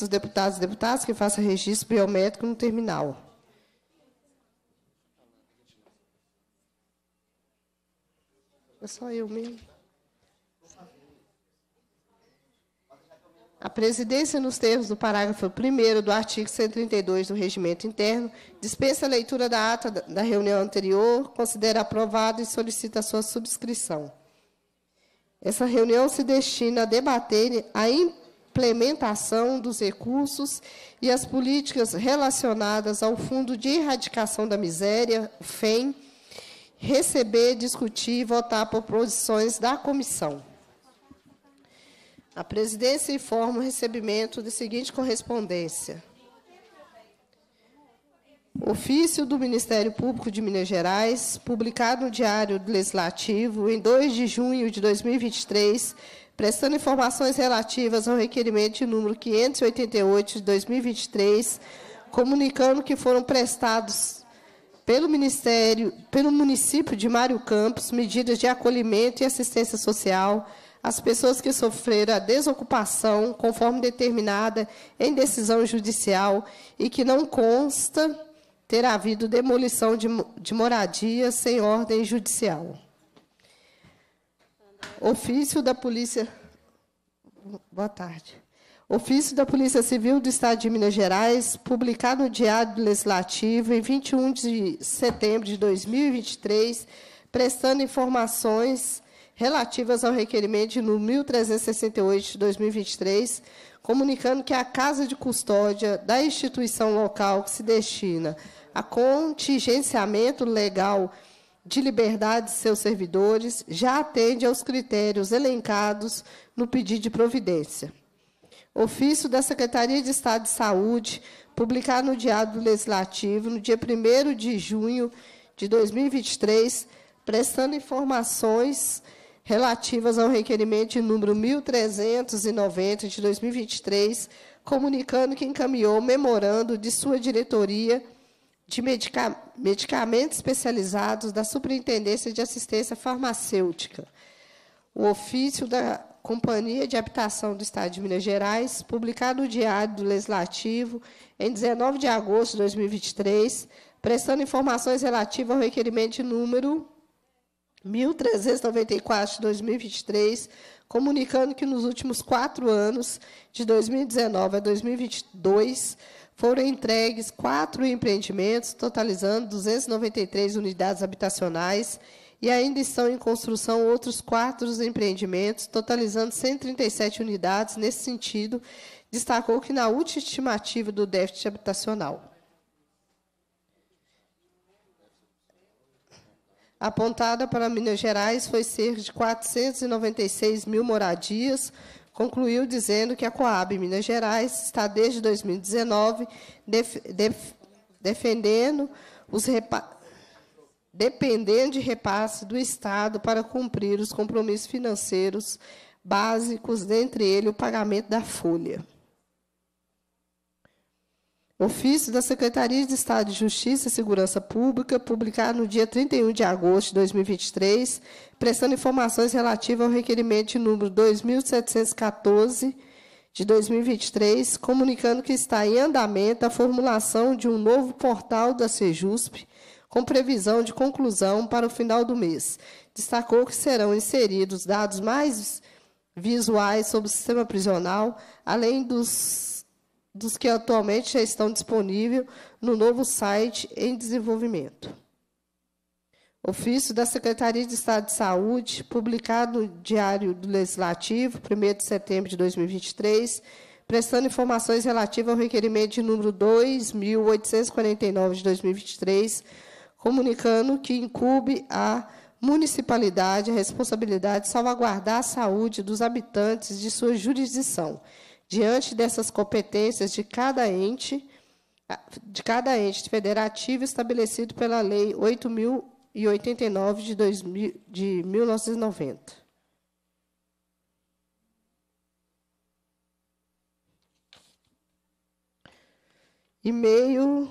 dos deputados e deputadas que faça registro biométrico no terminal. É só eu mesmo. A presidência, nos termos do parágrafo 1 do artigo 132 do Regimento Interno, dispensa a leitura da ata da reunião anterior, considera aprovado e solicita sua subscrição. Essa reunião se destina a debater a importância implementação dos recursos e as políticas relacionadas ao Fundo de Erradicação da Miséria, o FEM, receber, discutir e votar proposições da comissão. A presidência informa o recebimento da seguinte correspondência. Ofício do Ministério Público de Minas Gerais, publicado no Diário Legislativo em 2 de junho de 2023, prestando informações relativas ao requerimento de número 588 de 2023, comunicando que foram prestados pelo Ministério, pelo município de Mário Campos, medidas de acolhimento e assistência social às pessoas que sofreram a desocupação, conforme determinada em decisão judicial, e que não consta ter havido demolição de, de moradias sem ordem judicial. Ofício da Polícia. Boa tarde. Ofício da Polícia Civil do Estado de Minas Gerais, publicado no Diário Legislativo em 21 de setembro de 2023, prestando informações relativas ao requerimento no 1368 de 2023, comunicando que a casa de custódia da instituição local que se destina a contingenciamento legal de liberdade de seus servidores já atende aos critérios elencados no pedido de providência. Ofício da Secretaria de Estado de Saúde, publicado no Diário Legislativo, no dia 1 de junho de 2023, prestando informações relativas ao requerimento de número 1390 de 2023, comunicando que encaminhou memorando de sua diretoria de medica, medicamentos especializados da Superintendência de Assistência Farmacêutica. O ofício da Companhia de Habitação do Estado de Minas Gerais, publicado no Diário do Legislativo em 19 de agosto de 2023, prestando informações relativas ao requerimento de número 1394 de 2023, comunicando que nos últimos quatro anos, de 2019 a 2022, foram entregues quatro empreendimentos, totalizando 293 unidades habitacionais, e ainda estão em construção outros quatro empreendimentos, totalizando 137 unidades nesse sentido, destacou que na última estimativa do déficit habitacional. Apontada para Minas Gerais foi cerca de 496 mil moradias, concluiu dizendo que a Coab Minas Gerais está desde 2019 def, def, defendendo os repa, dependendo de repasse do Estado para cumprir os compromissos financeiros básicos, dentre eles o pagamento da folha. Ofício da Secretaria de Estado de Justiça e Segurança Pública, publicado no dia 31 de agosto de 2023, prestando informações relativas ao requerimento de número 2714 de 2023, comunicando que está em andamento a formulação de um novo portal da Sejusp, com previsão de conclusão para o final do mês. Destacou que serão inseridos dados mais visuais sobre o sistema prisional, além dos dos que atualmente já estão disponíveis no novo site em desenvolvimento. Ofício da Secretaria de Estado de Saúde, publicado no Diário do Legislativo, 1 de setembro de 2023, prestando informações relativas ao requerimento de número 2.849 de 2023, comunicando que incube a municipalidade a responsabilidade de salvaguardar a saúde dos habitantes de sua jurisdição diante dessas competências de cada ente, de cada ente federativo estabelecido pela Lei 8.089 de, 2000, de 1990. E-mail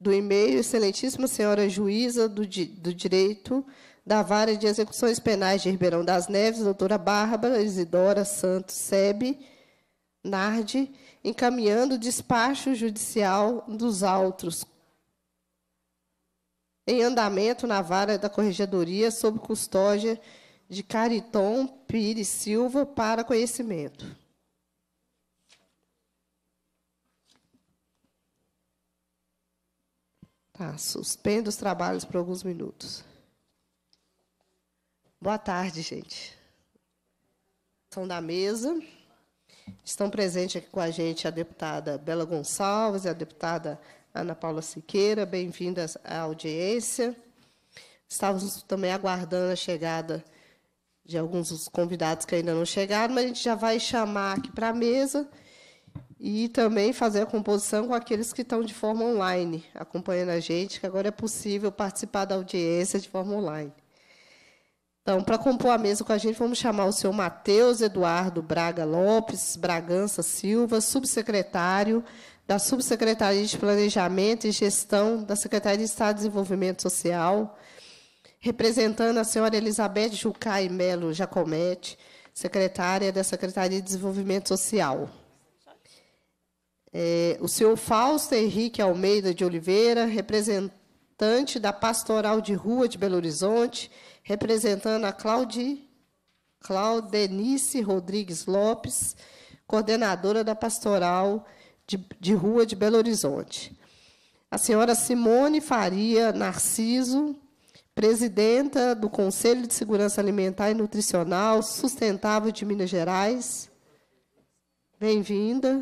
do e-mail, excelentíssima senhora juíza do, do direito da Vara de Execuções Penais de Ribeirão das Neves, doutora Bárbara Isidora Santos Sebe, Nardi, encaminhando o despacho judicial dos autos em andamento na vara da corregedoria sob custódia de Cariton Pires Silva para conhecimento. Tá, suspendo os trabalhos por alguns minutos. Boa tarde, gente. São da mesa. Estão presentes aqui com a gente a deputada Bela Gonçalves e a deputada Ana Paula Siqueira. Bem-vindas à audiência. Estávamos também aguardando a chegada de alguns dos convidados que ainda não chegaram, mas a gente já vai chamar aqui para a mesa e também fazer a composição com aqueles que estão de forma online, acompanhando a gente, que agora é possível participar da audiência de forma online. Então, para compor a mesa com a gente, vamos chamar o senhor Matheus Eduardo Braga Lopes, Bragança Silva, subsecretário da Subsecretaria de Planejamento e Gestão da Secretaria de Estado de Desenvolvimento Social, representando a senhora Elizabeth Jucai Melo Jacomete, secretária da Secretaria de Desenvolvimento Social. É, o senhor Fausto Henrique Almeida de Oliveira, representante da Pastoral de Rua de Belo Horizonte representando a Claudi, Claudenice Rodrigues Lopes, coordenadora da Pastoral de, de Rua de Belo Horizonte. A senhora Simone Faria Narciso, presidenta do Conselho de Segurança Alimentar e Nutricional Sustentável de Minas Gerais. Bem-vinda,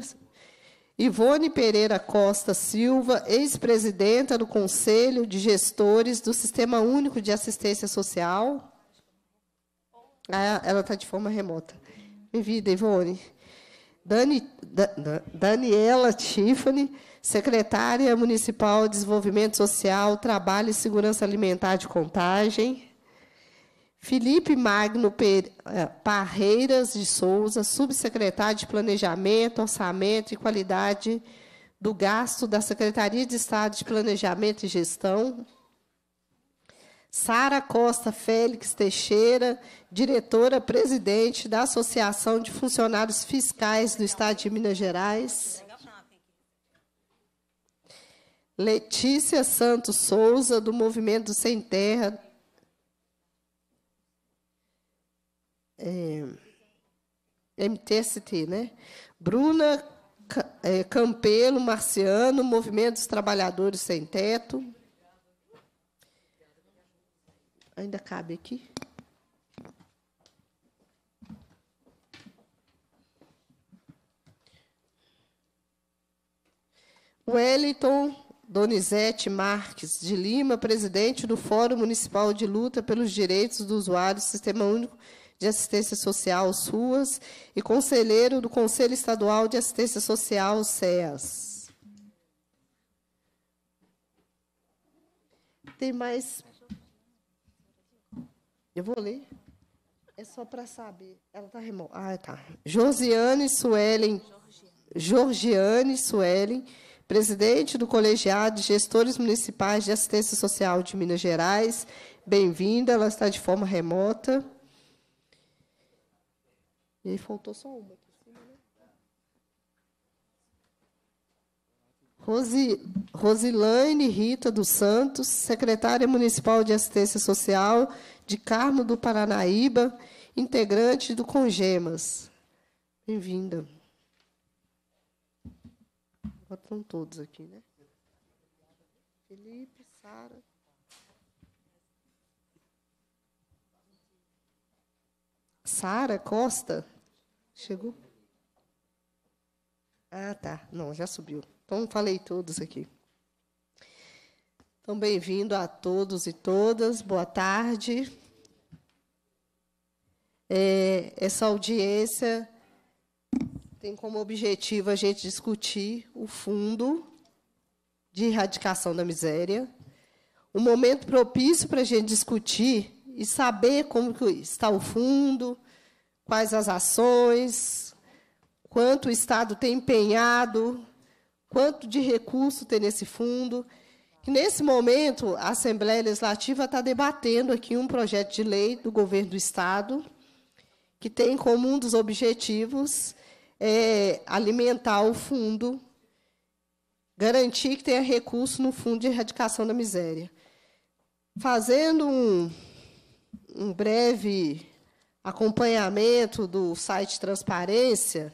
Ivone Pereira Costa Silva, ex-presidenta do Conselho de Gestores do Sistema Único de Assistência Social. Ah, ela está de forma remota. Bem-vinda, Ivone. Dani, da, Daniela Tiffany, secretária municipal de Desenvolvimento Social, Trabalho e Segurança Alimentar de Contagem. Felipe Magno eh, Parreiras de Souza, subsecretário de Planejamento, Orçamento e Qualidade do Gasto da Secretaria de Estado de Planejamento e Gestão. Sara Costa Félix Teixeira, diretora-presidente da Associação de Funcionários Fiscais do Estado de Minas Gerais. Letícia Santos Souza, do Movimento Sem Terra, é, MTST, né? Bruna é, Campelo, Marciano, Movimento dos Trabalhadores Sem Teto. Ainda cabe aqui? Wellington Donizete Marques de Lima, presidente do Fórum Municipal de Luta pelos Direitos do Usuário do Sistema Único de Assistência Social, SUAS, e conselheiro do Conselho Estadual de Assistência Social, SEAS. Tem mais... Eu vou ler. É só para saber. Ela está remota. Ah, tá. Josiane Suelen... Georgiane Suelen, presidente do Colegiado de Gestores Municipais de Assistência Social de Minas Gerais. Bem-vinda, ela está de forma remota. E aí faltou só uma aqui em né? Rosi, Rosilaine Rita dos Santos, secretária municipal de assistência social de Carmo do Paranaíba, integrante do Congemas. Bem-vinda. Agora estão todos aqui, né? Felipe, Sara. Sara Costa. Chegou? Ah, tá. Não, já subiu. Então, falei todos aqui. Então, bem-vindo a todos e todas. Boa tarde. É, essa audiência tem como objetivo a gente discutir o fundo de erradicação da miséria, um momento propício para a gente discutir e saber como está o fundo, quais as ações, quanto o Estado tem empenhado, quanto de recurso tem nesse fundo. E nesse momento, a Assembleia Legislativa está debatendo aqui um projeto de lei do governo do Estado, que tem como um dos objetivos é, alimentar o fundo, garantir que tenha recurso no fundo de erradicação da miséria. Fazendo um, um breve acompanhamento do site Transparência,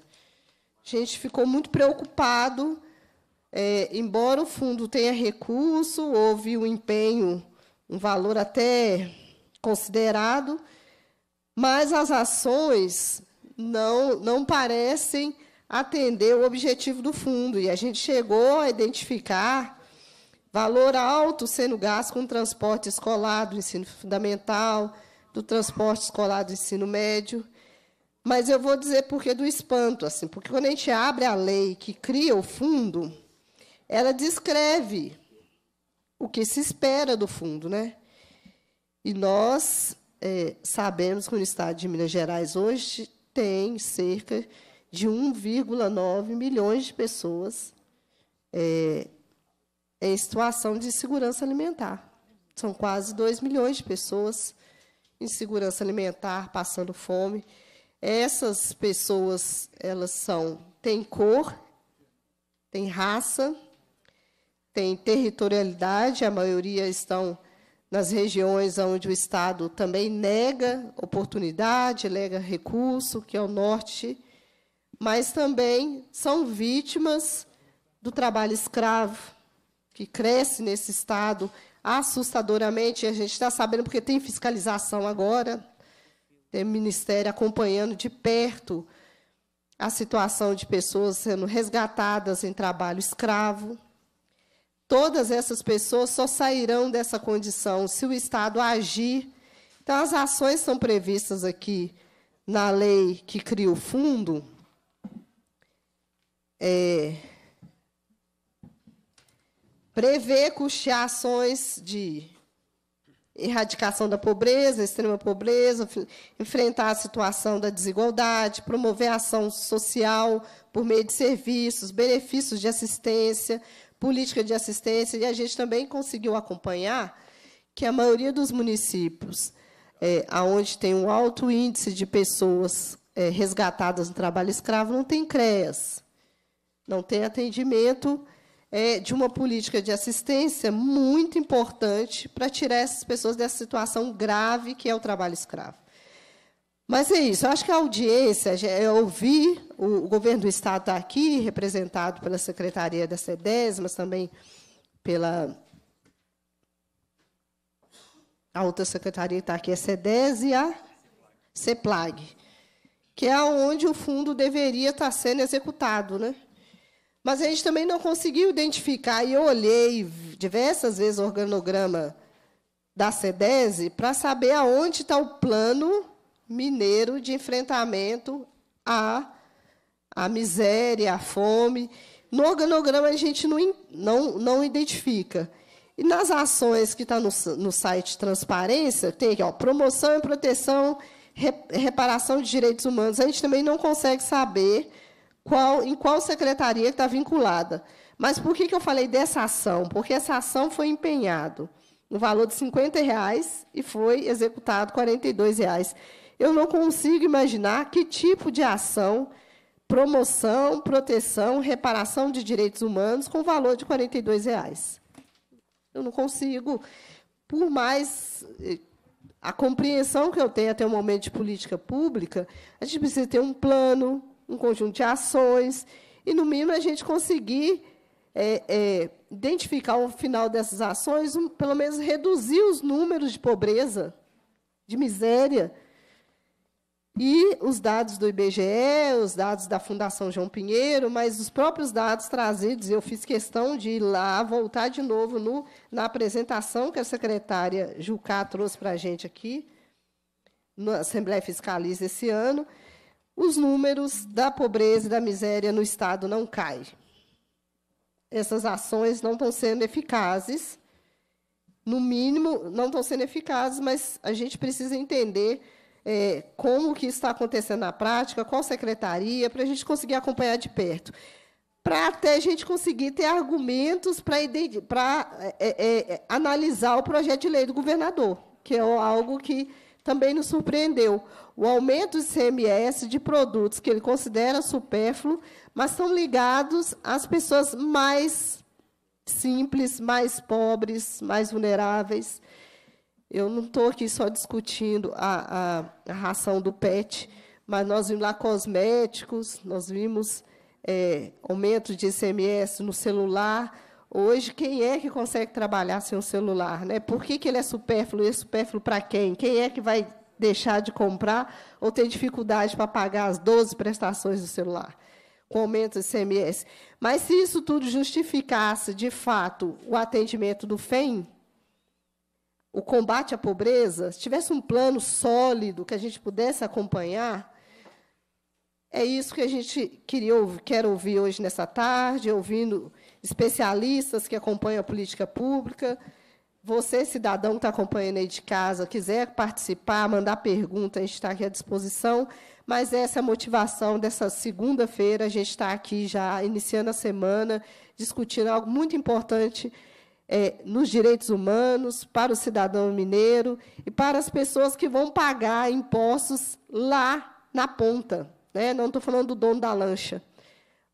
a gente ficou muito preocupado. É, embora o fundo tenha recurso, houve um empenho, um valor até considerado, mas as ações não, não parecem atender o objetivo do fundo. E a gente chegou a identificar valor alto sendo gasto com transporte escolar do ensino fundamental, do transporte escolar do ensino médio. Mas eu vou dizer porque do espanto, assim, porque quando a gente abre a lei que cria o fundo, ela descreve o que se espera do fundo, né? E nós é, sabemos que o estado de Minas Gerais hoje tem cerca de 1,9 milhões de pessoas é, em situação de segurança alimentar. São quase 2 milhões de pessoas insegurança alimentar, passando fome. Essas pessoas, elas são, têm cor, têm raça, têm territorialidade, a maioria estão nas regiões onde o Estado também nega oportunidade, nega recurso, que é o norte, mas também são vítimas do trabalho escravo, que cresce nesse Estado assustadoramente. A gente está sabendo porque tem fiscalização agora, tem ministério acompanhando de perto a situação de pessoas sendo resgatadas em trabalho escravo. Todas essas pessoas só sairão dessa condição se o Estado agir. Então, as ações são previstas aqui na lei que cria o fundo. É, Prevê custear ações de erradicação da pobreza, extrema pobreza, enfrentar a situação da desigualdade, promover ação social por meio de serviços, benefícios de assistência, política de assistência, e a gente também conseguiu acompanhar que a maioria dos municípios é, onde tem um alto índice de pessoas é, resgatadas no trabalho escravo não tem CREAS, não tem atendimento é, de uma política de assistência muito importante para tirar essas pessoas dessa situação grave que é o trabalho escravo. Mas é isso, eu acho que a audiência, eu ouvi, o, o governo do Estado está aqui, representado pela Secretaria da CEDES, mas também pela a outra secretaria está aqui, a CEDES e a CEPLAG, que é onde o fundo deveria estar tá sendo executado, né? Mas a gente também não conseguiu identificar, e eu olhei diversas vezes o organograma da SEDESE para saber aonde está o plano mineiro de enfrentamento à, à miséria, à fome. No organograma a gente não, não, não identifica. E nas ações que está no, no site Transparência, tem aqui, ó, promoção e proteção, reparação de direitos humanos, a gente também não consegue saber qual, em qual secretaria está vinculada. Mas por que, que eu falei dessa ação? Porque essa ação foi empenhada no valor de R$ 50 reais, e foi executado R$ 42,00. Eu não consigo imaginar que tipo de ação, promoção, proteção, reparação de direitos humanos com valor de R$ 42,00. Eu não consigo, por mais eh, a compreensão que eu tenho até o momento de política pública, a gente precisa ter um plano, um conjunto de ações, e, no mínimo, a gente conseguir é, é, identificar o final dessas ações, um, pelo menos reduzir os números de pobreza, de miséria. E os dados do IBGE, os dados da Fundação João Pinheiro, mas os próprios dados trazidos, eu fiz questão de ir lá, voltar de novo no, na apresentação que a secretária Jucá trouxe para a gente aqui, na Assembleia Fiscaliza esse ano, os números da pobreza e da miséria no Estado não caem. Essas ações não estão sendo eficazes, no mínimo, não estão sendo eficazes, mas a gente precisa entender é, como que está acontecendo na prática, qual secretaria, para a gente conseguir acompanhar de perto. Para até a gente conseguir ter argumentos para é, é, é, analisar o projeto de lei do governador, que é algo que também nos surpreendeu o aumento de CMS de produtos que ele considera supérfluo, mas são ligados às pessoas mais simples, mais pobres, mais vulneráveis. Eu não estou aqui só discutindo a, a, a, ração do PET, mas nós vimos lá cosméticos, nós vimos é, aumento de ICMS no celular, Hoje, quem é que consegue trabalhar sem um celular? Né? Por que, que ele é supérfluo? E é supérfluo para quem? Quem é que vai deixar de comprar ou ter dificuldade para pagar as 12 prestações do celular, com aumento do ICMS. Mas se isso tudo justificasse, de fato, o atendimento do FEM, o combate à pobreza, se tivesse um plano sólido que a gente pudesse acompanhar, é isso que a gente queria quer ouvir hoje nessa tarde, ouvindo especialistas que acompanham a política pública. Você, cidadão que está acompanhando aí de casa, quiser participar, mandar pergunta, a gente está aqui à disposição. Mas essa é a motivação dessa segunda-feira. A gente está aqui já iniciando a semana, discutindo algo muito importante é, nos direitos humanos, para o cidadão mineiro e para as pessoas que vão pagar impostos lá na ponta. Né? Não estou falando do dono da lancha,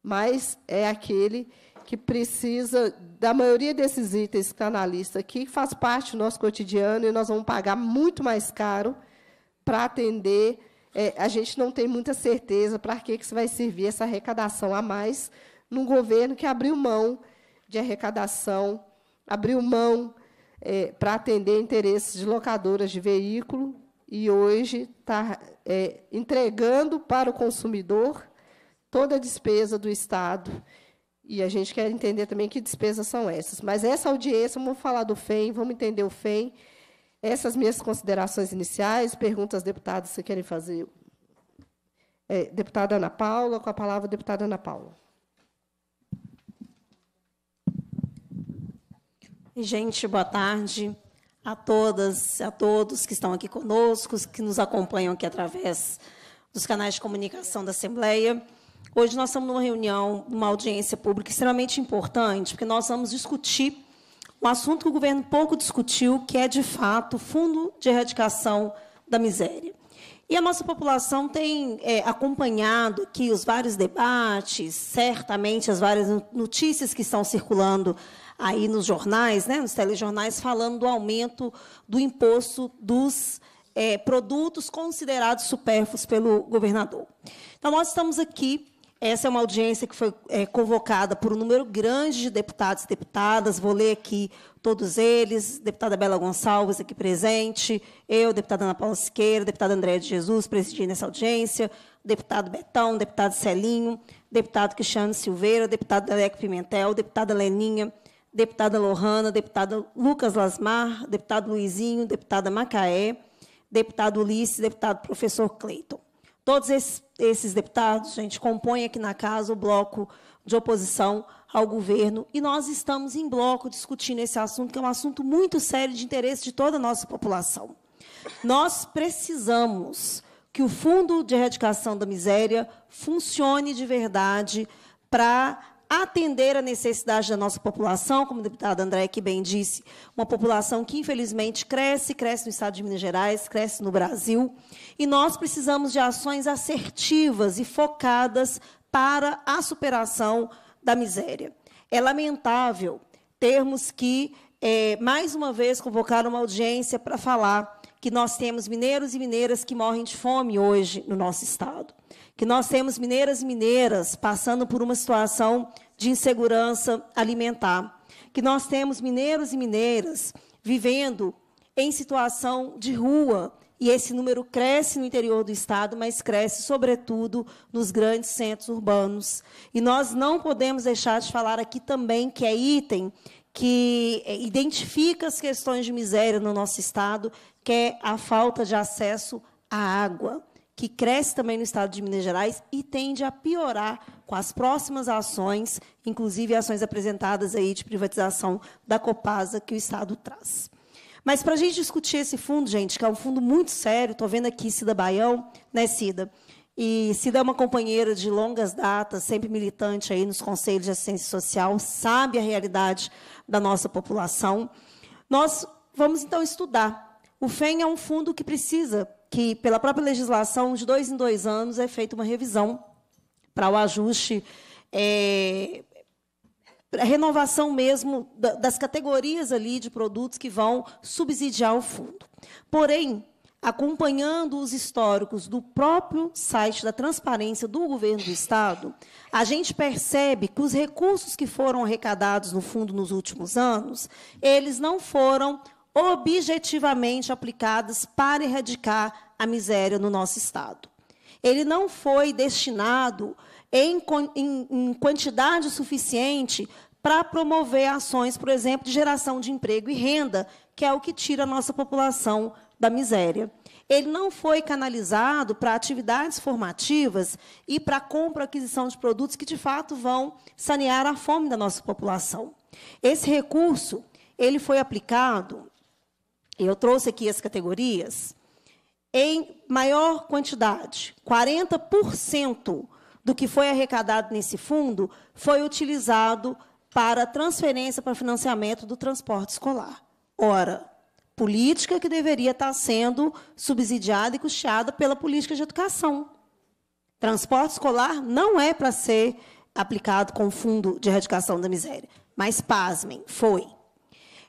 mas é aquele que precisa da maioria desses itens canalista aqui, que faz parte do nosso cotidiano e nós vamos pagar muito mais caro para atender. É, a gente não tem muita certeza para que, que vai servir essa arrecadação a mais num governo que abriu mão de arrecadação, abriu mão é, para atender interesses de locadoras de veículo e hoje está é, entregando para o consumidor toda a despesa do Estado e a gente quer entender também que despesas são essas. Mas essa audiência, vamos falar do FEM, vamos entender o FEM. Essas minhas considerações iniciais, perguntas, deputados, se querem fazer. É, deputada Ana Paula, com a palavra, deputada Ana Paula. Gente, boa tarde a todas, a todos que estão aqui conosco, que nos acompanham aqui através dos canais de comunicação da Assembleia. Hoje nós estamos numa reunião, numa audiência pública extremamente importante, porque nós vamos discutir um assunto que o governo pouco discutiu, que é, de fato, o Fundo de Erradicação da Miséria. E a nossa população tem é, acompanhado aqui os vários debates, certamente as várias notícias que estão circulando aí nos jornais, né, nos telejornais, falando do aumento do imposto dos é, produtos considerados supérfluos pelo governador. Então, nós estamos aqui essa é uma audiência que foi é, convocada por um número grande de deputados e deputadas. Vou ler aqui todos eles: deputada Bela Gonçalves, aqui presente, eu, deputada Ana Paula Siqueira, deputada Andréa de Jesus, presidindo essa audiência, deputado Betão, deputado Celinho, deputado Cristiano Silveira, deputado Deleco Pimentel, deputada Leninha, deputada Lohana, deputado Lucas Lasmar, deputado Luizinho, deputada Macaé, deputado Ulisses, deputado professor Cleiton. Todos esses, deputados, gente, compõem aqui na casa o bloco de oposição ao governo e nós estamos em bloco discutindo esse assunto, que é um assunto muito sério de interesse de toda a nossa população. Nós precisamos que o Fundo de Erradicação da Miséria funcione de verdade para atender a necessidade da nossa população, como o deputado André que bem disse, uma população que infelizmente cresce, cresce no estado de Minas Gerais, cresce no Brasil, e nós precisamos de ações assertivas e focadas para a superação da miséria. É lamentável termos que, é, mais uma vez, convocar uma audiência para falar que nós temos mineiros e mineiras que morrem de fome hoje no nosso estado que nós temos mineiras e mineiras passando por uma situação de insegurança alimentar, que nós temos mineiros e mineiras vivendo em situação de rua, e esse número cresce no interior do estado, mas cresce sobretudo nos grandes centros urbanos. E nós não podemos deixar de falar aqui também que é item que identifica as questões de miséria no nosso estado, que é a falta de acesso à água que cresce também no estado de Minas Gerais e tende a piorar com as próximas ações, inclusive ações apresentadas aí de privatização da Copasa que o Estado traz. Mas para a gente discutir esse fundo, gente, que é um fundo muito sério, estou vendo aqui Cida Baião, né, Cida? E Cida é uma companheira de longas datas, sempre militante aí nos conselhos de assistência social, sabe a realidade da nossa população. Nós vamos então estudar. O FEM é um fundo que precisa que, pela própria legislação, de dois em dois anos é feita uma revisão para o ajuste, é, a renovação mesmo das categorias ali de produtos que vão subsidiar o fundo. Porém, acompanhando os históricos do próprio site da transparência do governo do estado, a gente percebe que os recursos que foram arrecadados no fundo nos últimos anos, eles não foram objetivamente aplicadas para erradicar a miséria no nosso Estado. Ele não foi destinado em, em, em quantidade suficiente para promover ações, por exemplo, de geração de emprego e renda, que é o que tira a nossa população da miséria. Ele não foi canalizado para atividades formativas e para a compra e aquisição de produtos que, de fato, vão sanear a fome da nossa população. Esse recurso ele foi aplicado eu trouxe aqui as categorias, em maior quantidade, 40% do que foi arrecadado nesse fundo foi utilizado para transferência para financiamento do transporte escolar. Ora, política que deveria estar sendo subsidiada e custeada pela política de educação. Transporte escolar não é para ser aplicado com fundo de erradicação da miséria. Mas, pasmem, foi.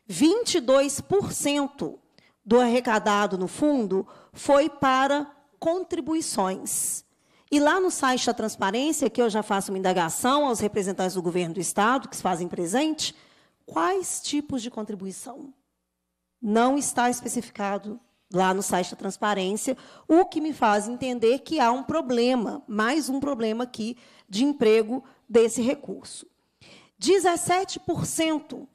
22% do arrecadado no fundo foi para contribuições. E lá no site da transparência, que eu já faço uma indagação aos representantes do governo do Estado, que se fazem presente, quais tipos de contribuição? Não está especificado lá no site da transparência, o que me faz entender que há um problema, mais um problema aqui, de emprego desse recurso. 17%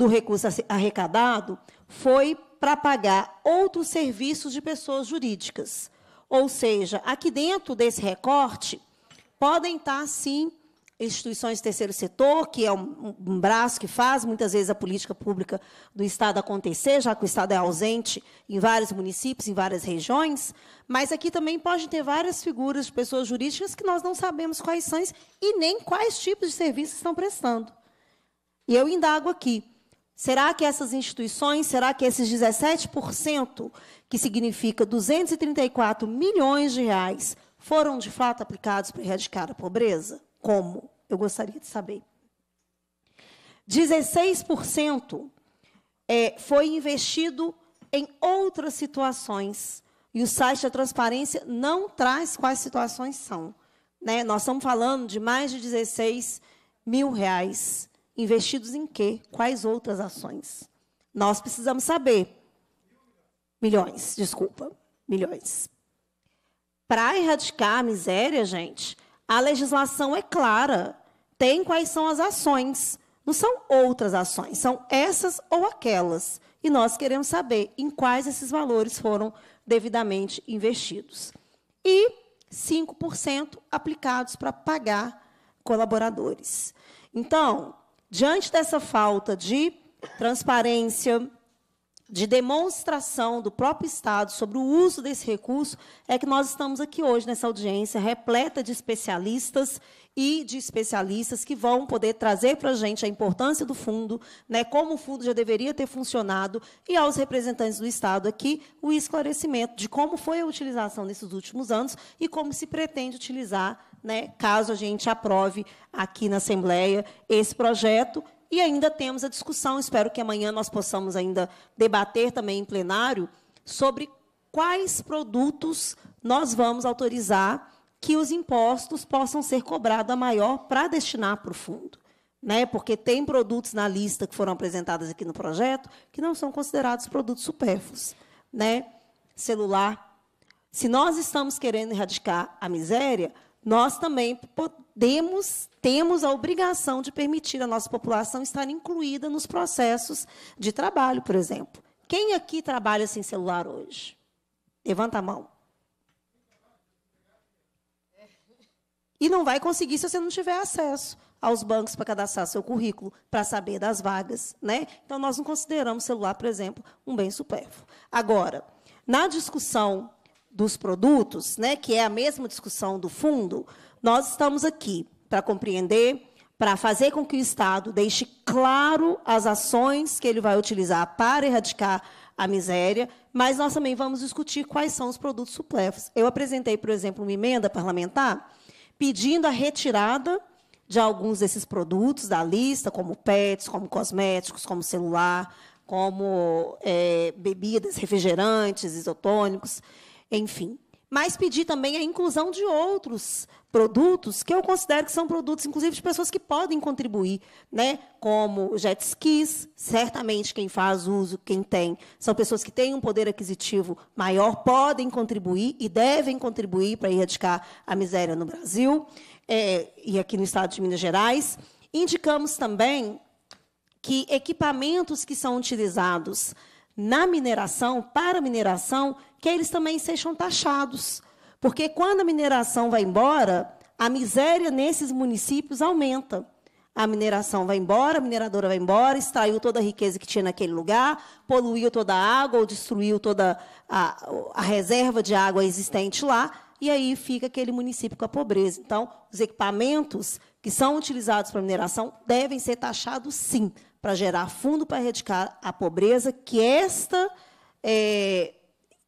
do recurso arrecadado foi para pagar outros serviços de pessoas jurídicas. Ou seja, aqui dentro desse recorte, podem estar, sim, instituições de terceiro setor, que é um, um, braço que faz muitas vezes a política pública do Estado acontecer, já que o Estado é ausente em vários municípios, em várias regiões, mas aqui também pode ter várias figuras de pessoas jurídicas que nós não sabemos quais são e nem quais tipos de serviços estão prestando. E eu indago aqui, Será que essas instituições, será que esses 17%, que significa 234 milhões de reais, foram de fato aplicados para erradicar a pobreza? Como? Eu gostaria de saber. 16% é, foi investido em outras situações. E o site da transparência não traz quais situações são. Né? Nós estamos falando de mais de 16 mil reais Investidos em quê? Quais outras ações? Nós precisamos saber. Milhões, desculpa. Milhões. Para erradicar a miséria, gente, a legislação é clara. Tem quais são as ações. Não são outras ações, são essas ou aquelas. E nós queremos saber em quais esses valores foram devidamente investidos. E 5% aplicados para pagar colaboradores. Então, Diante dessa falta de transparência, de demonstração do próprio Estado sobre o uso desse recurso, é que nós estamos aqui hoje nessa audiência repleta de especialistas e de especialistas que vão poder trazer para a gente a importância do fundo, né, como o fundo já deveria ter funcionado, e aos representantes do Estado aqui o esclarecimento de como foi a utilização nesses últimos anos e como se pretende utilizar né, caso a gente aprove aqui na Assembleia esse projeto. E ainda temos a discussão, espero que amanhã nós possamos ainda debater também em plenário, sobre quais produtos nós vamos autorizar que os impostos possam ser cobrados a maior para destinar para o fundo. Né? Porque tem produtos na lista que foram apresentados aqui no projeto que não são considerados produtos supérfluos. Né? Celular. Se nós estamos querendo erradicar a miséria, nós também podemos, temos a obrigação de permitir a nossa população estar incluída nos processos de trabalho, por exemplo. Quem aqui trabalha sem celular hoje? Levanta a mão. E não vai conseguir se você não tiver acesso aos bancos para cadastrar seu currículo, para saber das vagas. Né? Então, nós não consideramos celular, por exemplo, um bem supérfluo. Agora, na discussão dos produtos, né, que é a mesma discussão do fundo, nós estamos aqui para compreender, para fazer com que o Estado deixe claro as ações que ele vai utilizar para erradicar a miséria, mas nós também vamos discutir quais são os produtos supléfluos. Eu apresentei, por exemplo, uma emenda parlamentar pedindo a retirada de alguns desses produtos da lista, como pets, como cosméticos, como celular, como é, bebidas, refrigerantes, isotônicos enfim. Mas pedir também a inclusão de outros produtos que eu considero que são produtos, inclusive, de pessoas que podem contribuir, né? Como jet skis, certamente quem faz uso, quem tem, são pessoas que têm um poder aquisitivo maior, podem contribuir e devem contribuir para erradicar a miséria no Brasil é, e aqui no estado de Minas Gerais. Indicamos também que equipamentos que são utilizados na mineração, para a mineração, que eles também sejam taxados. Porque quando a mineração vai embora, a miséria nesses municípios aumenta. A mineração vai embora, a mineradora vai embora, extraiu toda a riqueza que tinha naquele lugar, poluiu toda a água ou destruiu toda a, a reserva de água existente lá, e aí fica aquele município com a pobreza. Então, os equipamentos que são utilizados para mineração devem ser taxados sim para gerar fundo para erradicar a pobreza, que esta, é,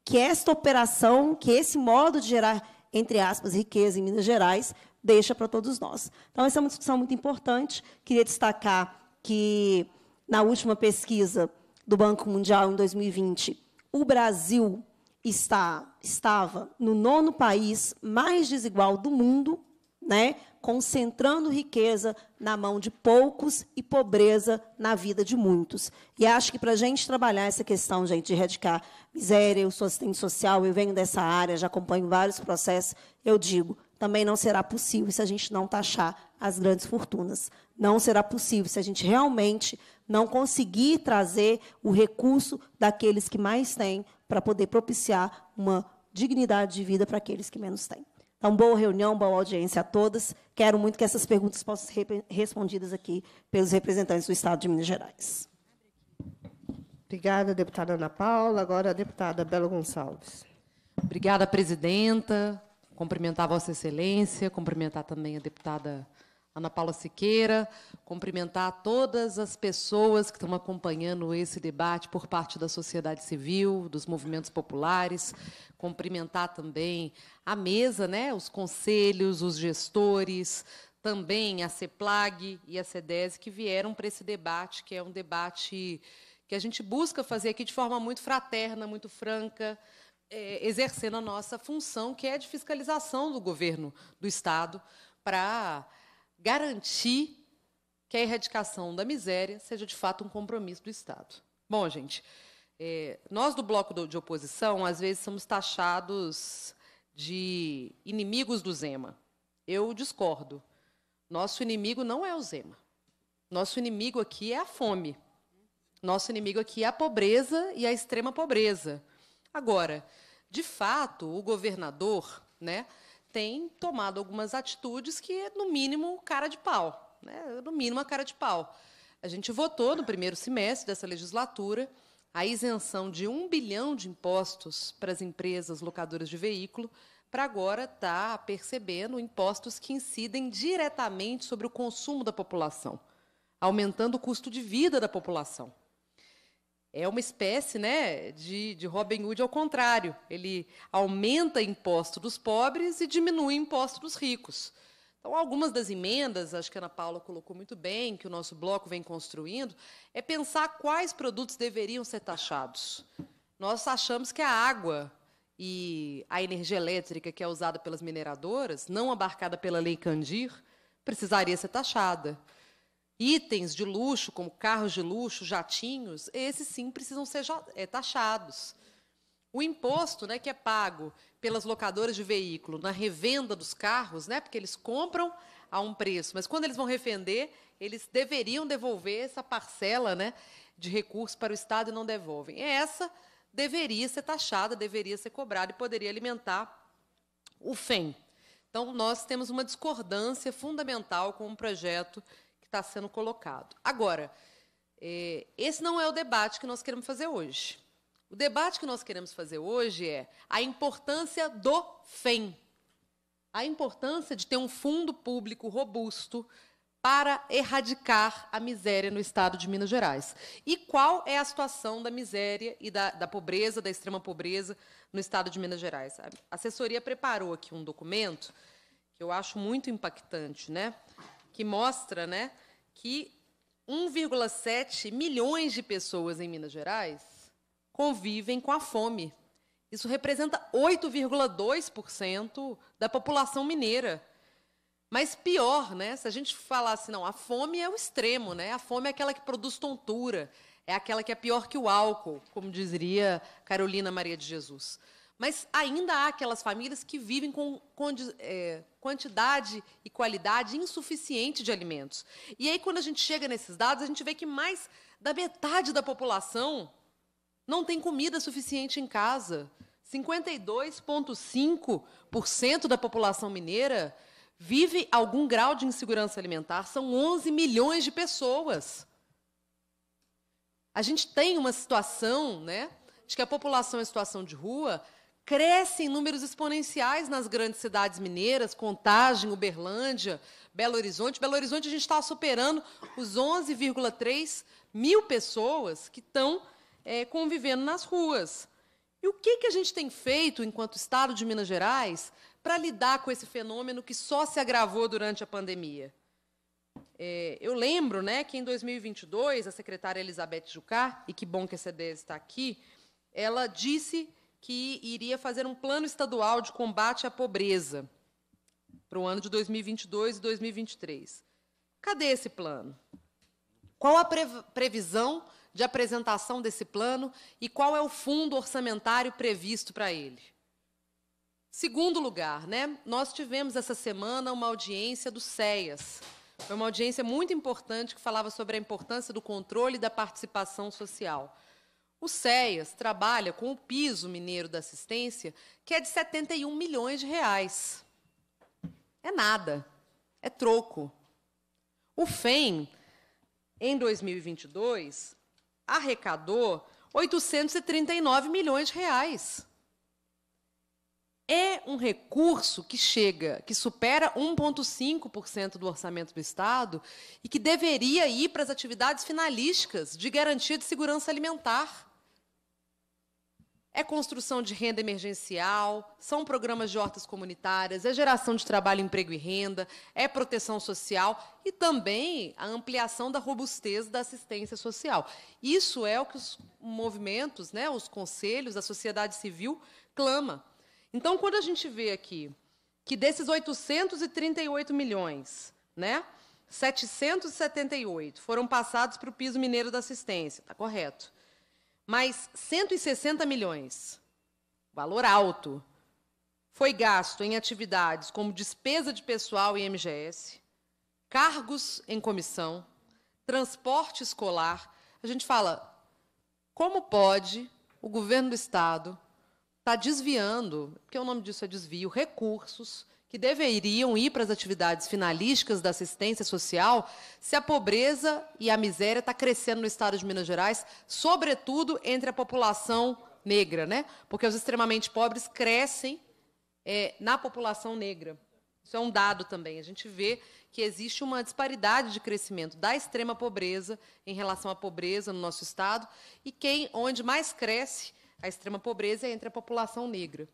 que esta operação, que esse modo de gerar, entre aspas, riqueza em Minas Gerais, deixa para todos nós. Então, essa é uma discussão muito importante. Queria destacar que, na última pesquisa do Banco Mundial, em 2020, o Brasil está, estava no nono país mais desigual do mundo, né? concentrando riqueza na mão de poucos e pobreza na vida de muitos. E acho que para a gente trabalhar essa questão, gente, de erradicar miséria, eu sou assistente social, eu venho dessa área, já acompanho vários processos, eu digo, também não será possível se a gente não taxar as grandes fortunas. Não será possível se a gente realmente não conseguir trazer o recurso daqueles que mais têm para poder propiciar uma dignidade de vida para aqueles que menos têm. Então, boa reunião, boa audiência a todas. Quero muito que essas perguntas possam ser respondidas aqui pelos representantes do Estado de Minas Gerais. Obrigada, deputada Ana Paula. Agora, a deputada Bela Gonçalves. Obrigada, presidenta. Cumprimentar Vossa Excelência, cumprimentar também a deputada Ana Paula Siqueira, cumprimentar todas as pessoas que estão acompanhando esse debate por parte da sociedade civil, dos movimentos populares, cumprimentar também a mesa, né, os conselhos, os gestores, também a CEPLAG e a CEDES que vieram para esse debate, que é um debate que a gente busca fazer aqui de forma muito fraterna, muito franca, é, exercendo a nossa função, que é de fiscalização do governo do Estado, para garantir que a erradicação da miséria seja de fato um compromisso do Estado. Bom, gente, é, nós do bloco de oposição, às vezes, somos taxados de inimigos do Zema. Eu discordo. Nosso inimigo não é o Zema. Nosso inimigo aqui é a fome. Nosso inimigo aqui é a pobreza e a extrema pobreza. Agora, de fato, o governador, né, tem tomado algumas atitudes que é, no mínimo, cara de pau. Né? No mínimo, a cara de pau. A gente votou no primeiro semestre dessa legislatura a isenção de um bilhão de impostos para as empresas locadoras de veículo, para agora estar tá percebendo impostos que incidem diretamente sobre o consumo da população, aumentando o custo de vida da população é uma espécie né, de, de Robin Hood ao contrário. Ele aumenta imposto dos pobres e diminui imposto dos ricos. Então, algumas das emendas, acho que a Ana Paula colocou muito bem, que o nosso bloco vem construindo, é pensar quais produtos deveriam ser taxados. Nós achamos que a água e a energia elétrica, que é usada pelas mineradoras, não abarcada pela Lei Candir, precisaria ser taxada itens de luxo, como carros de luxo, jatinhos, esses sim precisam ser eh, taxados. O imposto né, que é pago pelas locadoras de veículo na revenda dos carros, né, porque eles compram a um preço, mas quando eles vão revender, eles deveriam devolver essa parcela né, de recursos para o Estado e não devolvem. Essa deveria ser taxada, deveria ser cobrada e poderia alimentar o FEM. Então, nós temos uma discordância fundamental com o projeto está sendo colocado. Agora, é, esse não é o debate que nós queremos fazer hoje. O debate que nós queremos fazer hoje é a importância do FEM. A importância de ter um fundo público robusto para erradicar a miséria no estado de Minas Gerais. E qual é a situação da miséria e da, da pobreza, da extrema pobreza no estado de Minas Gerais? A assessoria preparou aqui um documento que eu acho muito impactante, né? que mostra né, que 1,7 milhões de pessoas em Minas Gerais convivem com a fome. Isso representa 8,2% da população mineira. Mas pior, né? Se a gente falasse, não, a fome é o extremo, né? A fome é aquela que produz tontura, é aquela que é pior que o álcool, como dizia Carolina Maria de Jesus. Mas ainda há aquelas famílias que vivem com, com é, quantidade e qualidade insuficiente de alimentos. E aí, quando a gente chega nesses dados, a gente vê que mais da metade da população não tem comida suficiente em casa. 52,5% da população mineira vive algum grau de insegurança alimentar. São 11 milhões de pessoas. A gente tem uma situação, né, de que a população em situação de rua cresce em números exponenciais nas grandes cidades mineiras, Contagem, Uberlândia, Belo Horizonte. Belo Horizonte a gente está superando os 11,3 mil pessoas que estão é, convivendo nas ruas. E o que, que a gente tem feito, enquanto Estado de Minas Gerais, para lidar com esse fenômeno que só se agravou durante a pandemia? É, eu lembro né, que, em 2022, a secretária Elizabeth Jucá, e que bom que a Cedes está aqui, ela disse que iria fazer um plano estadual de combate à pobreza para o ano de 2022 e 2023. Cadê esse plano? Qual a previsão de apresentação desse plano e qual é o fundo orçamentário previsto para ele? Segundo lugar, né, nós tivemos essa semana uma audiência do CEAS. Foi uma audiência muito importante que falava sobre a importância do controle e da participação social. O SEAS trabalha com o piso mineiro da assistência, que é de 71 milhões de reais. É nada, é troco. O FEM, em 2022, arrecadou 839 milhões de reais. É um recurso que chega, que supera 1,5% do orçamento do Estado e que deveria ir para as atividades finalísticas de garantia de segurança alimentar. É construção de renda emergencial, são programas de hortas comunitárias, é geração de trabalho, emprego e renda, é proteção social e também a ampliação da robustez da assistência social. Isso é o que os movimentos, né, os conselhos, a sociedade civil clama. Então, quando a gente vê aqui que desses 838 milhões, né, 778 foram passados para o piso mineiro da assistência, está correto mais 160 milhões, valor alto, foi gasto em atividades como despesa de pessoal e MGS, cargos em comissão, transporte escolar. A gente fala, como pode o governo do Estado estar tá desviando, porque o nome disso é desvio, recursos que deveriam ir para as atividades finalísticas da assistência social se a pobreza e a miséria está crescendo no estado de Minas Gerais, sobretudo entre a população negra, né? Porque os extremamente pobres crescem é, na população negra. Isso é um dado também. A gente vê que existe uma disparidade de crescimento da extrema pobreza em relação à pobreza no nosso estado e quem onde mais cresce a extrema pobreza é entre a população negra.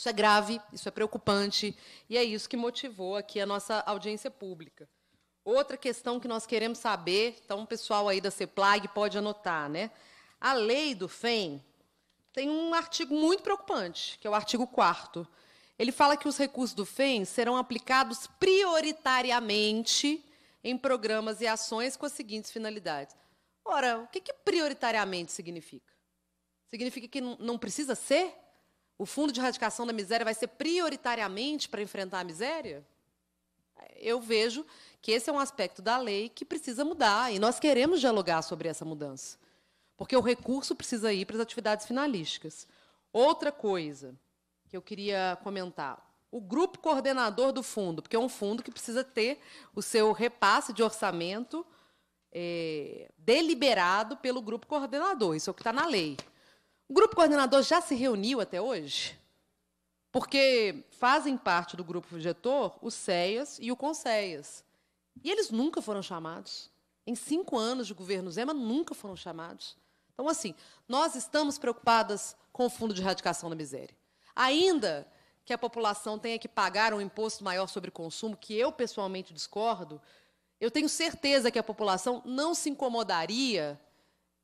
Isso é grave, isso é preocupante, e é isso que motivou aqui a nossa audiência pública. Outra questão que nós queremos saber, então o pessoal aí da CEPLAG pode anotar, né? A lei do FEM tem um artigo muito preocupante, que é o artigo 4 Ele fala que os recursos do FEM serão aplicados prioritariamente em programas e ações com as seguintes finalidades. Ora, o que, que prioritariamente significa? Significa que não precisa ser? o Fundo de Erradicação da Miséria vai ser prioritariamente para enfrentar a miséria? Eu vejo que esse é um aspecto da lei que precisa mudar e nós queremos dialogar sobre essa mudança, porque o recurso precisa ir para as atividades finalísticas. Outra coisa que eu queria comentar: o grupo coordenador do fundo, porque é um fundo que precisa ter o seu repasse de orçamento é, deliberado pelo grupo coordenador, isso é o que está na lei. O grupo coordenador já se reuniu até hoje? Porque fazem parte do grupo vegetor o CEAS e o CONCEAS. E eles nunca foram chamados. Em cinco anos de governo Zema, nunca foram chamados. Então, assim, nós estamos preocupadas com o Fundo de Erradicação da Miséria. Ainda que a população tenha que pagar um imposto maior sobre consumo, que eu pessoalmente discordo, eu tenho certeza que a população não se incomodaria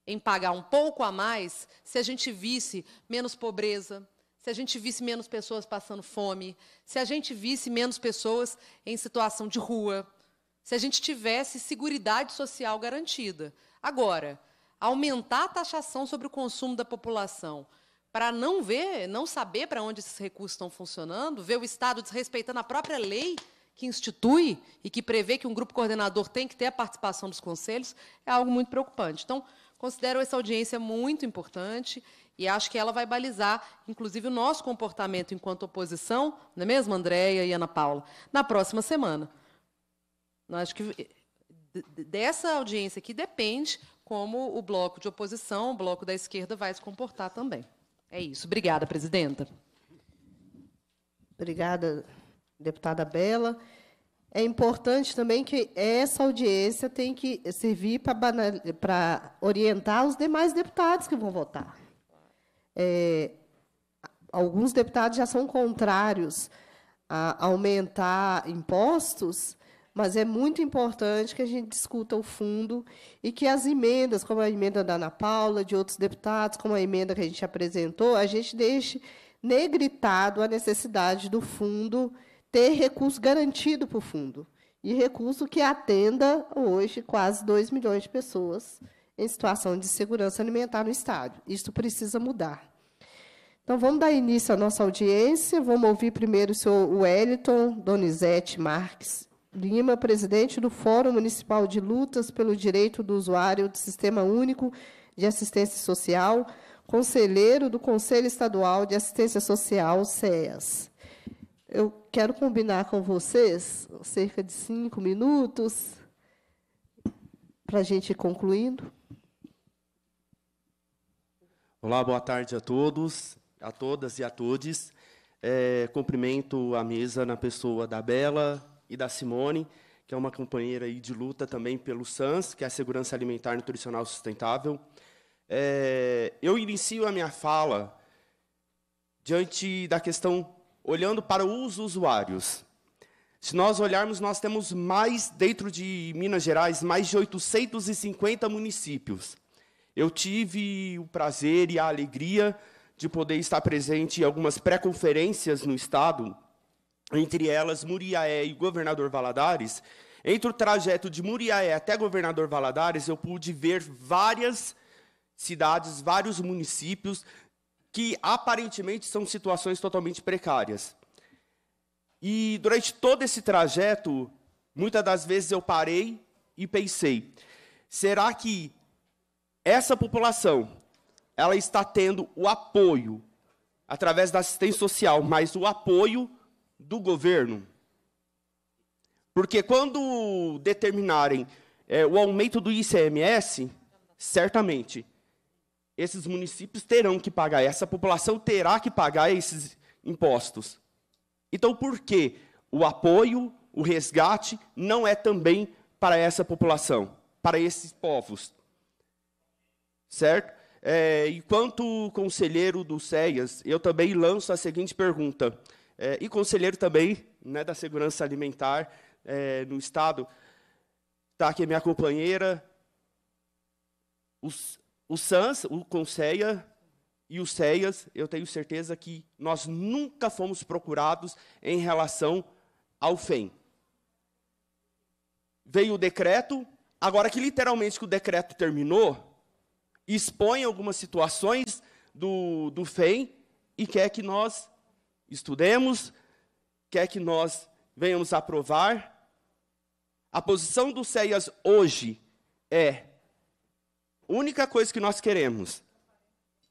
em pagar um pouco a mais se a gente visse menos pobreza, se a gente visse menos pessoas passando fome, se a gente visse menos pessoas em situação de rua, se a gente tivesse segurança social garantida. Agora, aumentar a taxação sobre o consumo da população para não ver, não saber para onde esses recursos estão funcionando, ver o Estado desrespeitando a própria lei que institui e que prevê que um grupo coordenador tem que ter a participação dos conselhos, é algo muito preocupante. Então, Considero essa audiência muito importante e acho que ela vai balizar, inclusive, o nosso comportamento enquanto oposição, não é mesmo, Andréia e Ana Paula, na próxima semana. Eu acho que eh, dessa audiência aqui depende como o bloco de oposição, o bloco da esquerda, vai se comportar também. É isso. Obrigada, presidenta. Obrigada, deputada Bela é importante também que essa audiência tem que servir para orientar os demais deputados que vão votar. É, alguns deputados já são contrários a aumentar impostos, mas é muito importante que a gente discuta o fundo e que as emendas, como a emenda da Ana Paula, de outros deputados, como a emenda que a gente apresentou, a gente deixe negritado a necessidade do fundo ter recurso garantido para o fundo. E recurso que atenda hoje quase 2 milhões de pessoas em situação de segurança alimentar no Estado. Isto precisa mudar. Então, vamos dar início à nossa audiência. Vamos ouvir primeiro o senhor Wellington Donizete Marques Lima, presidente do Fórum Municipal de Lutas pelo Direito do Usuário do Sistema Único de Assistência Social, conselheiro do Conselho Estadual de Assistência Social, CEAS. Eu quero combinar com vocês cerca de cinco minutos para a gente ir concluindo. Olá, boa tarde a todos, a todas e a todos. É, cumprimento a mesa na pessoa da Bela e da Simone, que é uma companheira de luta também pelo SANS, que é a Segurança Alimentar e Nutricional Sustentável. É, eu inicio a minha fala diante da questão olhando para os usuários. Se nós olharmos, nós temos mais, dentro de Minas Gerais, mais de 850 municípios. Eu tive o prazer e a alegria de poder estar presente em algumas pré-conferências no Estado, entre elas Muriaé e Governador Valadares. Entre o trajeto de Muriaé até Governador Valadares, eu pude ver várias cidades, vários municípios, que aparentemente são situações totalmente precárias. E durante todo esse trajeto, muitas das vezes eu parei e pensei: será que essa população ela está tendo o apoio através da assistência social, mas o apoio do governo? Porque quando determinarem é, o aumento do ICMS, certamente esses municípios terão que pagar, essa população terá que pagar esses impostos. Então, por que o apoio, o resgate, não é também para essa população, para esses povos? Certo? É, enquanto conselheiro do CEAS, eu também lanço a seguinte pergunta. É, e conselheiro também né, da Segurança Alimentar é, no Estado, está aqui minha companheira, os, o Sans, o Conceia e o Ceias, eu tenho certeza que nós nunca fomos procurados em relação ao FEM. Veio o decreto, agora que literalmente que o decreto terminou, expõe algumas situações do, do FEM e quer que nós estudemos, quer que nós venhamos aprovar. A posição do CEAS hoje é única coisa que nós queremos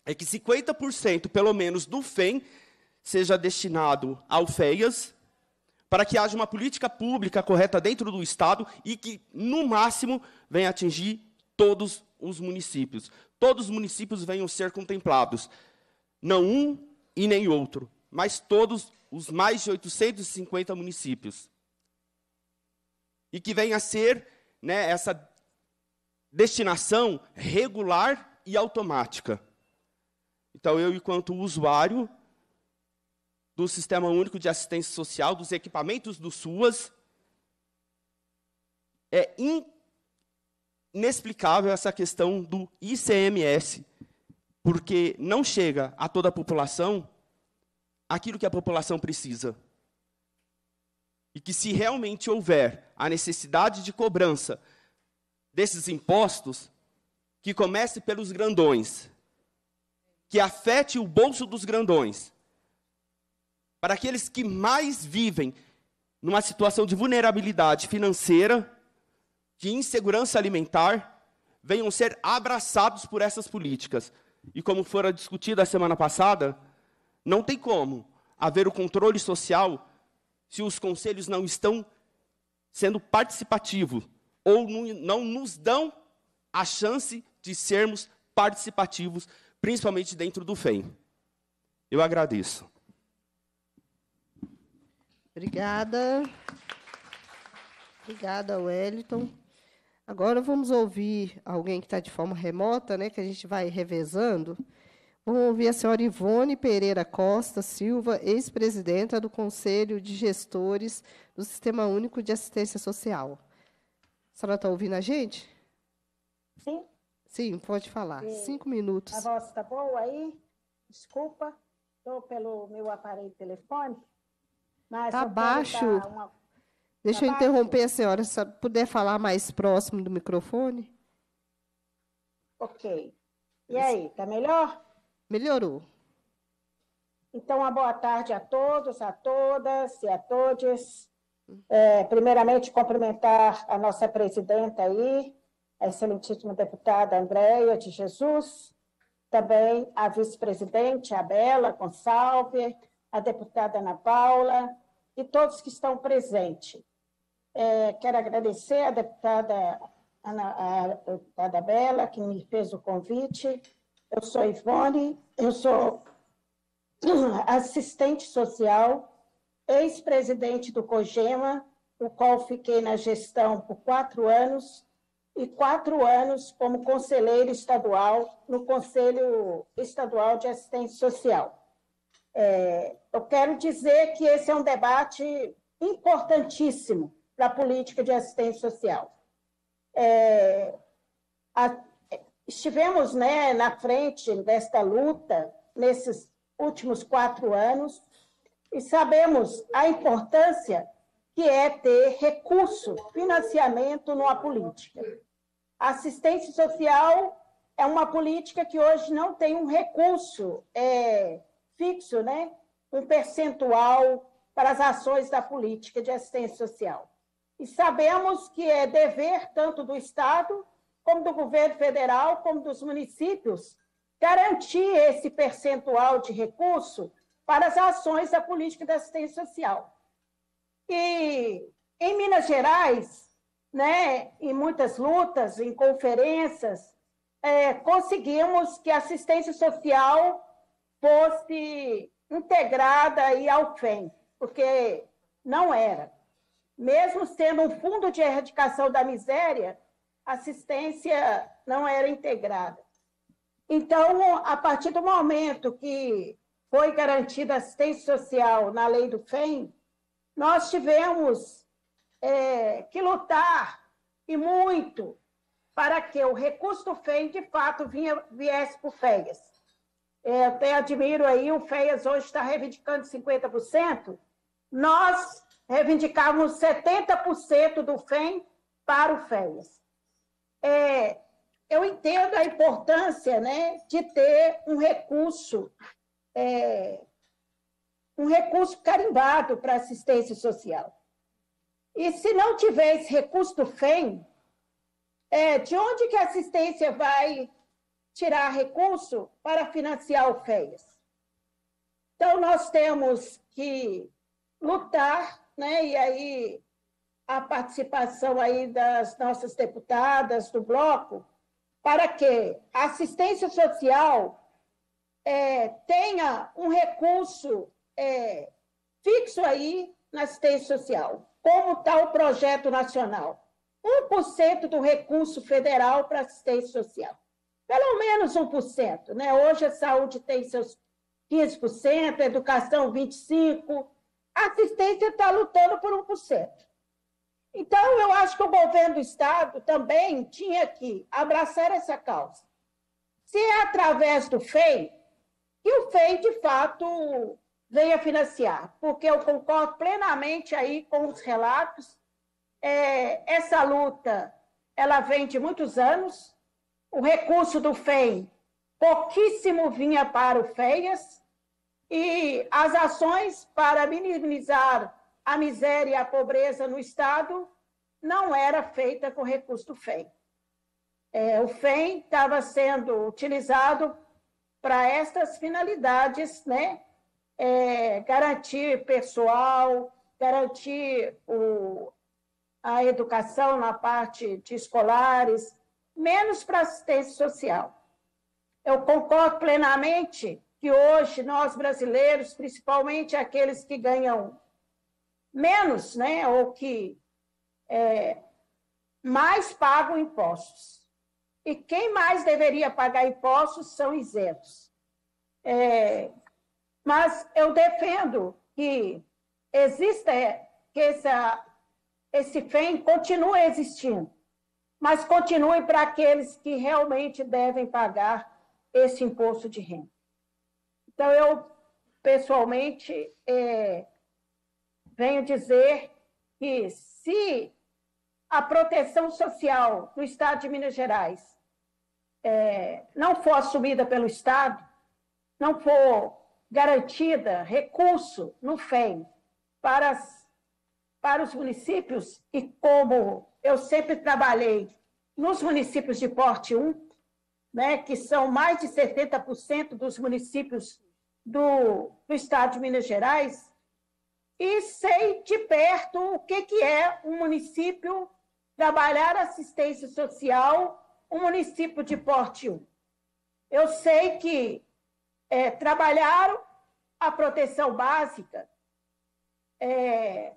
é que 50% pelo menos do FEM seja destinado ao FEIAS, para que haja uma política pública correta dentro do Estado e que, no máximo, venha atingir todos os municípios. Todos os municípios venham ser contemplados. Não um e nem outro, mas todos os mais de 850 municípios. E que venha a ser né, essa destinação regular e automática. Então, eu, enquanto usuário do Sistema Único de Assistência Social, dos equipamentos do SUAS, é inexplicável essa questão do ICMS, porque não chega a toda a população aquilo que a população precisa. E que, se realmente houver a necessidade de cobrança desses impostos que comece pelos grandões, que afete o bolso dos grandões, para aqueles que mais vivem numa situação de vulnerabilidade financeira, de insegurança alimentar, venham ser abraçados por essas políticas. E como fora discutido a semana passada, não tem como haver o controle social se os conselhos não estão sendo participativos ou não nos dão a chance de sermos participativos, principalmente dentro do FEM. Eu agradeço. Obrigada. Obrigada, Wellington. Agora vamos ouvir alguém que está de forma remota, né, que a gente vai revezando. Vamos ouvir a senhora Ivone Pereira Costa Silva, ex-presidenta do Conselho de Gestores do Sistema Único de Assistência Social. A senhora está ouvindo a gente? Sim. Sim, pode falar. Sim. Cinco minutos. A voz está boa aí? Desculpa, estou pelo meu aparelho telefônico. telefone. Tá baixo. Uma... Deixa tá eu baixo. interromper a senhora. Se puder falar mais próximo do microfone. Ok. E aí, está melhor? Melhorou. Então, uma boa tarde a todos, a todas e a todos. É, primeiramente, cumprimentar a nossa presidenta aí, a excelentíssima deputada Andréia de Jesus, também a vice-presidente, a Bela Gonçalves, a deputada Ana Paula e todos que estão presentes. É, quero agradecer à deputada, Ana, a deputada Bela, que me fez o convite. Eu sou Ivone, eu sou assistente social ex-presidente do COGEMA, o qual fiquei na gestão por quatro anos, e quatro anos como conselheiro estadual no Conselho Estadual de Assistência Social. É, eu quero dizer que esse é um debate importantíssimo para a política de assistência social. É, a, estivemos né, na frente desta luta nesses últimos quatro anos, e sabemos a importância que é ter recurso, financiamento numa política. Assistência social é uma política que hoje não tem um recurso é, fixo, né? um percentual para as ações da política de assistência social. E sabemos que é dever tanto do Estado, como do governo federal, como dos municípios, garantir esse percentual de recurso para as ações da política de assistência social. E em Minas Gerais, né, em muitas lutas, em conferências, é, conseguimos que a assistência social fosse integrada aí ao FEM, porque não era. Mesmo sendo um fundo de erradicação da miséria, assistência não era integrada. Então, a partir do momento que foi garantida assistência social na lei do FEM, nós tivemos é, que lutar e muito para que o recurso do FEM, de fato, vinha, viesse para o FEIAS. É, eu até admiro aí, o FEIAS hoje está reivindicando 50%, nós reivindicávamos 70% do FEM para o FEIAS. É, eu entendo a importância né, de ter um recurso é, um recurso carimbado para assistência social. E se não tiver esse recurso do FEM, é, de onde que a assistência vai tirar recurso para financiar o FEIAS? Então, nós temos que lutar, né? e aí a participação aí das nossas deputadas do bloco, para que a assistência social é, tenha um recurso é, fixo aí na assistência social, como está o projeto nacional. 1% do recurso federal para assistência social. Pelo menos 1%. Né? Hoje a saúde tem seus 15%, a educação 25%, a assistência está lutando por 1%. Então, eu acho que o governo do Estado também tinha que abraçar essa causa. Se é através do FEI, que o FEI, de fato, venha financiar, porque eu concordo plenamente aí com os relatos. É, essa luta, ela vem de muitos anos. O recurso do FEI, pouquíssimo vinha para o FEIAS, e as ações para minimizar a miséria e a pobreza no Estado não era feita com recurso do FEI. É, o FEI estava sendo utilizado para estas finalidades, né? É, garantir pessoal, garantir o, a educação na parte de escolares, menos para assistência social. Eu concordo plenamente que hoje nós brasileiros, principalmente aqueles que ganham menos, né, ou que é, mais pagam impostos e quem mais deveria pagar impostos são isentos. É, mas eu defendo que exista que essa, esse FEM continue existindo, mas continue para aqueles que realmente devem pagar esse imposto de renda. Então, eu, pessoalmente, é, venho dizer que se a proteção social no Estado de Minas Gerais é, não for assumida pelo Estado, não for garantida recurso no FEM para, as, para os municípios, e como eu sempre trabalhei nos municípios de porte 1, né, que são mais de 70% dos municípios do, do estado de Minas Gerais, e sei de perto o que, que é um município trabalhar assistência social um município de porte 1. Eu sei que é, trabalharam a proteção básica, é,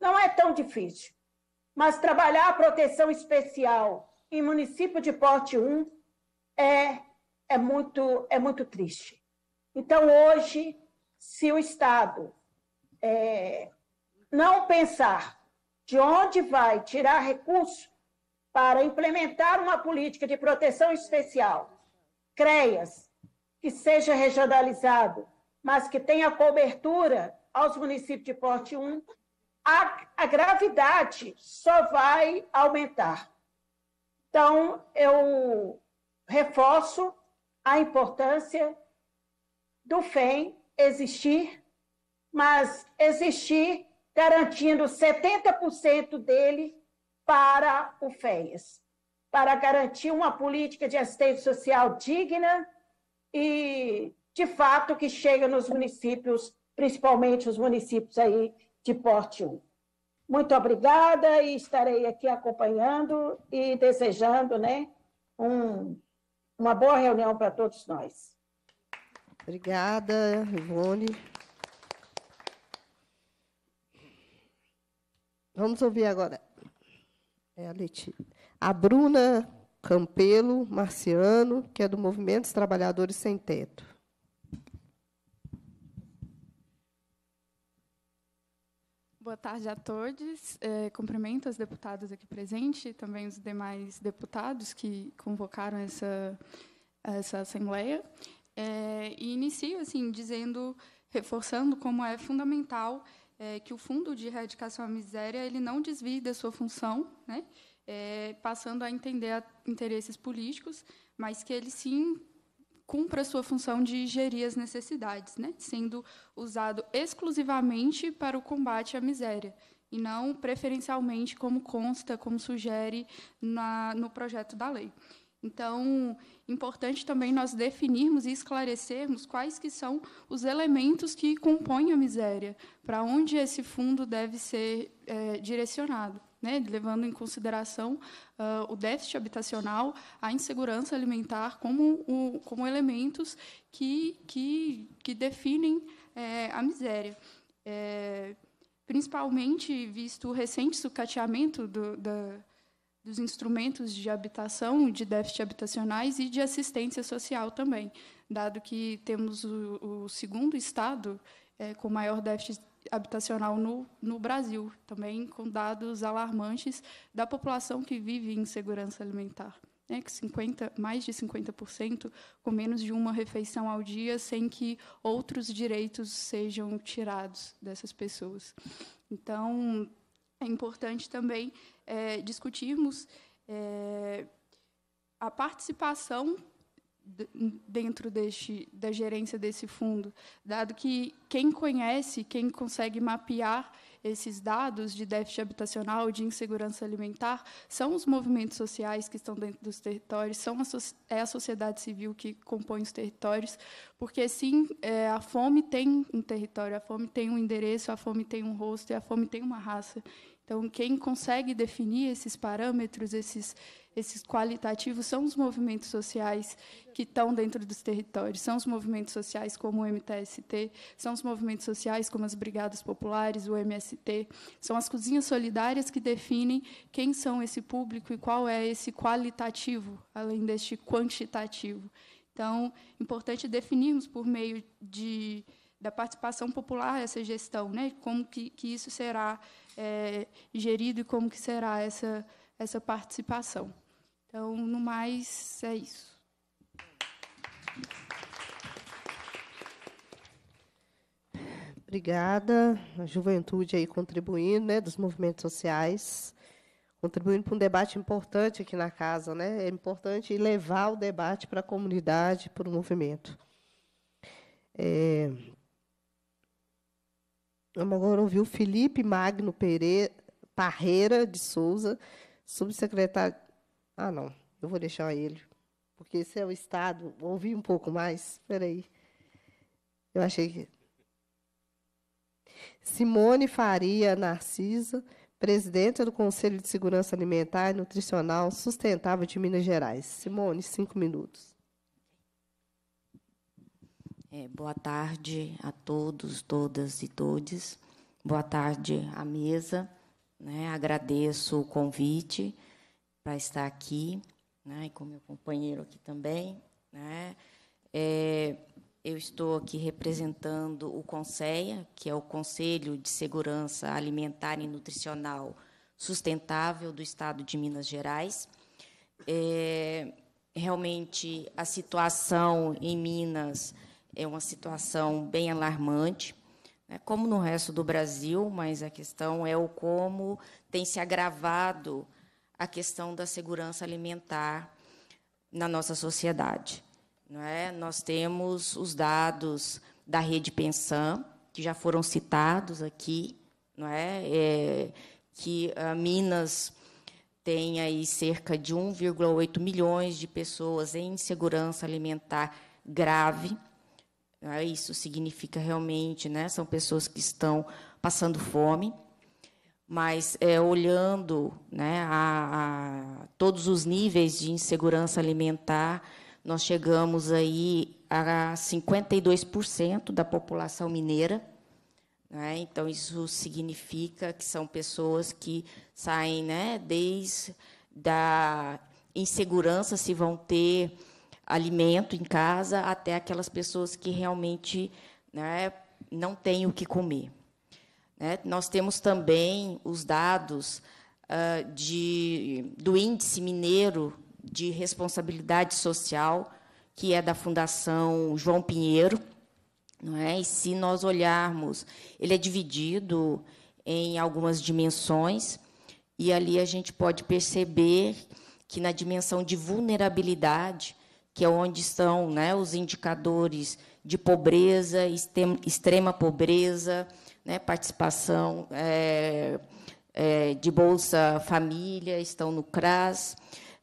não é tão difícil, mas trabalhar a proteção especial em município de porte 1 é, é, muito, é muito triste. Então, hoje, se o Estado é, não pensar de onde vai tirar recurso, para implementar uma política de proteção especial, CREAS, que seja regionalizado, mas que tenha cobertura aos municípios de porte 1, a, a gravidade só vai aumentar. Então, eu reforço a importância do FEM existir, mas existir garantindo 70% dele para o FEAS, para garantir uma política de assistência social digna e, de fato, que chegue nos municípios, principalmente os municípios aí de porte 1. Muito obrigada e estarei aqui acompanhando e desejando né, um, uma boa reunião para todos nós. Obrigada, Ivone. Vamos ouvir agora é a Letícia, A Bruna Campelo Marciano, que é do Movimento dos Trabalhadores Sem Teto. Boa tarde a todos. É, cumprimento as deputadas aqui presentes e também os demais deputados que convocaram essa, essa Assembleia. É, e inicio assim, dizendo, reforçando como é fundamental é, que o Fundo de Erradicação à Miséria ele não desvie da sua função, né, é, passando a entender a interesses políticos, mas que ele sim cumpra a sua função de gerir as necessidades, né, sendo usado exclusivamente para o combate à miséria e não preferencialmente como consta, como sugere na, no projeto da lei. Então, importante também nós definirmos e esclarecermos quais que são os elementos que compõem a miséria, para onde esse fundo deve ser é, direcionado. Né, levando em consideração uh, o déficit habitacional, a insegurança alimentar como, o, como elementos que, que, que definem é, a miséria. É, principalmente visto o recente sucateamento do, da, dos instrumentos de habitação, de déficit habitacionais e de assistência social também, dado que temos o, o segundo estado é, com maior déficit habitacional no, no Brasil, também com dados alarmantes da população que vive em segurança alimentar. Né, que 50, mais de 50% com menos de uma refeição ao dia, sem que outros direitos sejam tirados dessas pessoas. Então, é importante também é, discutirmos é, a participação dentro deste, da gerência desse fundo, dado que quem conhece, quem consegue mapear esses dados de déficit habitacional, de insegurança alimentar, são os movimentos sociais que estão dentro dos territórios, são a, é a sociedade civil que compõe os territórios, porque, sim, é, a fome tem um território, a fome tem um endereço, a fome tem um rosto e a fome tem uma raça. Então, quem consegue definir esses parâmetros, esses, esses qualitativos, são os movimentos sociais que estão dentro dos territórios, são os movimentos sociais como o MTST, são os movimentos sociais como as Brigadas Populares, o MST, são as cozinhas solidárias que definem quem são esse público e qual é esse qualitativo, além deste quantitativo. Então, importante definirmos por meio de, da participação popular essa gestão, né? como que, que isso será é, gerido e como que será essa, essa participação. Então, no mais, é isso. Obrigada, a juventude aí contribuindo, né, dos movimentos sociais, contribuindo para um debate importante aqui na casa, né? É importante levar o debate para a comunidade, para o movimento. É, Vamos agora ouvir o Felipe Magno Pereira, Parreira de Souza, subsecretário. Ah, não, eu vou deixar ele, porque esse é o Estado. Vou ouvir um pouco mais. Espera aí. Eu achei que. Simone Faria Narcisa, presidenta do Conselho de Segurança Alimentar e Nutricional Sustentável de Minas Gerais. Simone, cinco minutos. É, boa tarde a todos, todas e todes. Boa tarde à mesa. Né? Agradeço o convite para estar aqui, né? e com meu companheiro aqui também. Né? É, eu estou aqui representando o CONSEIA, que é o Conselho de Segurança Alimentar e Nutricional Sustentável do Estado de Minas Gerais. É, realmente, a situação em Minas é uma situação bem alarmante, né, como no resto do Brasil, mas a questão é o como tem se agravado a questão da segurança alimentar na nossa sociedade. Não é? Nós temos os dados da Rede Pensam que já foram citados aqui, não é? é que ah, Minas tem aí cerca de 1,8 milhões de pessoas em insegurança alimentar grave. Ah, isso significa realmente, né? São pessoas que estão passando fome, mas é, olhando, né, a, a todos os níveis de insegurança alimentar, nós chegamos aí a 52% da população mineira. Né? Então, isso significa que são pessoas que saem né, desde da insegurança se vão ter alimento em casa até aquelas pessoas que realmente né, não têm o que comer. Né? Nós temos também os dados uh, de, do Índice Mineiro de Responsabilidade Social, que é da Fundação João Pinheiro. Não é? E se nós olharmos, ele é dividido em algumas dimensões, e ali a gente pode perceber que na dimensão de vulnerabilidade, que é onde estão né, os indicadores de pobreza, extrema pobreza, né, participação é, é, de Bolsa Família, estão no CRAS.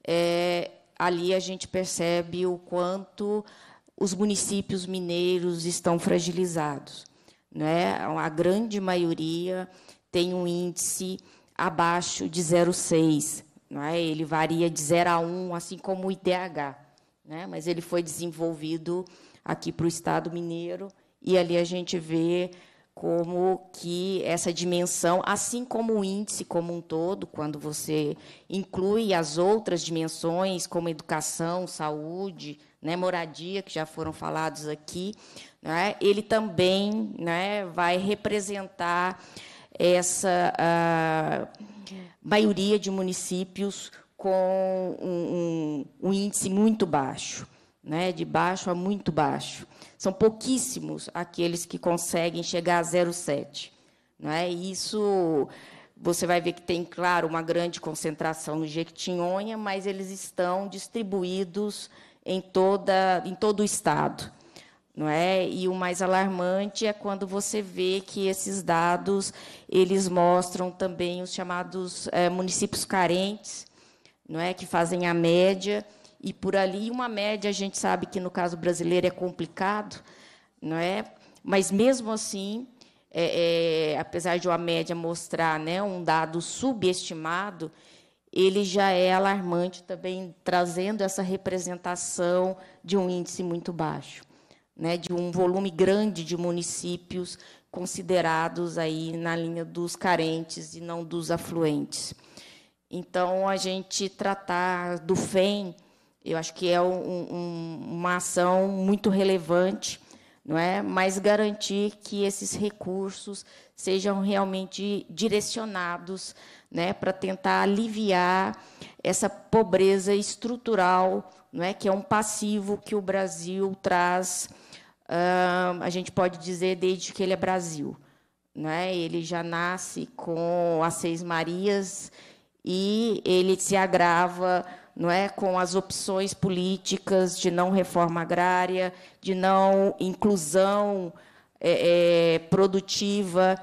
É, ali a gente percebe o quanto os municípios mineiros estão fragilizados. Né? A grande maioria tem um índice abaixo de 0,6. Né? Ele varia de 0 a 1, assim como o IDH né? mas ele foi desenvolvido aqui para o Estado mineiro, e ali a gente vê como que essa dimensão, assim como o índice como um todo, quando você inclui as outras dimensões, como educação, saúde, né, moradia, que já foram falados aqui, né, ele também né, vai representar essa ah, maioria de municípios com um, um, índice muito baixo, né? de baixo a muito baixo. São pouquíssimos aqueles que conseguem chegar a 0,7. Né? isso você vai ver que tem, claro, uma grande concentração no Jequitinhonha, mas eles estão distribuídos em, toda, em todo o Estado. Não é? E o mais alarmante é quando você vê que esses dados eles mostram também os chamados é, municípios carentes, não é que fazem a média e por ali uma média a gente sabe que no caso brasileiro é complicado, não é? Mas mesmo assim, é, é, apesar de uma média mostrar né, um dado subestimado, ele já é alarmante também trazendo essa representação de um índice muito baixo, né, de um volume grande de municípios considerados aí na linha dos carentes e não dos afluentes. Então, a gente tratar do FEM, eu acho que é um, um, uma ação muito relevante, não é? mas garantir que esses recursos sejam realmente direcionados né, para tentar aliviar essa pobreza estrutural, não é? que é um passivo que o Brasil traz, hum, a gente pode dizer, desde que ele é Brasil. é Ele já nasce com as Seis Marias e ele se agrava não é, com as opções políticas de não reforma agrária, de não inclusão é, é, produtiva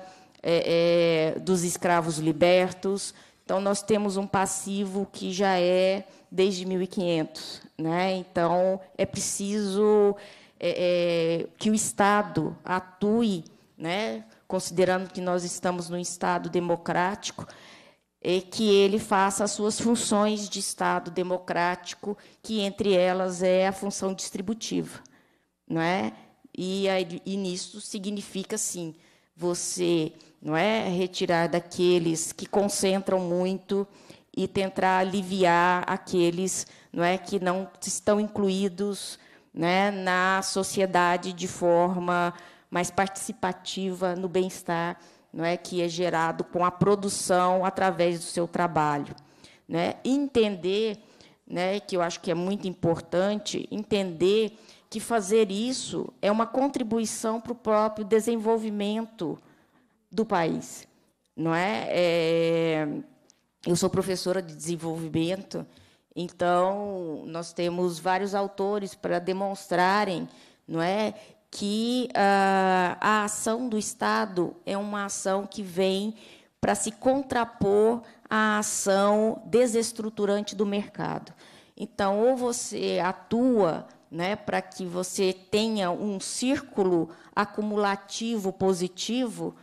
é, é dos escravos libertos. Então, nós temos um passivo que já é desde 1500. Né? Então, é preciso é, é, que o Estado atue, né? considerando que nós estamos num Estado democrático, é que ele faça as suas funções de Estado democrático, que entre elas é a função distributiva, não é? E, e nisso significa sim você não é retirar daqueles que concentram muito e tentar aliviar aqueles não é que não estão incluídos né, na sociedade de forma mais participativa no bem-estar não é que é gerado com a produção através do seu trabalho, né? Entender, né, que eu acho que é muito importante entender que fazer isso é uma contribuição para o próprio desenvolvimento do país, não é? é? Eu sou professora de desenvolvimento, então nós temos vários autores para demonstrarem, não é, que uh, a ação do Estado é uma ação que vem para se contrapor à ação desestruturante do mercado. Então, ou você atua né, para que você tenha um círculo acumulativo positivo,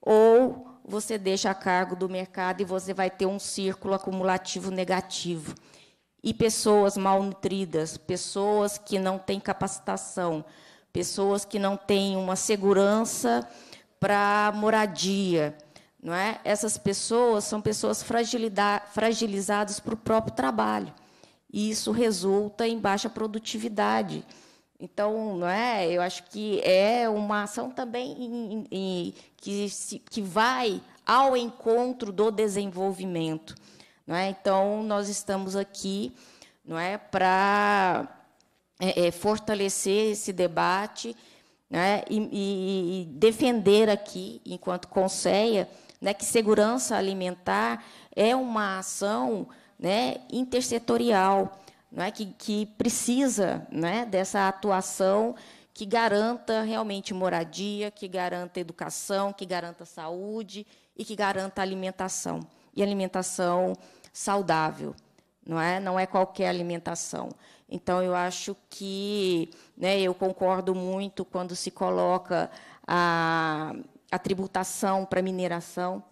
ou você deixa a cargo do mercado e você vai ter um círculo acumulativo negativo. E pessoas malnutridas, pessoas que não têm capacitação, pessoas que não têm uma segurança para moradia. Não é? Essas pessoas são pessoas fragilizadas para o próprio trabalho. E isso resulta em baixa produtividade. Então, não é? eu acho que é uma ação também em, em, que, se, que vai ao encontro do desenvolvimento. Não é? Então, nós estamos aqui não é, para é, é, fortalecer esse debate né, e, e, defender aqui, enquanto Conceia, né, que segurança alimentar é uma ação né, intersetorial, né, que, que precisa né, dessa atuação que garanta realmente moradia, que garanta educação, que garanta saúde e que garanta alimentação. E alimentação saudável, não é? Não é qualquer alimentação. Então, eu acho que né, eu concordo muito quando se coloca a, a tributação para mineração.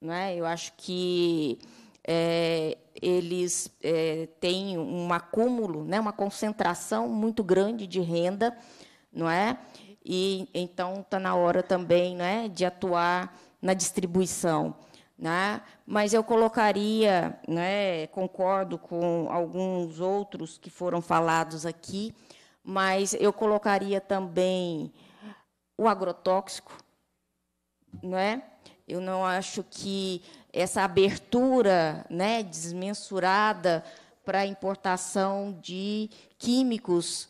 Né? Eu acho que é, eles é, têm um acúmulo, né, uma concentração muito grande de renda, não é? E então está na hora também, né, de atuar na distribuição. Né? Mas eu colocaria, né, concordo com alguns outros que foram falados aqui, mas eu colocaria também o agrotóxico. Né? Eu não acho que essa abertura né, desmensurada para a importação de químicos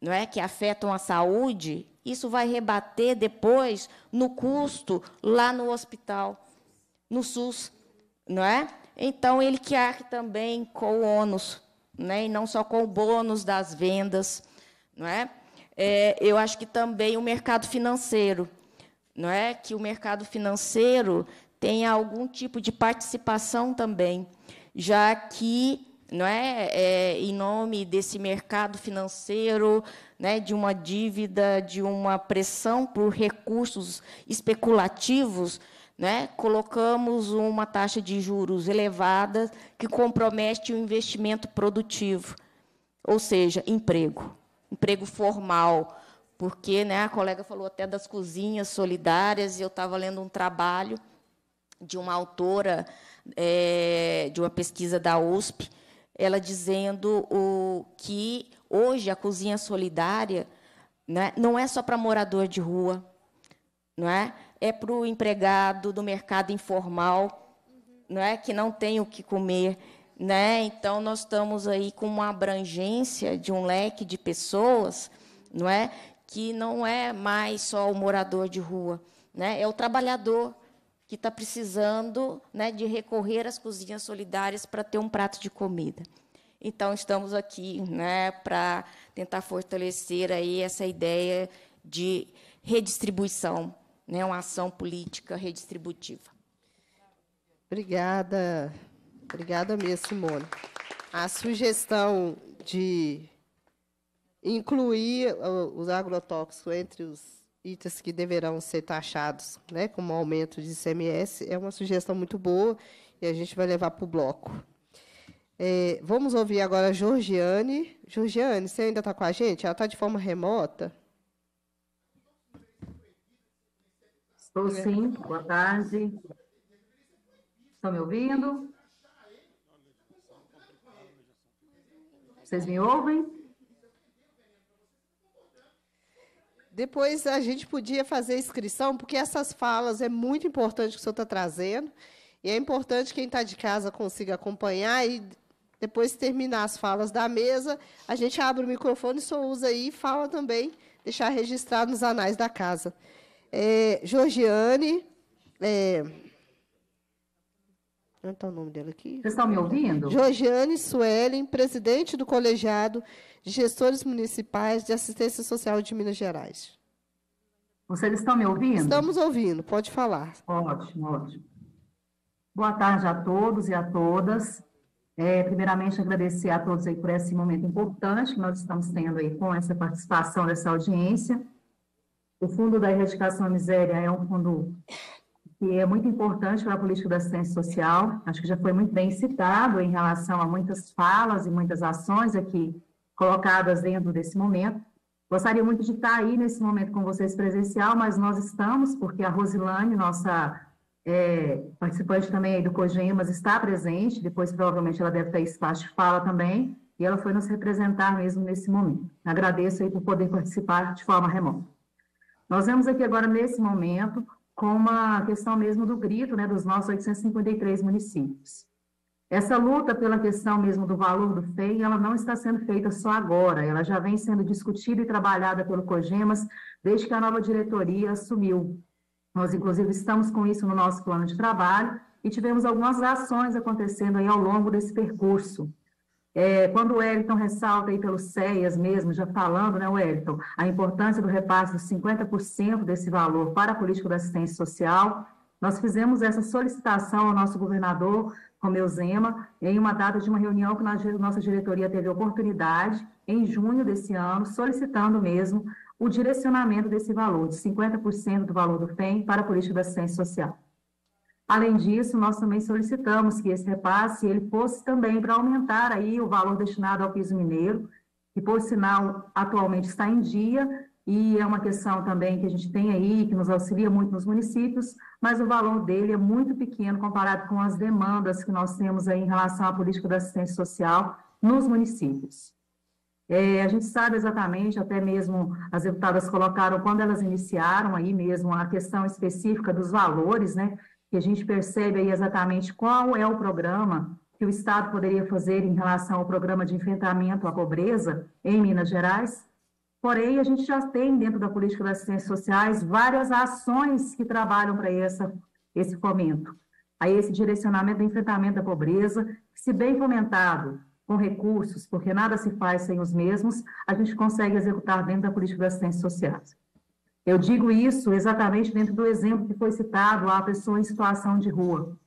né, que afetam a saúde, isso vai rebater depois no custo lá no hospital no SUS, não é? Então ele que arque também com o ônus, né? E não só com o bônus das vendas, não é? é? Eu acho que também o mercado financeiro, não é? Que o mercado financeiro tenha algum tipo de participação também, já que não é, é em nome desse mercado financeiro, né, de uma dívida, de uma pressão por recursos especulativos, né? colocamos uma taxa de juros elevada que compromete o investimento produtivo, ou seja, emprego, emprego formal, porque né, a colega falou até das cozinhas solidárias, e eu estava lendo um trabalho de uma autora é, de uma pesquisa da USP, ela dizendo o, que hoje a cozinha solidária né, não é só para morador de rua, não é? é para o empregado do mercado informal, não é que não tem o que comer, né? Então nós estamos aí com uma abrangência de um leque de pessoas, não é, que não é mais só o morador de rua, né? É o trabalhador que está precisando, né, de recorrer às cozinhas solidárias para ter um prato de comida. Então estamos aqui, né, para tentar fortalecer aí essa ideia de redistribuição né, uma ação política redistributiva. Obrigada, obrigada mesmo, Simone. A sugestão de incluir os agrotóxicos entre os itens que deverão ser taxados, né, como aumento de ICMS, é uma sugestão muito boa e a gente vai levar para o bloco. É, vamos ouvir agora a Georgiane. Georgiane, você ainda está com a gente? Ela está de forma remota? Estou sim, boa tarde. Estão me ouvindo? Vocês me ouvem? Depois a gente podia fazer inscrição, porque essas falas é muito importante que o senhor está trazendo. E é importante quem está de casa consiga acompanhar e depois terminar as falas da mesa, a gente abre o microfone, o senhor usa aí e fala também, deixar registrado nos anais da casa. É, Georgiane. É, não é está o nome dela aqui? Vocês estão me ouvindo? Georgiane Suelen, presidente do colegiado de gestores municipais de assistência social de Minas Gerais. Vocês estão me ouvindo? Estamos ouvindo, pode falar. Ótimo, ótimo. Boa tarde a todos e a todas. É, primeiramente, agradecer a todos aí por esse momento importante que nós estamos tendo aí com essa participação dessa audiência. O Fundo da Erradicação à Miséria é um fundo que é muito importante para a política da assistência social. Acho que já foi muito bem citado em relação a muitas falas e muitas ações aqui colocadas dentro desse momento. Gostaria muito de estar aí nesse momento com vocês presencial, mas nós estamos, porque a Rosilane, nossa é, participante também do Cogemas, está presente, depois provavelmente ela deve ter espaço de fala também, e ela foi nos representar mesmo nesse momento. Agradeço aí por poder participar de forma remota. Nós vemos aqui agora, nesse momento, com uma questão mesmo do grito né, dos nossos 853 municípios. Essa luta pela questão mesmo do valor do FEI, ela não está sendo feita só agora, ela já vem sendo discutida e trabalhada pelo COGEMAS desde que a nova diretoria assumiu. Nós, inclusive, estamos com isso no nosso plano de trabalho e tivemos algumas ações acontecendo aí ao longo desse percurso. É, quando o Wellington ressalta aí pelo CEAS mesmo, já falando, né, Wellington, a importância do repasse dos 50% desse valor para a política da assistência social, nós fizemos essa solicitação ao nosso governador, Romeu Zema, em uma data de uma reunião que nós, nossa diretoria teve oportunidade, em junho desse ano, solicitando mesmo o direcionamento desse valor, de 50% do valor do FEM para a política da assistência social. Além disso, nós também solicitamos que esse repasse ele fosse também para aumentar aí o valor destinado ao piso mineiro, que por sinal atualmente está em dia e é uma questão também que a gente tem aí que nos auxilia muito nos municípios, mas o valor dele é muito pequeno comparado com as demandas que nós temos aí em relação à política da assistência social nos municípios. É, a gente sabe exatamente, até mesmo as deputadas colocaram quando elas iniciaram aí mesmo a questão específica dos valores, né? que a gente percebe aí exatamente qual é o programa que o Estado poderia fazer em relação ao programa de enfrentamento à pobreza em Minas Gerais. Porém, a gente já tem dentro da política das assistências sociais várias ações que trabalham para essa, esse fomento, a esse direcionamento do enfrentamento da pobreza, se bem fomentado com recursos, porque nada se faz sem os mesmos, a gente consegue executar dentro da política das assistências sociais. Eu digo isso exatamente dentro do exemplo que foi citado, a pessoa em situação de rua.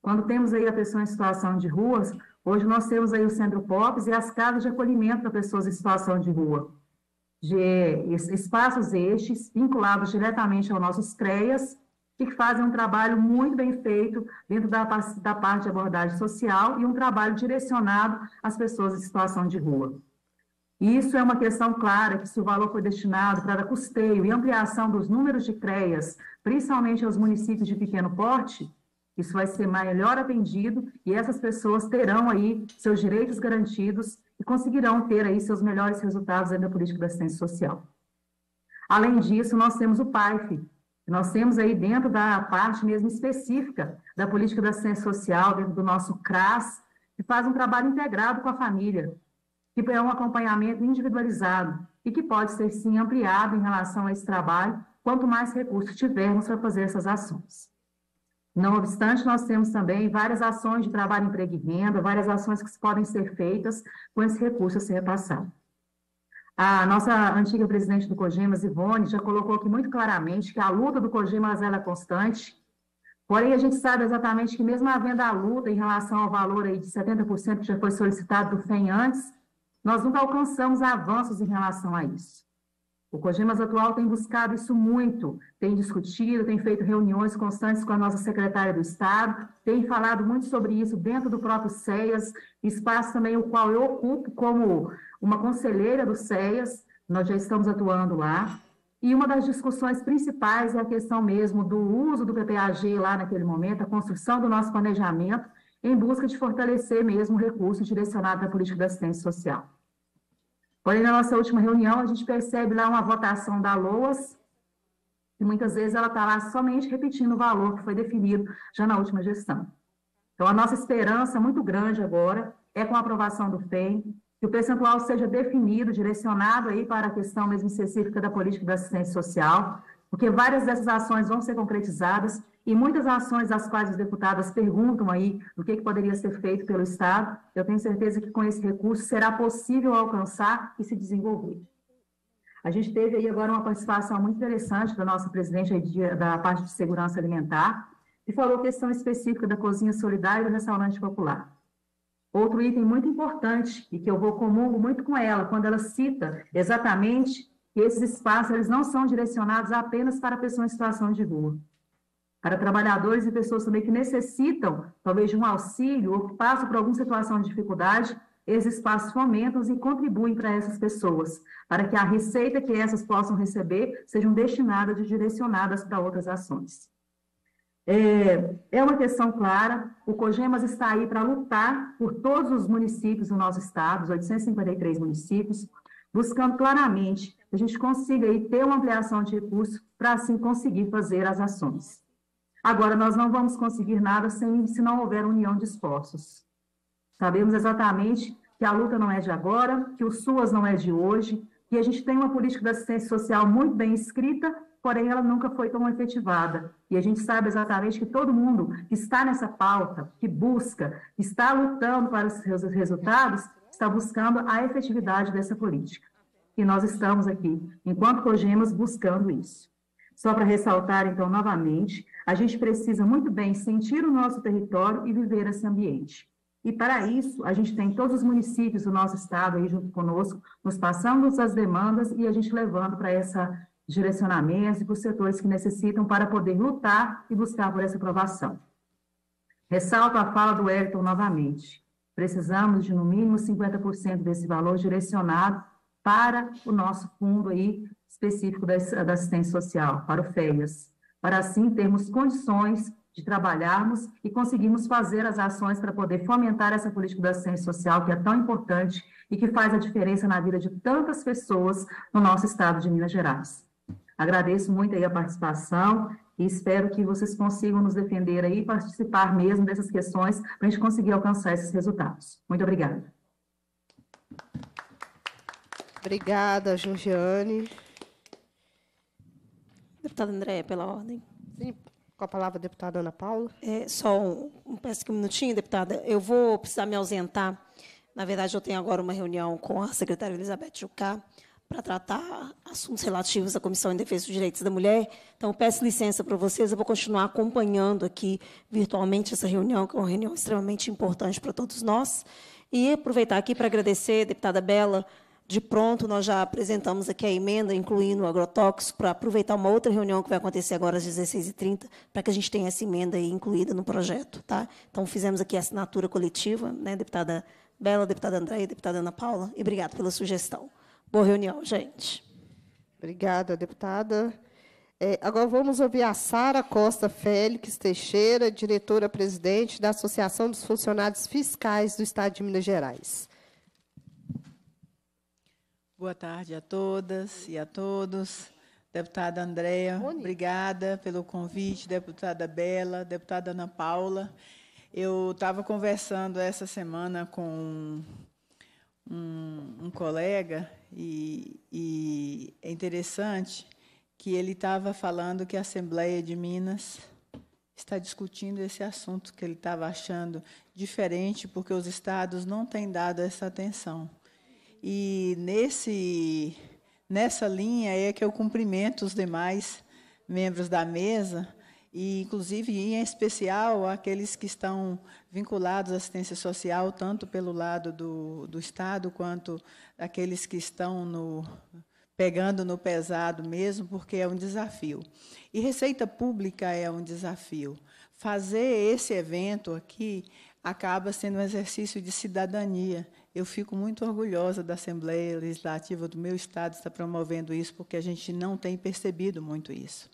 Quando temos aí a pessoa em situação de ruas, hoje nós temos aí o Centro POPs e as casas de acolhimento para pessoas em situação de rua. De espaços estes, vinculados diretamente aos nossos CREAS, que fazem um trabalho muito bem feito dentro da, da parte de abordagem social e um trabalho direcionado às pessoas em situação de rua. E isso é uma questão clara, que se o valor foi destinado para custeio e ampliação dos números de CREAS, principalmente aos municípios de pequeno porte, isso vai ser melhor atendido e essas pessoas terão aí seus direitos garantidos e conseguirão ter aí seus melhores resultados da política da assistência social. Além disso, nós temos o PAIF, nós temos aí dentro da parte mesmo específica da política da assistência social, dentro do nosso CRAS, que faz um trabalho integrado com a família, que tipo, é um acompanhamento individualizado e que pode ser sim ampliado em relação a esse trabalho, quanto mais recursos tivermos para fazer essas ações. Não obstante, nós temos também várias ações de trabalho, emprego e renda, várias ações que podem ser feitas com esse recurso a ser repassado. A nossa antiga presidente do COGEMAS, Ivone, já colocou aqui muito claramente que a luta do COGEMAS é constante, porém a gente sabe exatamente que mesmo havendo a luta em relação ao valor aí de 70% que já foi solicitado do FEM antes, nós nunca alcançamos avanços em relação a isso. O COGEMAS atual tem buscado isso muito, tem discutido, tem feito reuniões constantes com a nossa secretária do Estado, tem falado muito sobre isso dentro do próprio CEAS, espaço também o qual eu ocupo como uma conselheira do CEAS, nós já estamos atuando lá. E uma das discussões principais é a questão mesmo do uso do PPAG lá naquele momento, a construção do nosso planejamento, em busca de fortalecer mesmo o recurso direcionado à política da assistência social. Porém, na nossa última reunião, a gente percebe lá uma votação da LOAS, e muitas vezes ela está lá somente repetindo o valor que foi definido já na última gestão. Então, a nossa esperança muito grande agora é com a aprovação do FEM, que o percentual seja definido, direcionado aí para a questão mesmo específica da política da assistência social, porque várias dessas ações vão ser concretizadas e muitas ações às quais os deputadas perguntam aí o que, que poderia ser feito pelo Estado, eu tenho certeza que com esse recurso será possível alcançar e se desenvolver. A gente teve aí agora uma participação muito interessante da nossa presidente da parte de segurança alimentar, que falou questão específica da cozinha solidária e do restaurante popular. Outro item muito importante, e que eu vou comungo muito com ela, quando ela cita exatamente que esses espaços eles não são direcionados apenas para pessoas em situação de rua para trabalhadores e pessoas também que necessitam, talvez, de um auxílio ou que passam por alguma situação de dificuldade, esses espaços fomentam e contribuem para essas pessoas, para que a receita que essas possam receber sejam destinadas e direcionadas para outras ações. É, é uma questão clara, o COGEMAS está aí para lutar por todos os municípios do nosso estado, os 853 municípios, buscando claramente que a gente consiga aí ter uma ampliação de recursos para assim conseguir fazer as ações. Agora, nós não vamos conseguir nada sem, se não houver união de esforços. Sabemos exatamente que a luta não é de agora, que o SUAS não é de hoje, que a gente tem uma política da assistência social muito bem escrita, porém ela nunca foi tão efetivada. E a gente sabe exatamente que todo mundo que está nessa pauta, que busca, que está lutando para os seus resultados, está buscando a efetividade dessa política. E nós estamos aqui, enquanto cogemos buscando isso. Só para ressaltar, então, novamente, a gente precisa muito bem sentir o nosso território e viver esse ambiente. E para isso, a gente tem todos os municípios do nosso estado aí junto conosco, nos passando as demandas e a gente levando para essa direcionamento e para os setores que necessitam para poder lutar e buscar por essa aprovação. Ressalto a fala do Elton novamente. Precisamos de no mínimo 50% desse valor direcionado para o nosso fundo aí específico da, assistência social, para o FEAS, para assim termos condições de trabalharmos e conseguirmos fazer as ações para poder fomentar essa política da assistência social que é tão importante e que faz a diferença na vida de tantas pessoas no nosso estado de Minas Gerais. Agradeço muito aí a participação e espero que vocês consigam nos defender aí e participar mesmo dessas questões para a gente conseguir alcançar esses resultados. Muito obrigada. Obrigada, Georgiane deputado André, pela ordem. Sim, com a palavra, deputada Ana Paula. É, só um, um, peço que um minutinho, deputada. Eu vou precisar me ausentar. Na verdade, eu tenho agora uma reunião com a secretária Elizabeth Jucá para tratar assuntos relativos à Comissão em Defesa dos Direitos da Mulher. Então, peço licença para vocês, eu vou continuar acompanhando aqui virtualmente essa reunião, que é uma reunião extremamente importante para todos nós. E aproveitar aqui para agradecer, deputada Bela, de pronto, nós já apresentamos aqui a emenda, incluindo o agrotóxico, para aproveitar uma outra reunião que vai acontecer agora às 16h30, para que a gente tenha essa emenda incluída no projeto. Tá? Então, fizemos aqui a assinatura coletiva, né, deputada Bela, deputada Andréia, deputada Ana Paula, e obrigado pela sugestão. Boa reunião, gente. Obrigada, deputada. É, agora vamos ouvir a Sara Costa Félix Teixeira, diretora-presidente da Associação dos Funcionários Fiscais do Estado de Minas Gerais. Boa tarde a todas e a todos. Deputada Andréa, obrigada pelo convite. Deputada Bela, deputada Ana Paula. Eu estava conversando essa semana com um, um colega e, e é interessante que ele estava falando que a Assembleia de Minas está discutindo esse assunto que ele estava achando diferente, porque os estados não têm dado essa atenção. E nesse, nessa linha é que eu cumprimento os demais membros da mesa, e inclusive em especial aqueles que estão vinculados à assistência social, tanto pelo lado do, do Estado, quanto aqueles que estão no, pegando no pesado mesmo, porque é um desafio. E Receita Pública é um desafio. Fazer esse evento aqui acaba sendo um exercício de cidadania eu fico muito orgulhosa da Assembleia Legislativa do meu Estado estar promovendo isso, porque a gente não tem percebido muito isso.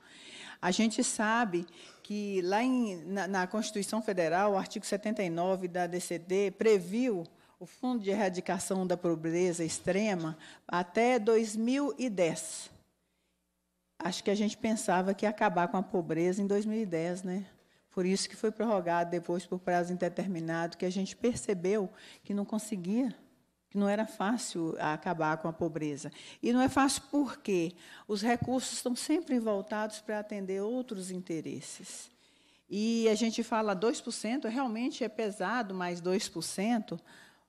A gente sabe que lá em, na, na, Constituição Federal, o artigo 79 da DCD previu o Fundo de Erradicação da Pobreza Extrema até 2010. Acho que a gente pensava que ia acabar com a pobreza em 2010, né? Por isso que foi prorrogado depois por prazo indeterminado, que a gente percebeu que não conseguia, que não era fácil acabar com a pobreza. E não é fácil porque os recursos estão sempre voltados para atender outros interesses. E a gente fala 2%, realmente é pesado mais 2%,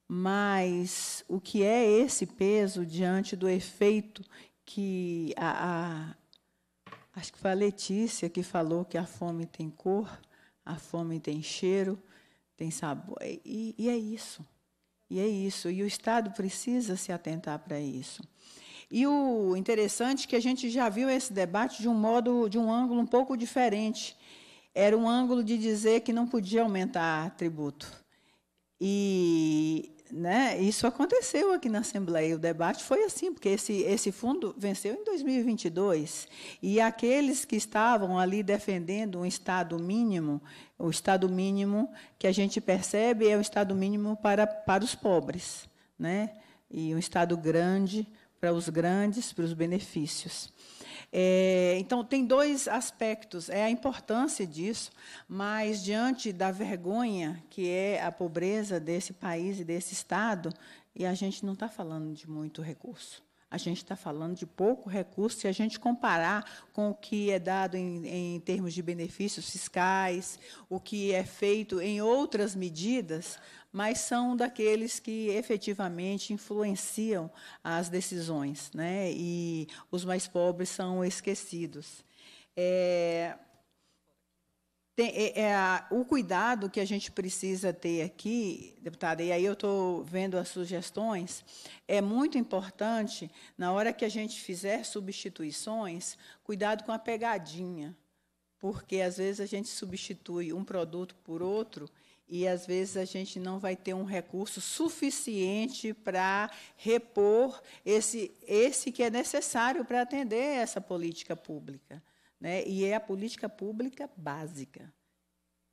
mas o que é esse peso diante do efeito que a, a acho que foi a Letícia que falou que a fome tem cor? A fome tem cheiro, tem sabor. E, e é isso. E é isso. E o Estado precisa se atentar para isso. E o interessante é que a gente já viu esse debate de um modo, de um ângulo um pouco diferente. Era um ângulo de dizer que não podia aumentar tributo. E né, isso aconteceu aqui na Assembleia. O debate foi assim, porque esse, esse fundo venceu em 2022. E aqueles que estavam ali defendendo um Estado mínimo, o Estado mínimo que a gente percebe é o Estado mínimo para, para os pobres, né? e um Estado grande para os grandes, para os benefícios. É, então, tem dois aspectos. É a importância disso, mas diante da vergonha que é a pobreza desse país e desse Estado, e a gente não está falando de muito recurso. A gente está falando de pouco recurso se a gente comparar com o que é dado em, em termos de benefícios fiscais, o que é feito em outras medidas, mas são daqueles que efetivamente influenciam as decisões, né? e os mais pobres são esquecidos. É, tem, é, é, o cuidado que a gente precisa ter aqui, deputada, e aí eu estou vendo as sugestões, é muito importante, na hora que a gente fizer substituições, cuidado com a pegadinha, porque às vezes a gente substitui um produto por outro e às vezes a gente não vai ter um recurso suficiente para repor esse, esse que é necessário para atender essa política pública. Né? E é a política pública básica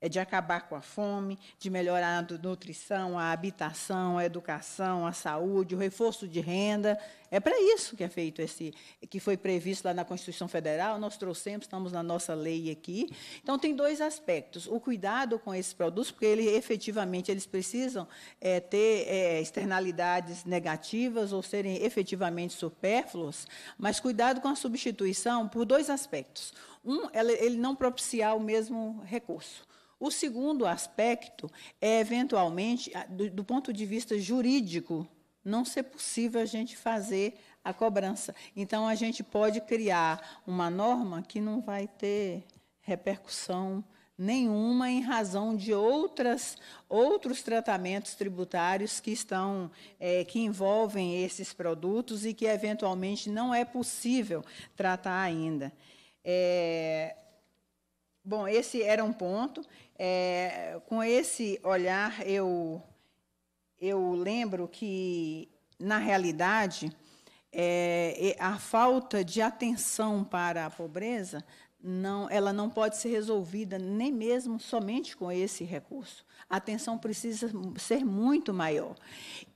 é de acabar com a fome, de melhorar a nutrição, a habitação, a educação, a saúde, o reforço de renda. É para isso que é feito esse, que foi previsto lá na Constituição Federal. Nós trouxemos, estamos na nossa lei aqui. Então tem dois aspectos: o cuidado com esses produtos, porque ele efetivamente eles precisam é, ter é, externalidades negativas ou serem efetivamente supérfluos. Mas cuidado com a substituição por dois aspectos: um, ele não propiciar o mesmo recurso. O segundo aspecto é, eventualmente, do, do ponto de vista jurídico, não ser possível a gente fazer a cobrança. Então, a gente pode criar uma norma que não vai ter repercussão nenhuma em razão de outras, outros tratamentos tributários que estão é, que envolvem esses produtos e que eventualmente não é possível tratar ainda. É, Bom, esse era um ponto. É, com esse olhar, eu, eu lembro que, na realidade, é, a falta de atenção para a pobreza, não, ela não pode ser resolvida nem mesmo somente com esse recurso a atenção precisa ser muito maior.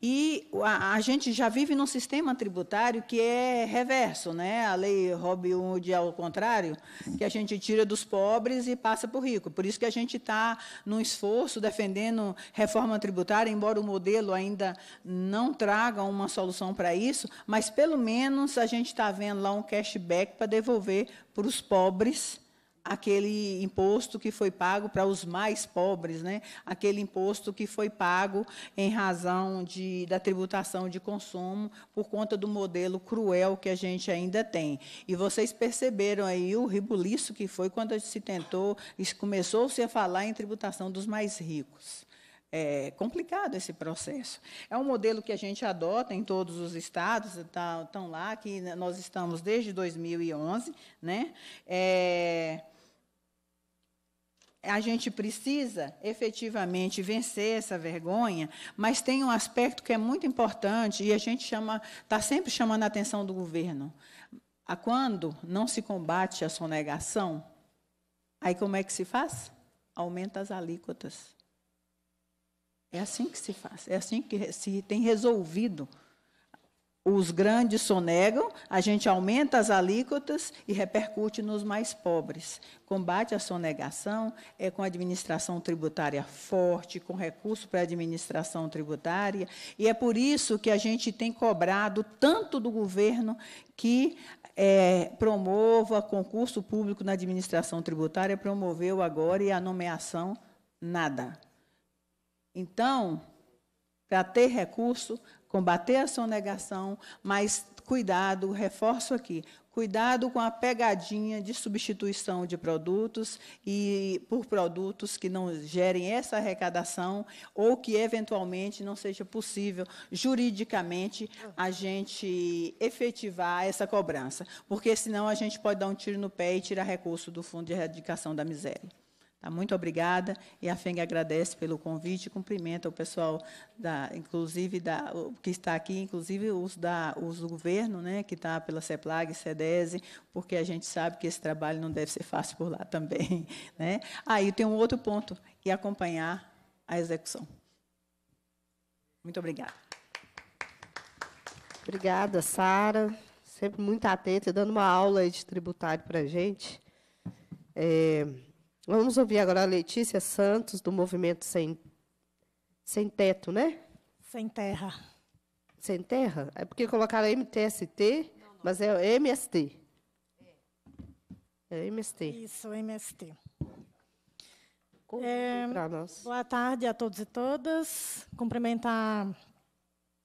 E a, a gente já vive num sistema tributário que é reverso, né? a lei Robin Hood ao contrário, que a gente tira dos pobres e passa para o rico. Por isso que a gente está num esforço defendendo reforma tributária, embora o modelo ainda não traga uma solução para isso, mas pelo menos a gente está vendo lá um cashback para devolver para os pobres aquele imposto que foi pago para os mais pobres, né? aquele imposto que foi pago em razão de, da tributação de consumo por conta do modelo cruel que a gente ainda tem. E vocês perceberam aí o ribuliço que foi quando se tentou, começou-se a falar em tributação dos mais ricos. É complicado esse processo. É um modelo que a gente adota em todos os estados, estão tá, lá, que nós estamos desde 2011. Né? É, a gente precisa efetivamente vencer essa vergonha, mas tem um aspecto que é muito importante e a gente chama, está sempre chamando a atenção do governo. A quando não se combate a sonegação, aí como é que se faz? Aumenta as alíquotas. É assim que se faz, é assim que se tem resolvido os grandes sonegam, a gente aumenta as alíquotas e repercute nos mais pobres. Combate à sonegação é com administração tributária forte, com recurso para administração tributária, e é por isso que a gente tem cobrado tanto do governo que é, promova concurso público na administração tributária, promoveu agora e a nomeação nada. Então, para ter recurso, combater a sonegação, mas cuidado, reforço aqui, cuidado com a pegadinha de substituição de produtos e por produtos que não gerem essa arrecadação ou que eventualmente não seja possível juridicamente a gente efetivar essa cobrança, porque senão a gente pode dar um tiro no pé e tirar recurso do Fundo de Erradicação da Miséria. Tá, muito obrigada e a FENG agradece pelo convite, e cumprimenta o pessoal da, inclusive da, que está aqui, inclusive os da os do governo, né, que está pela CEPLAG, CEDESE, porque a gente sabe que esse trabalho não deve ser fácil por lá também, né? Aí ah, tem um outro ponto e acompanhar a execução. Muito obrigada. Obrigada, Sara. Sempre muito atenta, dando uma aula de tributário para a gente. É... Vamos ouvir agora a Letícia Santos, do Movimento Sem, Sem Teto, né? Sem Terra. Sem Terra? É porque colocaram MTST, não, não. mas é MST. É MST. Isso, MST. É, boa tarde a todos e todas. Cumprimentar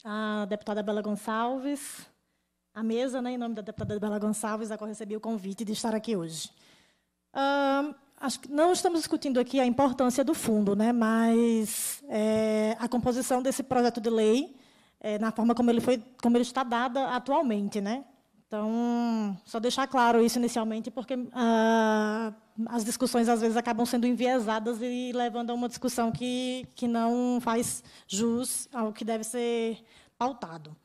a deputada Bela Gonçalves, a mesa, né, em nome da deputada Bela Gonçalves, a qual recebi o convite de estar aqui hoje. Uh, Acho que não estamos discutindo aqui a importância do fundo, né? mas é, a composição desse projeto de lei, é, na forma como ele, foi, como ele está dada atualmente. Né? Então, só deixar claro isso inicialmente, porque ah, as discussões, às vezes, acabam sendo enviesadas e levando a uma discussão que, que não faz jus ao que deve ser pautado.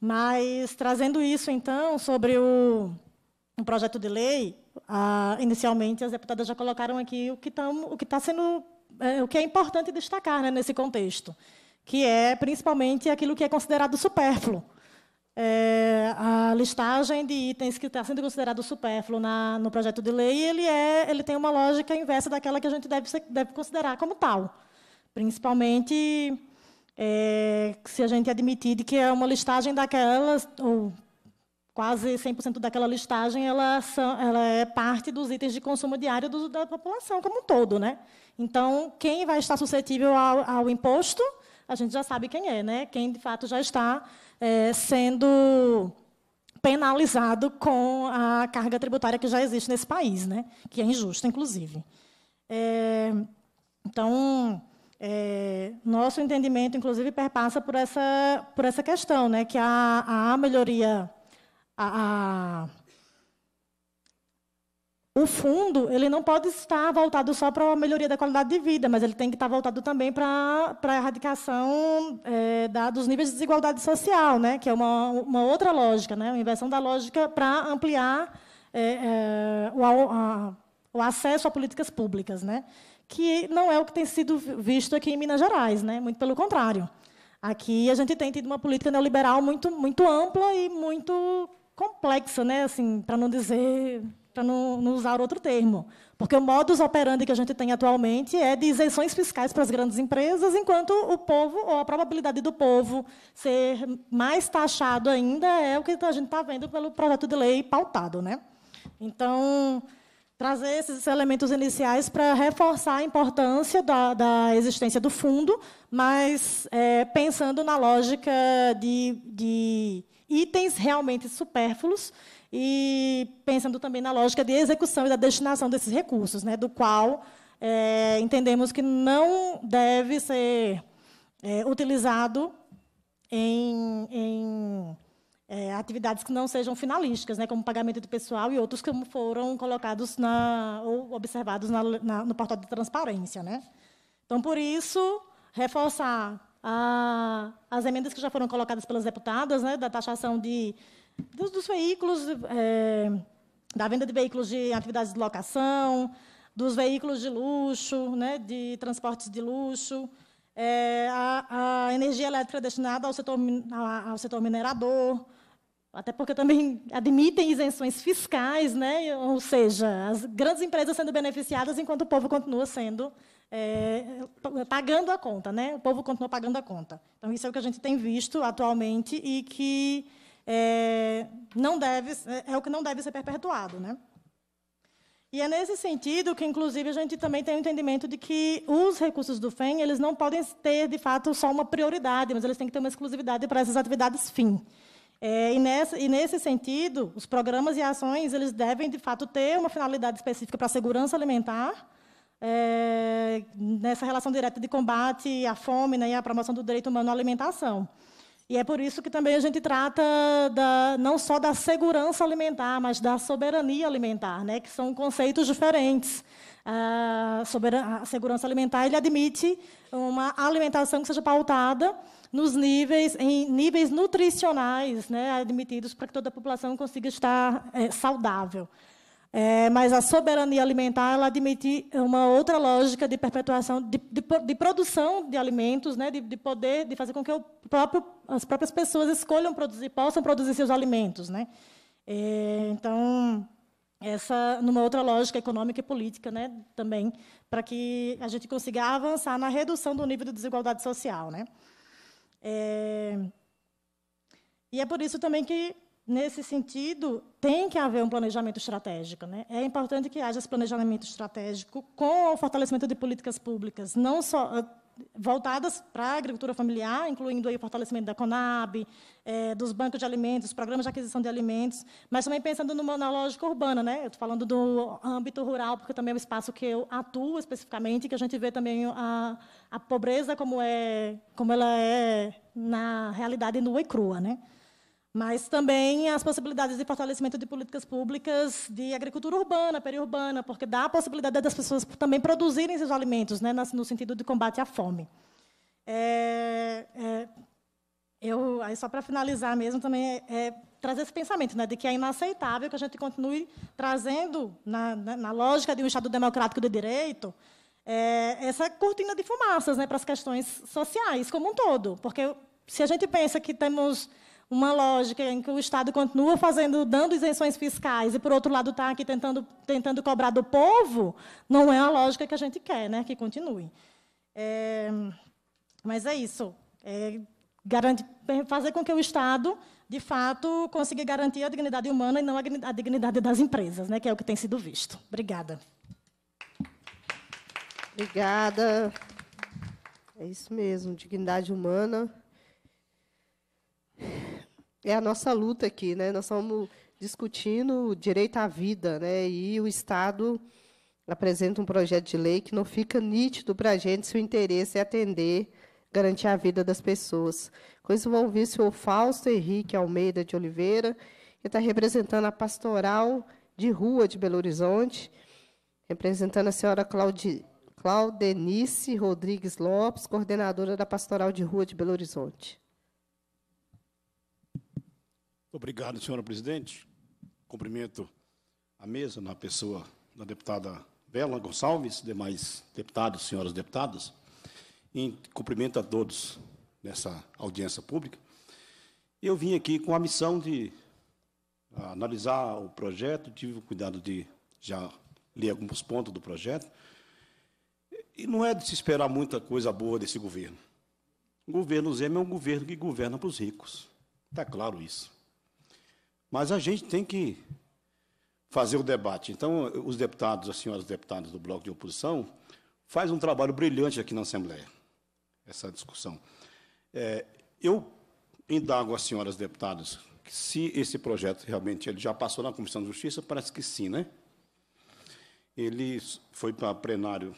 Mas, trazendo isso, então, sobre o, o projeto de lei, ah, inicialmente, as deputadas já colocaram aqui o que está sendo, é, o que é importante destacar né, nesse contexto, que é principalmente aquilo que é considerado supérfluo. É, a listagem de itens que está sendo considerado supérfluo na, no projeto de lei, ele, é, ele tem uma lógica inversa daquela que a gente deve, deve considerar como tal. Principalmente é, se a gente admitir que é uma listagem daquelas, ou quase 100% daquela listagem ela, são, ela, é parte dos itens de consumo diário do, da população como um todo. Né? Então, quem vai estar suscetível ao, ao imposto, a gente já sabe quem é, né? quem de fato já está é, sendo penalizado com a carga tributária que já existe nesse país, né? que é injusta, inclusive. É, então, é, nosso entendimento, inclusive, perpassa por essa, por essa questão, né? que a, a melhoria a, a o fundo ele não pode estar voltado só para a melhoria da qualidade de vida, mas ele tem que estar voltado também para, para a erradicação é, da, dos níveis de desigualdade social, né? que é uma, uma outra lógica, né? uma inversão da lógica para ampliar é, é, o, a, o acesso a políticas públicas, né? que não é o que tem sido visto aqui em Minas Gerais, né? muito pelo contrário. Aqui a gente tem tido uma política neoliberal muito, muito ampla e muito complexa, né? Assim, para não dizer, para não, não, usar outro termo, porque o modus operandi que a gente tem atualmente é de isenções fiscais para as grandes empresas, enquanto o povo ou a probabilidade do povo ser mais taxado ainda é o que a gente está vendo pelo projeto de lei pautado, né? Então trazer esses elementos iniciais para reforçar a importância da, da, existência do fundo, mas é, pensando na lógica de, de itens realmente supérfluos e pensando também na lógica de execução e da destinação desses recursos, né, do qual é, entendemos que não deve ser é, utilizado em, em é, atividades que não sejam finalísticas, né, como pagamento de pessoal e outros que foram colocados na, ou observados na, na, no portal de transparência. Né? Então, por isso, reforçar a, ah, as emendas que já foram colocadas pelas deputadas, né, da taxação de, dos, dos veículos, é, da venda de veículos de atividades de locação, dos veículos de luxo, né, de transportes de luxo, é, a, a, energia elétrica destinada ao setor, ao setor minerador, até porque também admitem isenções fiscais, né? ou seja, as grandes empresas sendo beneficiadas enquanto o povo continua sendo é, pagando a conta, né? O povo continua pagando a conta. Então isso é o que a gente tem visto atualmente e que é, não deve é, é o que não deve ser perpetuado, né? E é nesse sentido que, inclusive, a gente também tem o entendimento de que os recursos do FEM eles não podem ter, de fato, só uma prioridade, mas eles têm que ter uma exclusividade para essas atividades fim. É, e, nessa, e, nesse sentido, os programas e ações eles devem, de fato, ter uma finalidade específica para a segurança alimentar, é, nessa relação direta de combate à fome né, e à promoção do direito humano à alimentação. E é por isso que também a gente trata da, não só da segurança alimentar, mas da soberania alimentar, né, que são conceitos diferentes. A, a segurança alimentar ele admite uma alimentação que seja pautada nos níveis em níveis nutricionais né, admitidos para que toda a população consiga estar é, saudável. É, mas a soberania alimentar ela admite uma outra lógica de perpetuação, de, de, de produção de alimentos, né, de, de, poder, de fazer com que próprio, as próprias pessoas escolham produzir, possam produzir seus alimentos, né? É, então essa numa outra lógica econômica e política, né, também para que a gente consiga avançar na redução do nível de desigualdade social, né? É, e é por isso também que nesse sentido, tem que haver um planejamento estratégico. Né? É importante que haja esse planejamento estratégico com o fortalecimento de políticas públicas, não só eh, voltadas para a agricultura familiar, incluindo aí o fortalecimento da Conab, é, dos bancos de alimentos, programas de aquisição de alimentos, mas também pensando numa, na lógica urbana, né? Eu estou falando do âmbito rural, porque também é um espaço que eu atuo especificamente, que a gente vê também a, a pobreza como é, como ela é na realidade nua e crua, né? mas também as possibilidades de fortalecimento de políticas públicas de agricultura urbana, periurbana, porque dá a possibilidade das pessoas também produzirem seus alimentos, né, no sentido de combate à fome. É, é, eu, aí só para finalizar mesmo, também é, é, trazer esse pensamento né, de que é inaceitável que a gente continue trazendo, na, na, na lógica de um Estado democrático de direito, é, essa cortina de fumaças né, para as questões sociais como um todo. Porque se a gente pensa que temos uma lógica em que o Estado continua fazendo, dando isenções fiscais e, por outro lado, está aqui tentando, tentando cobrar do povo, não é a lógica que a gente quer, né? que continue. É, mas é isso. É, é fazer com que o Estado, de fato, consiga garantir a dignidade humana e não a dignidade das empresas, né? que é o que tem sido visto. Obrigada. Obrigada. É isso mesmo, dignidade humana é a nossa luta aqui, né? Nós estamos discutindo o direito à vida, né? E o Estado apresenta um projeto de lei que não fica nítido para a gente se o interesse é atender, garantir a vida das pessoas. Com isso, vou ouvir o senhor Fausto Henrique Almeida de Oliveira, que está representando a pastoral de rua de Belo Horizonte, representando a senhora Claudi... Claudenice Rodrigues Lopes, coordenadora da pastoral de rua de Belo Horizonte. Obrigado, senhora presidente. Cumprimento a mesa na pessoa da deputada Bela Gonçalves, demais deputados, senhoras deputadas, e cumprimento a todos nessa audiência pública. Eu vim aqui com a missão de ah, analisar o projeto, tive o cuidado de já ler alguns pontos do projeto, e não é de se esperar muita coisa boa desse governo. O governo Zema é um governo que governa para os ricos, está claro isso. Mas a gente tem que fazer o debate. Então, os deputados, as senhoras deputadas do bloco de oposição, faz um trabalho brilhante aqui na Assembleia, essa discussão. É, eu indago às senhoras deputadas que se esse projeto realmente ele já passou na Comissão de Justiça, parece que sim, né? Ele foi para plenário,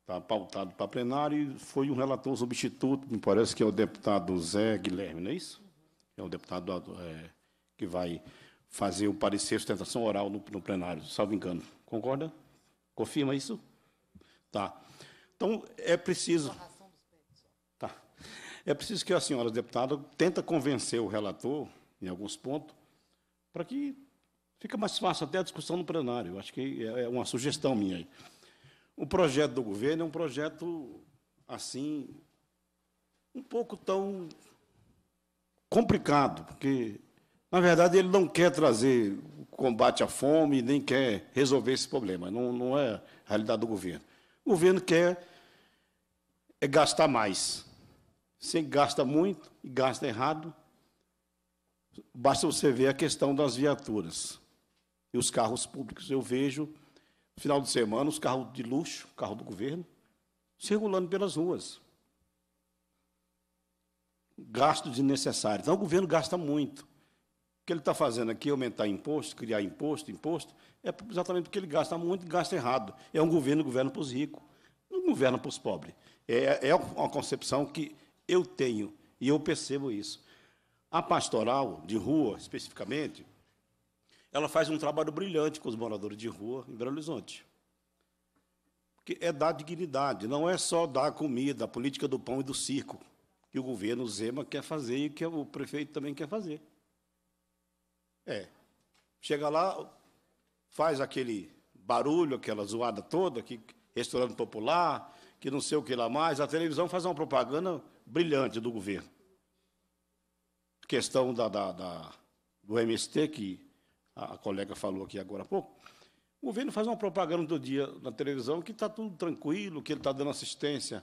está pautado para plenário, e foi um relator substituto, me parece que é o deputado Zé Guilherme, não é isso? É o deputado é, que vai fazer o parecer sustentação oral no, no plenário, salvo engano. Concorda? Confirma isso? Tá. Então, é preciso... Tá. É preciso que a senhora deputada tenta convencer o relator, em alguns pontos, para que fica mais fácil até a discussão no plenário. Eu acho que é, é uma sugestão minha aí. O projeto do governo é um projeto, assim, um pouco tão complicado, porque na verdade, ele não quer trazer combate à fome, nem quer resolver esse problema. Não, não é a realidade do governo. O governo quer é gastar mais. Você gasta muito e gasta errado. Basta você ver a questão das viaturas e os carros públicos. Eu vejo, no final de semana, os carros de luxo, carro do governo, circulando pelas ruas. Gastos desnecessários. Então, o governo gasta muito que ele está fazendo aqui, aumentar imposto, criar imposto, imposto, é exatamente porque ele gasta muito e gasta errado. É um governo que governa para os ricos, não governa para os pobres. É, é uma concepção que eu tenho e eu percebo isso. A pastoral de rua, especificamente, ela faz um trabalho brilhante com os moradores de rua em Belo Horizonte. Porque é dar dignidade, não é só dar comida, a política do pão e do circo, que o governo Zema quer fazer e que o prefeito também quer fazer. É. Chega lá, faz aquele barulho, aquela zoada toda, que restaurante popular, que não sei o que lá mais. A televisão faz uma propaganda brilhante do governo. Questão da, da, da do MST, que a colega falou aqui agora há pouco. O governo faz uma propaganda do dia na televisão que está tudo tranquilo, que ele está dando assistência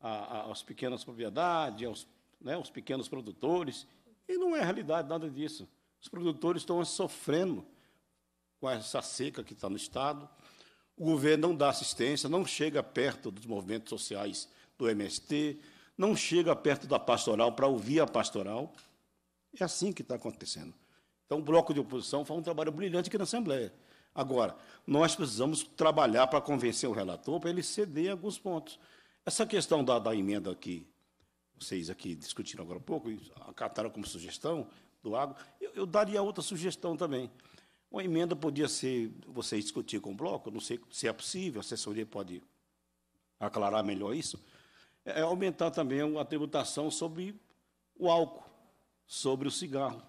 a, a, às pequenas propriedades, aos, né, aos pequenos produtores. E não é realidade nada disso. Os produtores estão sofrendo com essa seca que está no Estado. O governo não dá assistência, não chega perto dos movimentos sociais do MST, não chega perto da pastoral para ouvir a pastoral. É assim que está acontecendo. Então, o bloco de oposição faz um trabalho brilhante aqui na Assembleia. Agora, nós precisamos trabalhar para convencer o relator para ele ceder alguns pontos. Essa questão da, da emenda que vocês aqui discutiram agora há pouco, acataram como sugestão, do agro. Eu, eu daria outra sugestão também. Uma emenda podia ser você discutir com o bloco, não sei se é possível, a assessoria pode aclarar melhor isso. É, é aumentar também a tributação sobre o álcool, sobre o cigarro.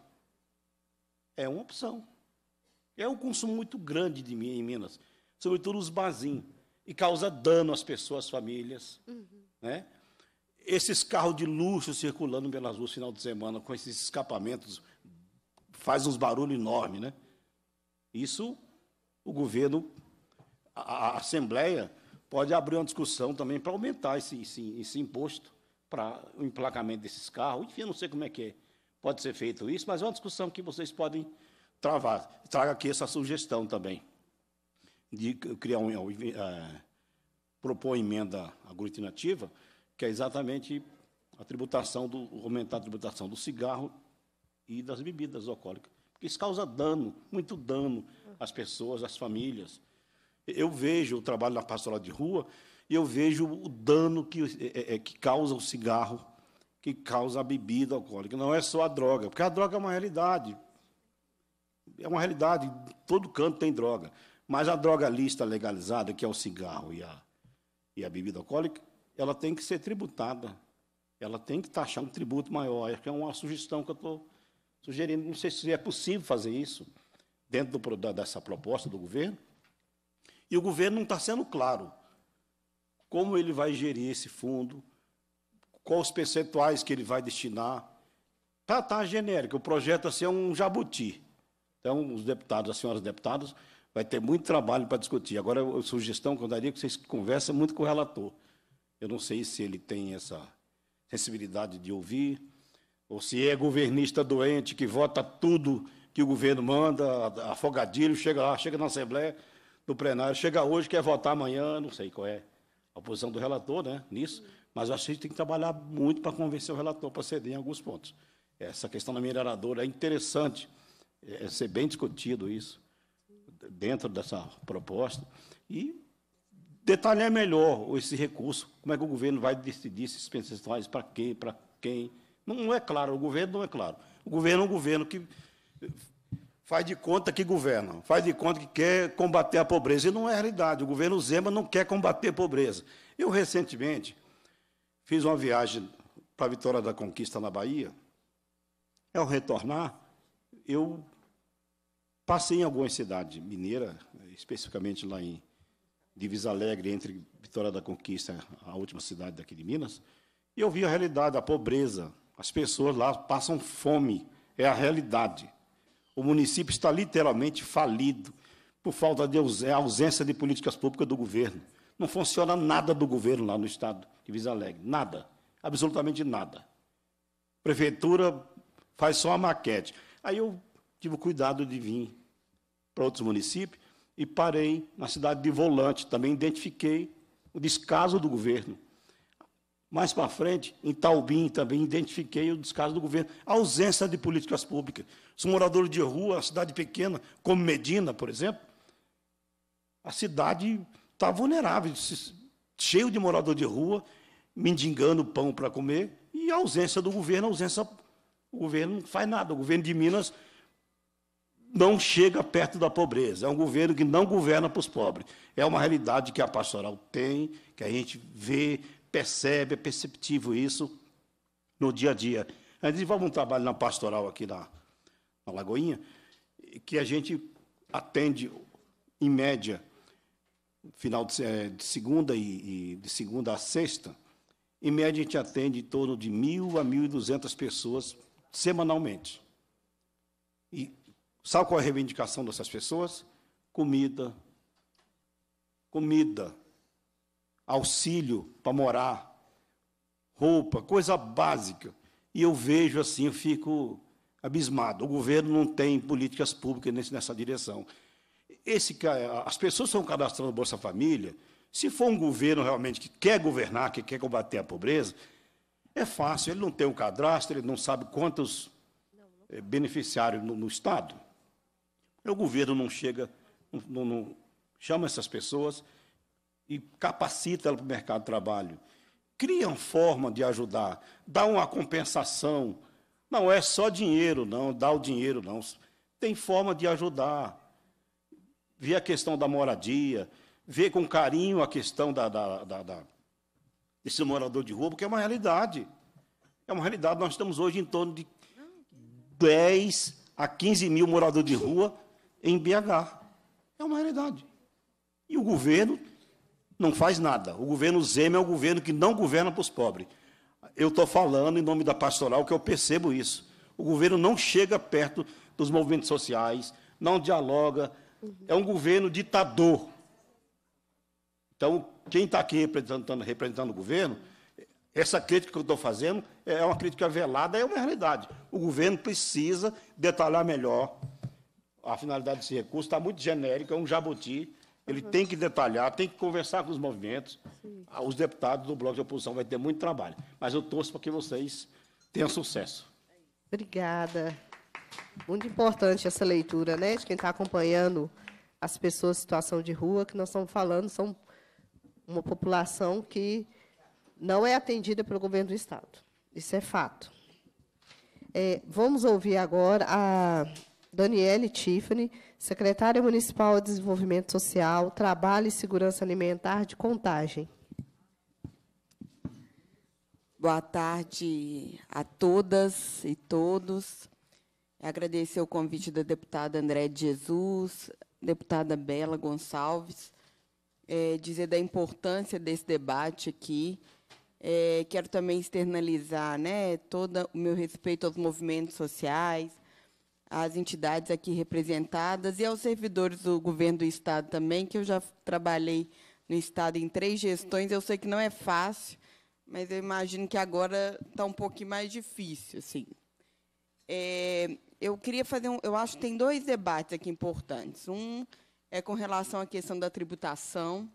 É uma opção. É um consumo muito grande de, em Minas, sobretudo os barzinhos, e causa dano às pessoas, às famílias. Uhum. Né? esses carros de luxo circulando pelas ruas no final de semana com esses escapamentos faz uns barulhos enormes, né? Isso o governo, a, a Assembleia, pode abrir uma discussão também para aumentar esse, esse, esse imposto para o emplacamento desses carros. Enfim, eu não sei como é que é. pode ser feito isso, mas é uma discussão que vocês podem travar. Traga aqui essa sugestão também de criar um, uh, é, propor emenda aglutinativa que é exatamente a tributação do aumentar a tributação do cigarro e das bebidas alcoólicas, porque isso causa dano, muito dano às pessoas, às famílias. Eu vejo o trabalho na pastoral de rua e eu vejo o dano que, é, é, que causa o cigarro, que causa a bebida alcoólica. Não é só a droga, porque a droga é uma realidade. É uma realidade, todo canto tem droga. Mas a droga lista legalizada, que é o cigarro e a, e a bebida alcoólica, ela tem que ser tributada. Ela tem que taxar um tributo maior. Acho que é uma sugestão que eu estou sugerindo. Não sei se é possível fazer isso dentro do, da, dessa proposta do governo. E o governo não está sendo claro como ele vai gerir esse fundo, quais os percentuais que ele vai destinar. Está tá genérico, o projeto assim é um jabuti. Então, os deputados, as senhoras deputadas, vai ter muito trabalho para discutir. Agora, a sugestão que eu daria é que vocês conversem muito com o relator. Eu não sei se ele tem essa sensibilidade de ouvir, ou se é governista doente que vota tudo que o governo manda, afogadilho, chega lá, chega na Assembleia, no plenário, chega hoje, quer votar amanhã, não sei qual é a posição do relator né, nisso, mas eu acho que a gente tem que trabalhar muito para convencer o relator para ceder em alguns pontos. Essa questão da mineradora é interessante é, é ser bem discutido isso dentro dessa proposta e detalhar é melhor esse recurso, como é que o governo vai decidir se pensões para quem, para quem. Não, não, é claro, o governo não é claro. O governo é um governo que eh, faz de conta que governa, faz de conta que quer combater a pobreza, e não é realidade. O governo Zema não quer combater a pobreza. Eu, recentemente, fiz uma viagem para a Vitória da Conquista, na Bahia. Ao retornar, eu passei em algumas cidades mineiras, especificamente lá em de Alegre, entre Vitória da Conquista, a última cidade daqui de Minas, e eu vi a realidade, a pobreza. As pessoas lá passam fome, é a realidade. O município está literalmente falido por falta de é ausência de políticas públicas do governo. Não funciona nada do governo lá no estado de Visa Alegre, nada, absolutamente nada. Prefeitura faz só a maquete. Aí eu tive o cuidado de vir para outros municípios e parei na cidade de Volante. Também identifiquei o descaso do governo. Mais para frente, em Taubim, também identifiquei o descaso do governo, a ausência de políticas públicas. Os moradores de rua, a cidade pequena, como Medina, por exemplo, a cidade está vulnerável, cheio de morador de rua, mendigando pão para comer, e a ausência do governo, a ausência. O governo não faz nada. O governo de Minas não chega perto da pobreza. É um governo que não governa para os pobres. É uma realidade que a pastoral tem, que a gente vê, percebe, é perceptível isso no dia a dia. A gente um trabalho na pastoral aqui na, na Lagoinha, que a gente atende, em média, final de, eh, de segunda e, e, de segunda a sexta, em média a gente atende em torno de mil a mil e duzentas pessoas semanalmente. E Sabe qual é a reivindicação dessas pessoas? Comida. Comida. Auxílio para morar. Roupa, coisa básica. E eu vejo assim, eu fico abismado. O governo não tem políticas públicas nessa direção. Esse, as pessoas estão cadastrando Bolsa Família. Se for um governo realmente que quer governar, que quer combater a pobreza, é fácil. Ele não tem um cadastro, ele não sabe quantos eh, beneficiários no, no Estado. O governo não chega, não, não chama essas pessoas e capacita elas para o mercado de trabalho. Cria uma forma de ajudar, dá uma compensação. Não é só dinheiro, não, dá o dinheiro, não. Tem forma de ajudar. Vê a questão da moradia, vê com carinho a questão da, da, da, da desse morador de rua, porque é uma realidade. É uma realidade. Nós estamos hoje em torno de 10 a 15 mil moradores de rua em BH. É uma realidade. E o governo não faz nada. O governo Zema é o governo que não governa para os pobres. Eu estou falando em nome da pastoral que eu percebo isso. O governo não chega perto dos movimentos sociais, não dialoga. É um governo ditador. Então, quem está aqui representando, representando o governo, essa crítica que eu estou fazendo é uma crítica velada, é uma realidade. O governo precisa detalhar melhor a finalidade desse recurso está muito genérica, é um jabuti. Ele uhum. tem que detalhar, tem que conversar com os movimentos. Sim. Ah, os deputados do Bloco de Oposição vai ter muito trabalho. Mas eu torço para que vocês tenham sucesso. Obrigada. Muito importante essa leitura, né? De quem está acompanhando as pessoas em situação de rua, que nós estamos falando, são uma população que não é atendida pelo governo do Estado. Isso é fato. É, vamos ouvir agora a Daniele Tiffany, secretária municipal de Desenvolvimento Social, Trabalho e Segurança Alimentar de Contagem. Boa tarde a todas e todos. Agradecer o convite da deputada André de Jesus, deputada Bela Gonçalves, é, dizer da importância desse debate aqui. É, quero também externalizar né, todo o meu respeito aos movimentos sociais, às entidades aqui representadas e aos servidores do governo do Estado também, que eu já trabalhei no Estado em três gestões. Eu sei que não é fácil, mas eu imagino que agora está um pouquinho mais difícil. Assim. É, eu queria fazer um. Eu acho que tem dois debates aqui importantes. Um é com relação à questão da tributação.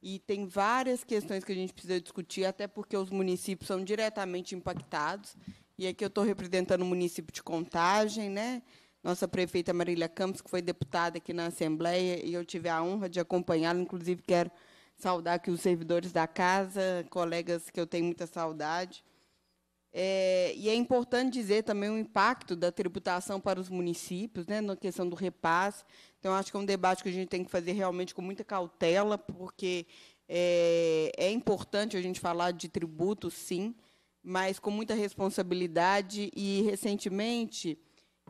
E tem várias questões que a gente precisa discutir, até porque os municípios são diretamente impactados e aqui eu estou representando o município de Contagem, né? Nossa prefeita Marília Campos, que foi deputada aqui na Assembleia, e eu tive a honra de acompanhá-la. Inclusive, quero saudar aqui os servidores da casa, colegas que eu tenho muita saudade. É, e é importante dizer também o impacto da tributação para os municípios, né, na questão do repasse. Então, acho que é um debate que a gente tem que fazer realmente com muita cautela, porque é, é importante a gente falar de tributo, sim, mas com muita responsabilidade. E, recentemente,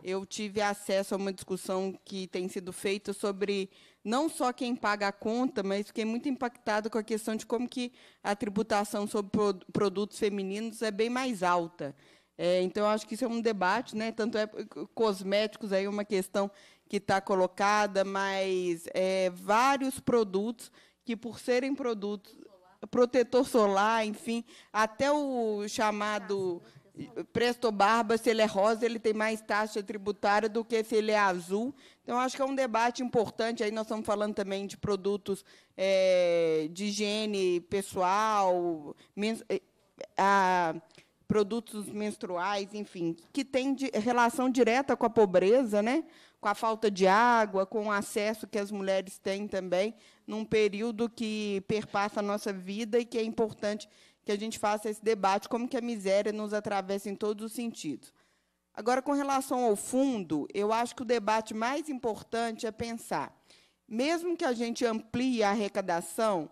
eu tive acesso a uma discussão que tem sido feita sobre não só quem paga a conta, mas fiquei muito impactado com a questão de como que a tributação sobre produtos femininos é bem mais alta. É, então, acho que isso é um debate, né? tanto é cosméticos, aí é uma questão que está colocada, mas é, vários produtos que, por serem produtos protetor solar, enfim, até o chamado Presto Barba, se ele é rosa, ele tem mais taxa tributária do que se ele é azul. Então, acho que é um debate importante. Aí nós estamos falando também de produtos é, de higiene pessoal, eh, a, produtos menstruais, enfim, que tem de, relação direta com a pobreza, né? com a falta de água, com o acesso que as mulheres têm também num período que perpassa a nossa vida e que é importante que a gente faça esse debate, como que a miséria nos atravessa em todos os sentidos. Agora, com relação ao fundo, eu acho que o debate mais importante é pensar, mesmo que a gente amplie a arrecadação,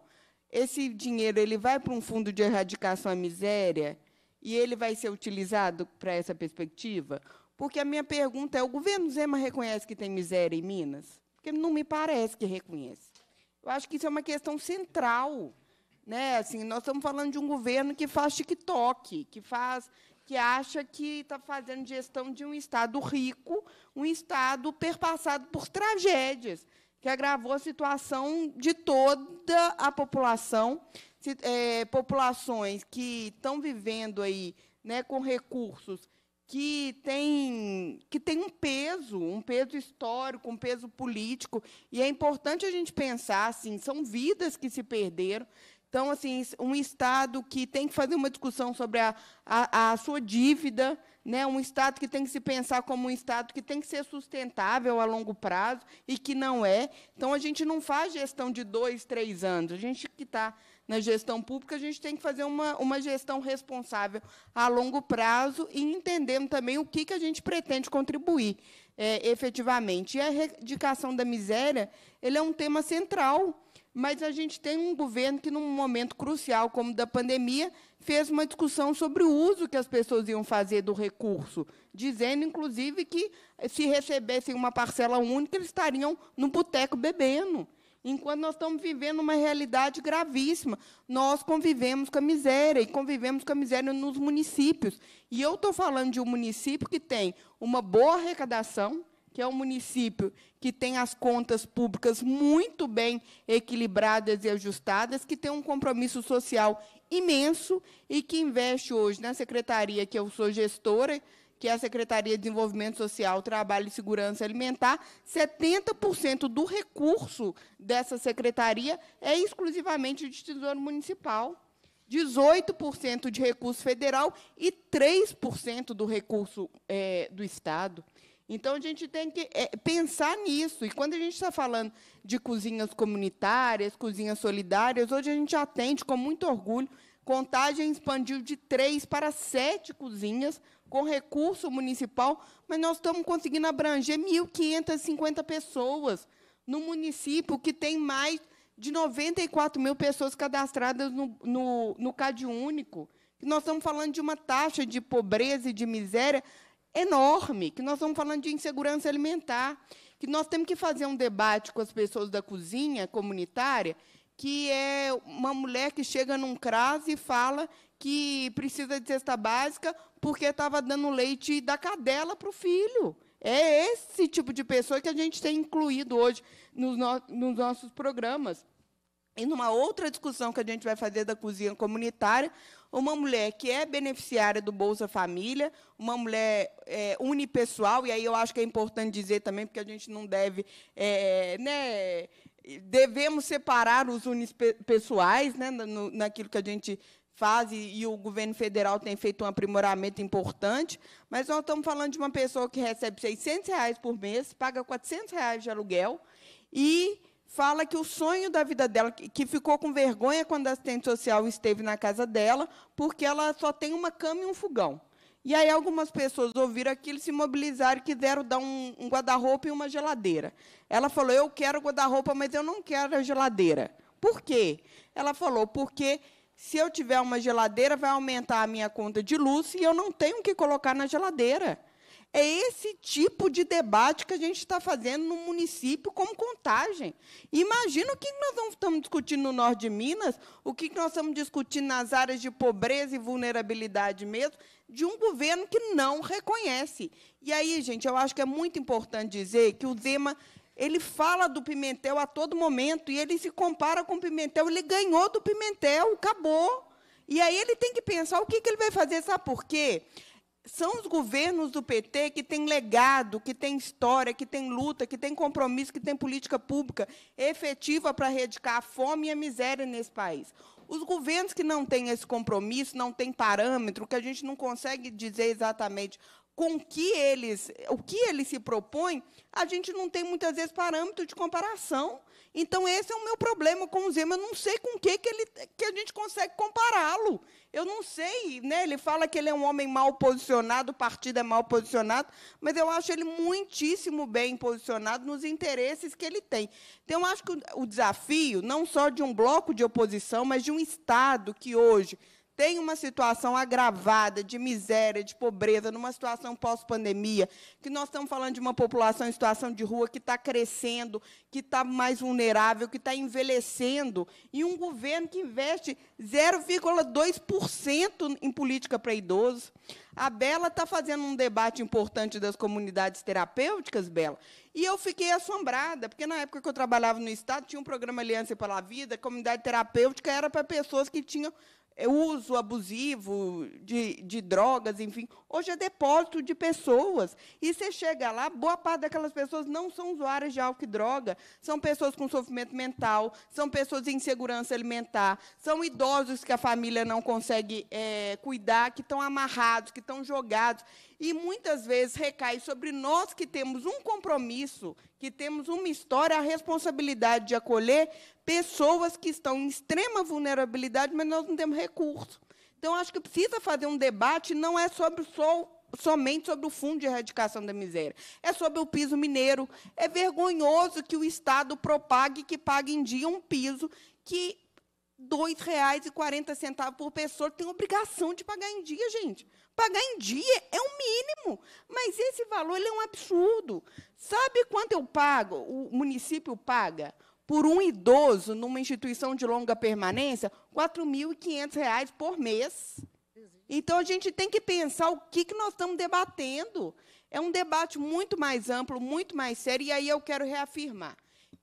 esse dinheiro ele vai para um fundo de erradicação à miséria e ele vai ser utilizado para essa perspectiva? Porque a minha pergunta é: o governo Zema reconhece que tem miséria em Minas? Porque não me parece que reconhece. Eu acho que isso é uma questão central. Né? Assim, nós estamos falando de um governo que faz TikTok, que faz que acha que está fazendo gestão de um Estado rico, um Estado perpassado por tragédias, que agravou a situação de toda a população, é, populações que estão vivendo aí né, com recursos que tem, que tem um peso, um peso histórico, um peso político. E é importante a gente pensar, assim, são vidas que se perderam. Então, assim, um Estado que tem que fazer uma discussão sobre a, a, a sua dívida, né? um Estado que tem que se pensar como um Estado que tem que ser sustentável a longo prazo e que não é. Então, a gente não faz gestão de dois, três anos. A gente que está na gestão pública, a gente tem que fazer uma, uma gestão responsável a longo prazo e entendendo também o que, que a gente pretende contribuir é, efetivamente. E a erradicação da miséria ele é um tema central, mas a gente tem um governo que, num momento crucial como da pandemia, fez uma discussão sobre o uso que as pessoas iam fazer do recurso, dizendo, inclusive, que se recebessem uma parcela única, eles estariam no boteco bebendo enquanto nós estamos vivendo uma realidade gravíssima. Nós convivemos com a miséria e convivemos com a miséria nos municípios. E eu estou falando de um município que tem uma boa arrecadação, que é um município que tem as contas públicas muito bem equilibradas e ajustadas, que tem um compromisso social imenso e que investe hoje na secretaria que eu sou gestora, que é a Secretaria de Desenvolvimento Social, Trabalho e Segurança Alimentar, 70% do recurso dessa secretaria é exclusivamente de Tesouro Municipal. 18% de recurso federal e 3% do recurso é, do Estado. Então, a gente tem que é, pensar nisso. E quando a gente está falando de cozinhas comunitárias, cozinhas solidárias, hoje a gente atende com muito orgulho. Contagem expandiu de três para sete cozinhas com recurso municipal, mas nós estamos conseguindo abranger 1.550 pessoas no município que tem mais de 94 mil pessoas cadastradas no, no, no CAD único. nós estamos falando de uma taxa de pobreza e de miséria enorme, que nós estamos falando de insegurança alimentar, que nós temos que fazer um debate com as pessoas da cozinha comunitária, que é uma mulher que chega num CRAS e fala que precisa de cesta básica porque estava dando leite da cadela para o filho. É esse tipo de pessoa que a gente tem incluído hoje nos, no, nos nossos programas. E numa outra discussão que a gente vai fazer da cozinha comunitária, uma mulher que é beneficiária do Bolsa Família, uma mulher é, unipessoal, e aí eu acho que é importante dizer também, porque a gente não deve. É, né, devemos separar os unipessoais né, no, naquilo que a gente fase e, e o governo federal tem feito um aprimoramento importante, mas nós estamos falando de uma pessoa que recebe 600 reais por mês, paga 400 reais de aluguel e fala que o sonho da vida dela, que ficou com vergonha quando a assistente social esteve na casa dela, porque ela só tem uma cama e um fogão. E aí algumas pessoas ouviram aquilo, se mobilizaram e quiseram dar um, um guarda-roupa e uma geladeira. Ela falou, eu quero guarda-roupa, mas eu não quero a geladeira. Por quê? Ela falou, porque se eu tiver uma geladeira, vai aumentar a minha conta de luz e eu não tenho o que colocar na geladeira. É esse tipo de debate que a gente está fazendo no município como contagem. Imagina o que nós estamos discutindo no norte de Minas, o que nós estamos discutindo nas áreas de pobreza e vulnerabilidade mesmo, de um governo que não reconhece. E aí, gente, eu acho que é muito importante dizer que o Zema ele fala do Pimentel a todo momento e ele se compara com o Pimentel. Ele ganhou do Pimentel, acabou. E aí ele tem que pensar o que, que ele vai fazer, sabe por quê? São os governos do PT que têm legado, que têm história, que têm luta, que têm compromisso, que têm política pública efetiva para erradicar a fome e a miséria nesse país. Os governos que não têm esse compromisso, não têm parâmetro, que a gente não consegue dizer exatamente com que eles, o que eles se propõem, a gente não tem muitas vezes parâmetro de comparação. Então esse é o meu problema com o Zema, eu não sei com que que, ele, que a gente consegue compará-lo. Eu não sei, né? Ele fala que ele é um homem mal posicionado, o partido é mal posicionado, mas eu acho ele muitíssimo bem posicionado nos interesses que ele tem. Então eu acho que o desafio não só de um bloco de oposição, mas de um estado que hoje tem uma situação agravada de miséria, de pobreza, numa situação pós-pandemia, que nós estamos falando de uma população em situação de rua que está crescendo, que está mais vulnerável, que está envelhecendo, e um governo que investe 0,2% em política para idosos. A Bela está fazendo um debate importante das comunidades terapêuticas, Bela, e eu fiquei assombrada, porque na época que eu trabalhava no Estado, tinha um programa Aliança pela Vida, a comunidade terapêutica era para pessoas que tinham é, uso abusivo de, de drogas, enfim. Hoje é depósito de pessoas. E você chega lá, boa parte daquelas pessoas não são usuárias de álcool e droga, são pessoas com sofrimento mental, são pessoas em insegurança alimentar, são idosos que a família não consegue é, cuidar, que estão amarrados, que estão jogados e muitas vezes recai sobre nós que temos um compromisso, que temos uma história, a responsabilidade de acolher pessoas que estão em extrema vulnerabilidade, mas nós não temos recurso. Então, acho que precisa fazer um debate, não é sobre só somente sobre o Fundo de Erradicação da Miséria. É sobre o piso mineiro. É vergonhoso que o Estado propague que pague em dia um piso que R$ 2,40 por pessoa tem obrigação de pagar em dia, gente. Pagar em dia é o mínimo, mas esse valor é um absurdo. Sabe quanto eu pago, o município paga, por um idoso numa instituição de longa permanência? R$ 4.500 por mês. Então, a gente tem que pensar o que, que nós estamos debatendo. É um debate muito mais amplo, muito mais sério, e aí eu quero reafirmar.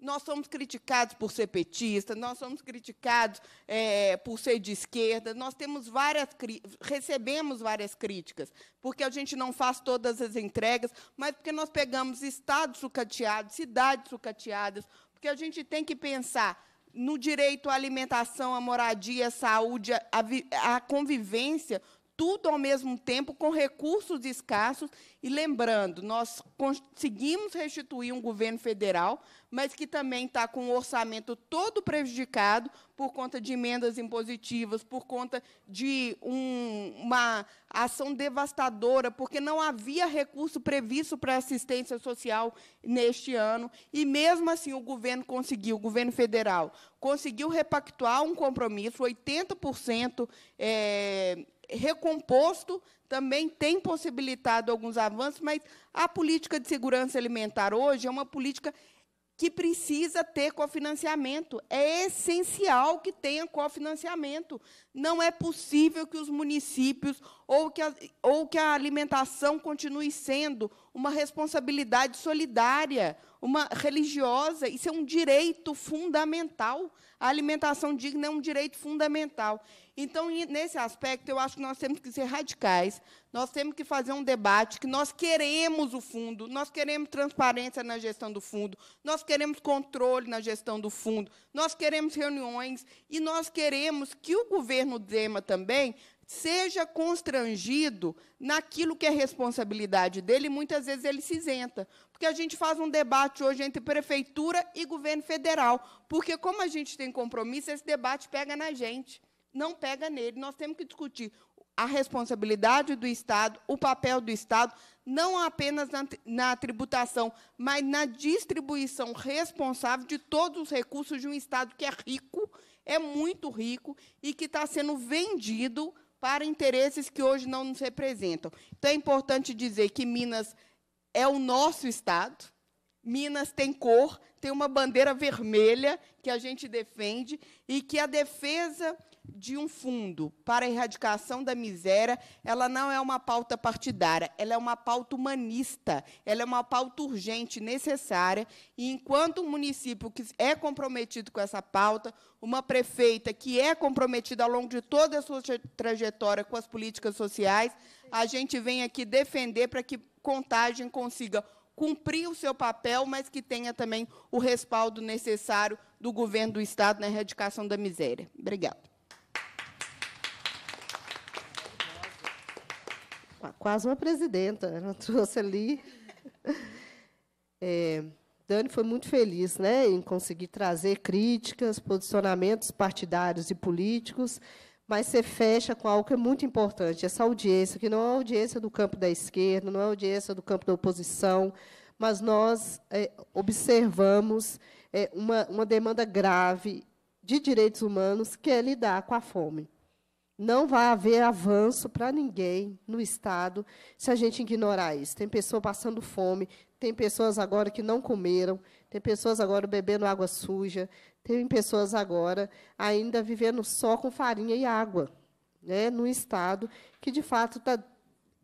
Nós somos criticados por ser petista, nós somos criticados é, por ser de esquerda, nós temos várias recebemos várias críticas, porque a gente não faz todas as entregas, mas porque nós pegamos estados sucateados, cidades sucateadas, porque a gente tem que pensar no direito à alimentação, à moradia, à saúde, à, à convivência tudo ao mesmo tempo, com recursos escassos. E lembrando, nós conseguimos restituir um governo federal, mas que também está com o orçamento todo prejudicado por conta de emendas impositivas, por conta de um, uma ação devastadora, porque não havia recurso previsto para assistência social neste ano. E mesmo assim, o governo conseguiu, o governo federal conseguiu repactuar um compromisso, 80% é, recomposto também tem possibilitado alguns avanços, mas a política de segurança alimentar hoje é uma política que precisa ter cofinanciamento. É essencial que tenha cofinanciamento. Não é possível que os municípios ou que a, ou que a alimentação continue sendo uma responsabilidade solidária, uma religiosa. Isso é um direito fundamental. A alimentação digna é um direito fundamental. Então, nesse aspecto, eu acho que nós temos que ser radicais, nós temos que fazer um debate que nós queremos o fundo, nós queremos transparência na gestão do fundo, nós queremos controle na gestão do fundo, nós queremos reuniões e nós queremos que o governo Zema também seja constrangido naquilo que é responsabilidade dele, muitas vezes ele se isenta. Porque a gente faz um debate hoje entre prefeitura e governo federal, porque como a gente tem compromisso, esse debate pega na gente, não pega nele. Nós temos que discutir a responsabilidade do Estado, o papel do Estado, não apenas na, na, tributação, mas na distribuição responsável de todos os recursos de um Estado que é rico, é muito rico, e que está sendo vendido para interesses que hoje não nos representam. Então, é importante dizer que Minas é o nosso Estado, Minas tem cor, tem uma bandeira vermelha que a gente defende e que a defesa de um fundo para a erradicação da miséria, ela não é uma pauta partidária, ela é uma pauta humanista, ela é uma pauta urgente, necessária, e enquanto um município que é comprometido com essa pauta, uma prefeita que é comprometida ao longo de toda a sua trajetória com as políticas sociais, a gente vem aqui defender para que Contagem consiga cumprir o seu papel, mas que tenha também o respaldo necessário do governo do Estado na erradicação da miséria. Obrigada. quase uma presidenta, né? ela trouxe ali. É, Dani foi muito feliz né, em conseguir trazer críticas, posicionamentos partidários e políticos, mas você fecha com algo que é muito importante, essa audiência, que não é audiência do campo da esquerda, não é audiência do campo da oposição, mas nós é, observamos é, uma, uma demanda grave de direitos humanos, que é lidar com a fome. Não vai haver avanço para ninguém no Estado se a gente ignorar isso. Tem pessoa passando fome, tem pessoas agora que não comeram, tem pessoas agora bebendo água suja, tem pessoas agora ainda vivendo só com farinha e água, né, No Estado que, de fato, está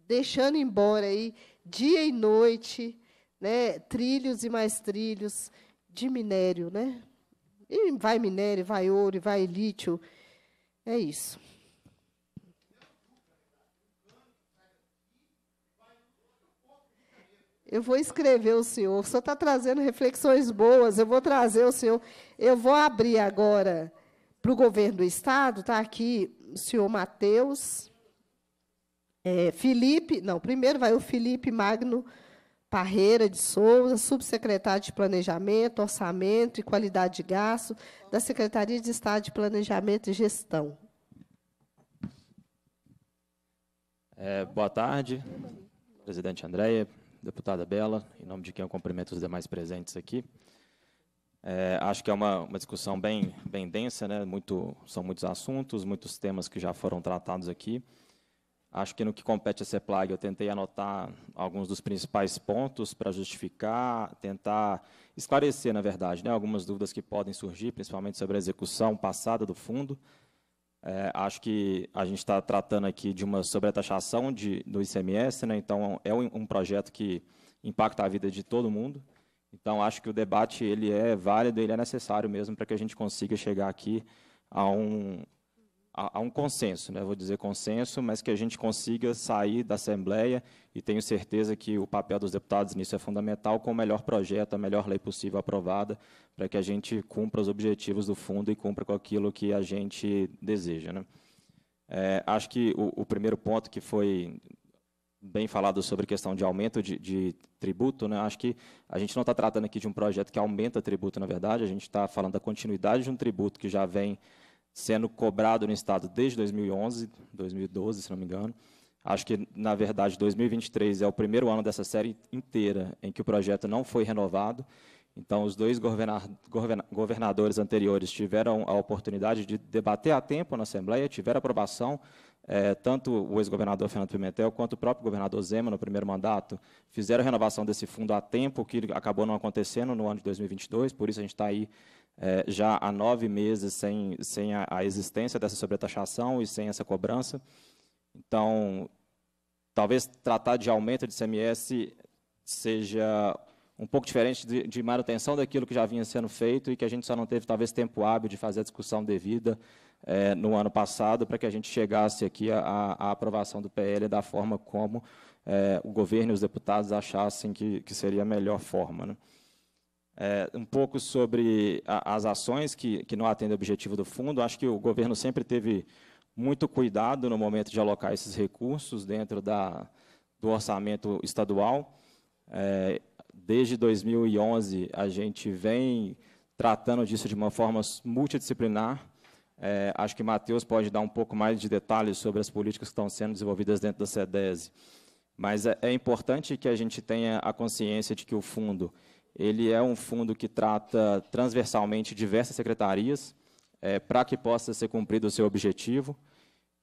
deixando embora aí, dia e noite, né, trilhos e mais trilhos de minério. Né? E vai minério, vai ouro, vai lítio. É isso. Eu vou escrever o Senhor. O Senhor está trazendo reflexões boas. Eu vou trazer o Senhor. Eu vou abrir agora para o governo do Estado. Está aqui o senhor Mateus. É, Felipe. Não, primeiro vai o Felipe Magno Parreira de Souza, subsecretário de Planejamento, Orçamento e Qualidade de Gasto da Secretaria de Estado de Planejamento e Gestão. É, boa tarde, presidente Andréia, deputada Bela, em nome de quem eu cumprimento os demais presentes aqui. É, acho que é uma, uma discussão bem, bem densa, né? Muito, são muitos assuntos, muitos temas que já foram tratados aqui. Acho que no que compete a CEPLAG, eu tentei anotar alguns dos principais pontos para justificar, tentar esclarecer, na verdade, né, algumas dúvidas que podem surgir, principalmente sobre a execução passada do fundo. É, acho que a gente está tratando aqui de uma sobretaxação de, do ICMS, né? então é um, um, projeto que impacta a vida de todo mundo. Então acho que o debate ele é válido, ele é necessário mesmo para que a gente consiga chegar aqui a um, há um consenso, né? vou dizer consenso, mas que a gente consiga sair da Assembleia, e tenho certeza que o papel dos deputados nisso é fundamental, com o melhor projeto, a melhor lei possível aprovada, para que a gente cumpra os objetivos do fundo e cumpra com aquilo que a gente deseja. Né? É, acho que o, o, primeiro ponto que foi bem falado sobre questão de aumento de, de tributo, né? acho que a gente não está tratando aqui de um projeto que aumenta tributo, na verdade, a gente está falando da continuidade de um tributo que já vem sendo cobrado no Estado desde 2011, 2012, se não me engano. Acho que, na verdade, 2023 é o primeiro ano dessa série inteira em que o projeto não foi renovado. Então, os dois governadores anteriores tiveram a oportunidade de debater a tempo na Assembleia, tiveram aprovação. É, tanto o ex-governador Fernando Pimentel quanto o próprio governador Zema, no primeiro mandato, fizeram renovação desse fundo a tempo, que acabou não acontecendo no ano de 2022, por isso a gente está aí é, já há nove meses sem, sem a, a, existência dessa sobretaxação e sem essa cobrança. Então, talvez tratar de aumento de CMS seja um pouco diferente de, de manutenção daquilo que já vinha sendo feito e que a gente só não teve, talvez, tempo hábil de fazer a discussão devida é, no ano passado para que a gente chegasse aqui à aprovação do PL da forma como é, o governo e os deputados achassem que, que seria a melhor forma. Né? é, um pouco sobre a, as ações que, que não atendem o objetivo do fundo. Acho que o governo sempre teve muito cuidado no momento de alocar esses recursos dentro da, do orçamento estadual. É, desde 2011, a gente vem tratando disso de uma forma multidisciplinar. É, acho que Matheus pode dar um pouco mais de detalhes sobre as políticas que estão sendo desenvolvidas dentro da SEDESI. Mas é, é importante que a gente tenha a consciência de que o fundo ele é um fundo que trata transversalmente diversas secretarias é, para que possa ser cumprido o seu objetivo.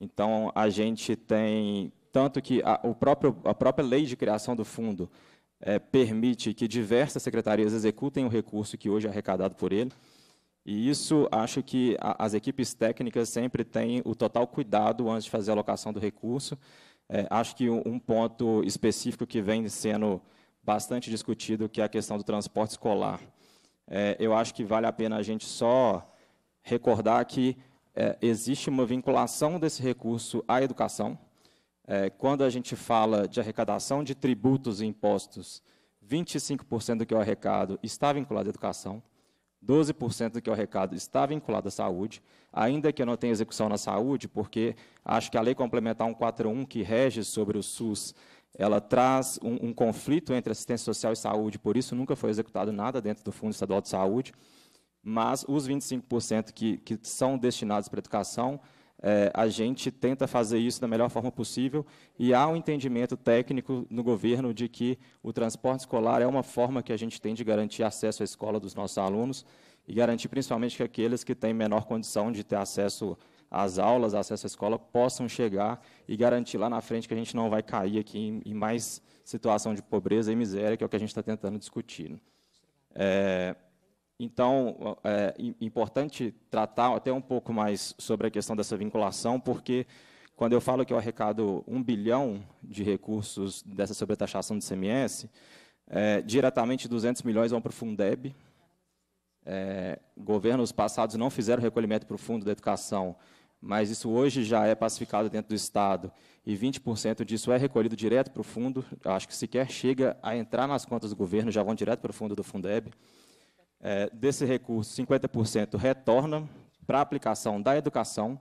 Então, a gente tem tanto que a, o próprio, a própria lei de criação do fundo é, permite que diversas secretarias executem o recurso que hoje é arrecadado por ele. E isso, acho que a, as equipes técnicas sempre têm o total cuidado antes de fazer a alocação do recurso. É, acho que um, um ponto específico que vem sendo bastante discutido, que é a questão do transporte escolar. É, eu acho que vale a pena a gente só recordar que é, existe uma vinculação desse recurso à educação. É, quando a gente fala de arrecadação de tributos e impostos, 25% do que eu é arrecado está vinculado à educação, 12% do que eu é arrecado está vinculado à saúde, ainda que eu não tenha execução na saúde, porque acho que a Lei Complementar 141, que rege sobre o SUS, ela traz um, um, conflito entre assistência social e saúde, por isso nunca foi executado nada dentro do Fundo Estadual de Saúde, mas os 25% que, que são destinados para educação, é, a gente tenta fazer isso da melhor forma possível e há um entendimento técnico no governo de que o transporte escolar é uma forma que a gente tem de garantir acesso à escola dos nossos alunos e garantir principalmente que aqueles que têm menor condição de ter acesso as aulas, acesso à escola, possam chegar e garantir lá na frente que a gente não vai cair aqui em, em mais situação de pobreza e miséria, que é o que a gente está tentando discutir. Né? É, então, é importante tratar até um pouco mais sobre a questão dessa vinculação, porque quando eu falo que eu arrecado um bilhão de recursos dessa sobretaxação do CMS, é, diretamente 200 milhões vão para o Fundeb. É, governos passados não fizeram recolhimento para o Fundo da Educação, mas isso hoje já é pacificado dentro do Estado e 20% disso é recolhido direto para o fundo, acho que sequer chega a entrar nas contas do governo, já vão direto para o fundo do Fundeb. É, desse recurso, 50% retorna para a aplicação da educação.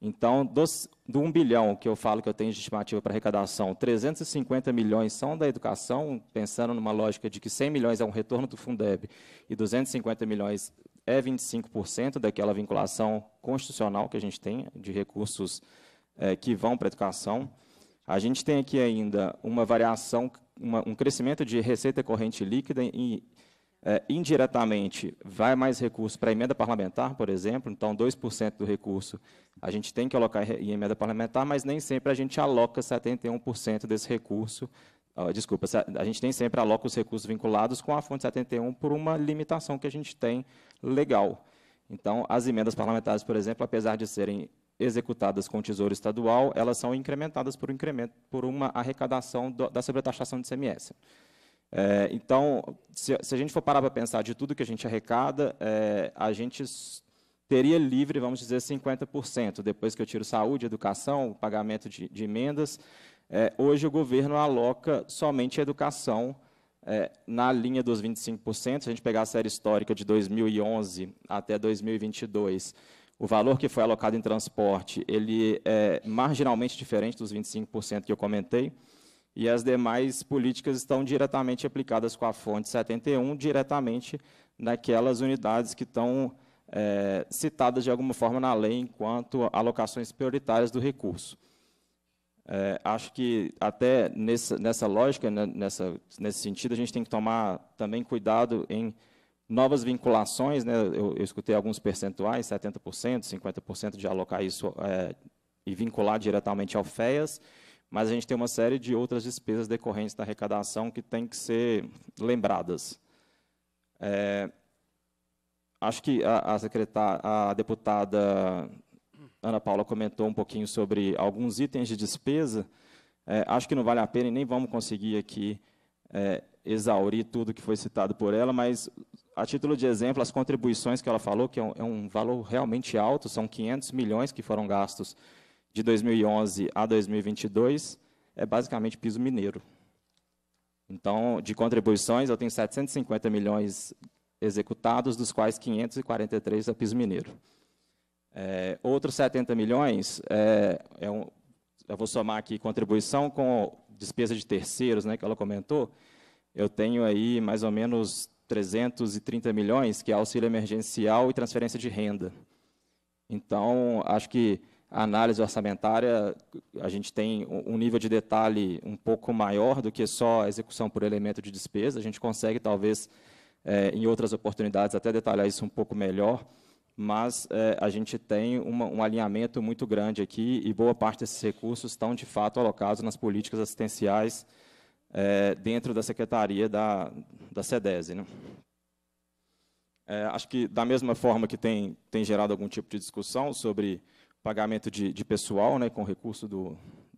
Então, dos, do 1 bilhão que eu falo que eu tenho de estimativa para arrecadação, 350 milhões são da educação, pensando numa lógica de que 100 milhões é um retorno do Fundeb e 250 milhões é 25% daquela vinculação constitucional que a gente tem de recursos é, que vão para a educação. A gente tem aqui ainda uma variação, uma, um crescimento de receita corrente líquida e é, indiretamente vai mais recurso para a emenda parlamentar, por exemplo, então 2% do recurso a gente tem que alocar em emenda parlamentar, mas nem sempre a gente aloca 71% desse recurso. desculpa, a gente nem sempre aloca os recursos vinculados com a fonte 71 por uma limitação que a gente tem legal. Então, as emendas parlamentares, por exemplo, apesar de serem executadas com o Tesouro Estadual, elas são incrementadas por, um incremento, por uma arrecadação do, da sobretaxação de CMS. É, então, se, se, a gente for parar para pensar de tudo que a gente arrecada, é, a gente teria livre, vamos dizer, 50%, depois que eu tiro saúde, educação, pagamento de, de emendas. É, hoje o governo aloca somente a educação é, na linha dos 25%, se a gente pegar a série histórica de 2011 até 2022, o valor que foi alocado em transporte ele é marginalmente diferente dos 25% que eu comentei, e as demais políticas estão diretamente aplicadas com a fonte 71, diretamente naquelas unidades que estão é, citadas de alguma forma na lei enquanto alocações prioritárias do recurso. É, acho que até nessa, nessa lógica, né, nessa, nesse sentido, a gente tem que tomar também cuidado em novas vinculações. Né? Eu, eu escutei alguns percentuais, 70%, 50% de alocar isso é, e vincular diretamente ao FEAS, mas a gente tem uma série de outras despesas decorrentes da arrecadação que têm que ser lembradas. É, acho que a, a, a deputada Ana Paula comentou um pouquinho sobre alguns itens de despesa. É, acho que não vale a pena e nem vamos conseguir aqui é, exaurir tudo que foi citado por ela, mas a título de exemplo, as contribuições que ela falou, que é um, é um valor realmente alto, são 500 milhões que foram gastos de 2011 a 2022, é basicamente piso mineiro. Então, de contribuições, eu tenho 750 milhões executados, dos quais 543 é piso mineiro. É, outros 70 milhões, é, é um, eu vou somar aqui contribuição com despesa de terceiros, né, que ela comentou, eu tenho aí mais ou menos 330 milhões, que é auxílio emergencial e transferência de renda. Então, acho que a análise orçamentária, a gente tem um nível de detalhe um pouco maior do que só a execução por elemento de despesa. A gente consegue, talvez, é, em outras oportunidades, até detalhar isso um pouco melhor mas é, a gente tem uma, um alinhamento muito grande aqui e boa parte desses recursos estão, de fato, alocados nas políticas assistenciais é, dentro da Secretaria da, da Né? É, acho que, da mesma forma que tem, tem gerado algum tipo de discussão sobre pagamento de, de pessoal né, com recurso do,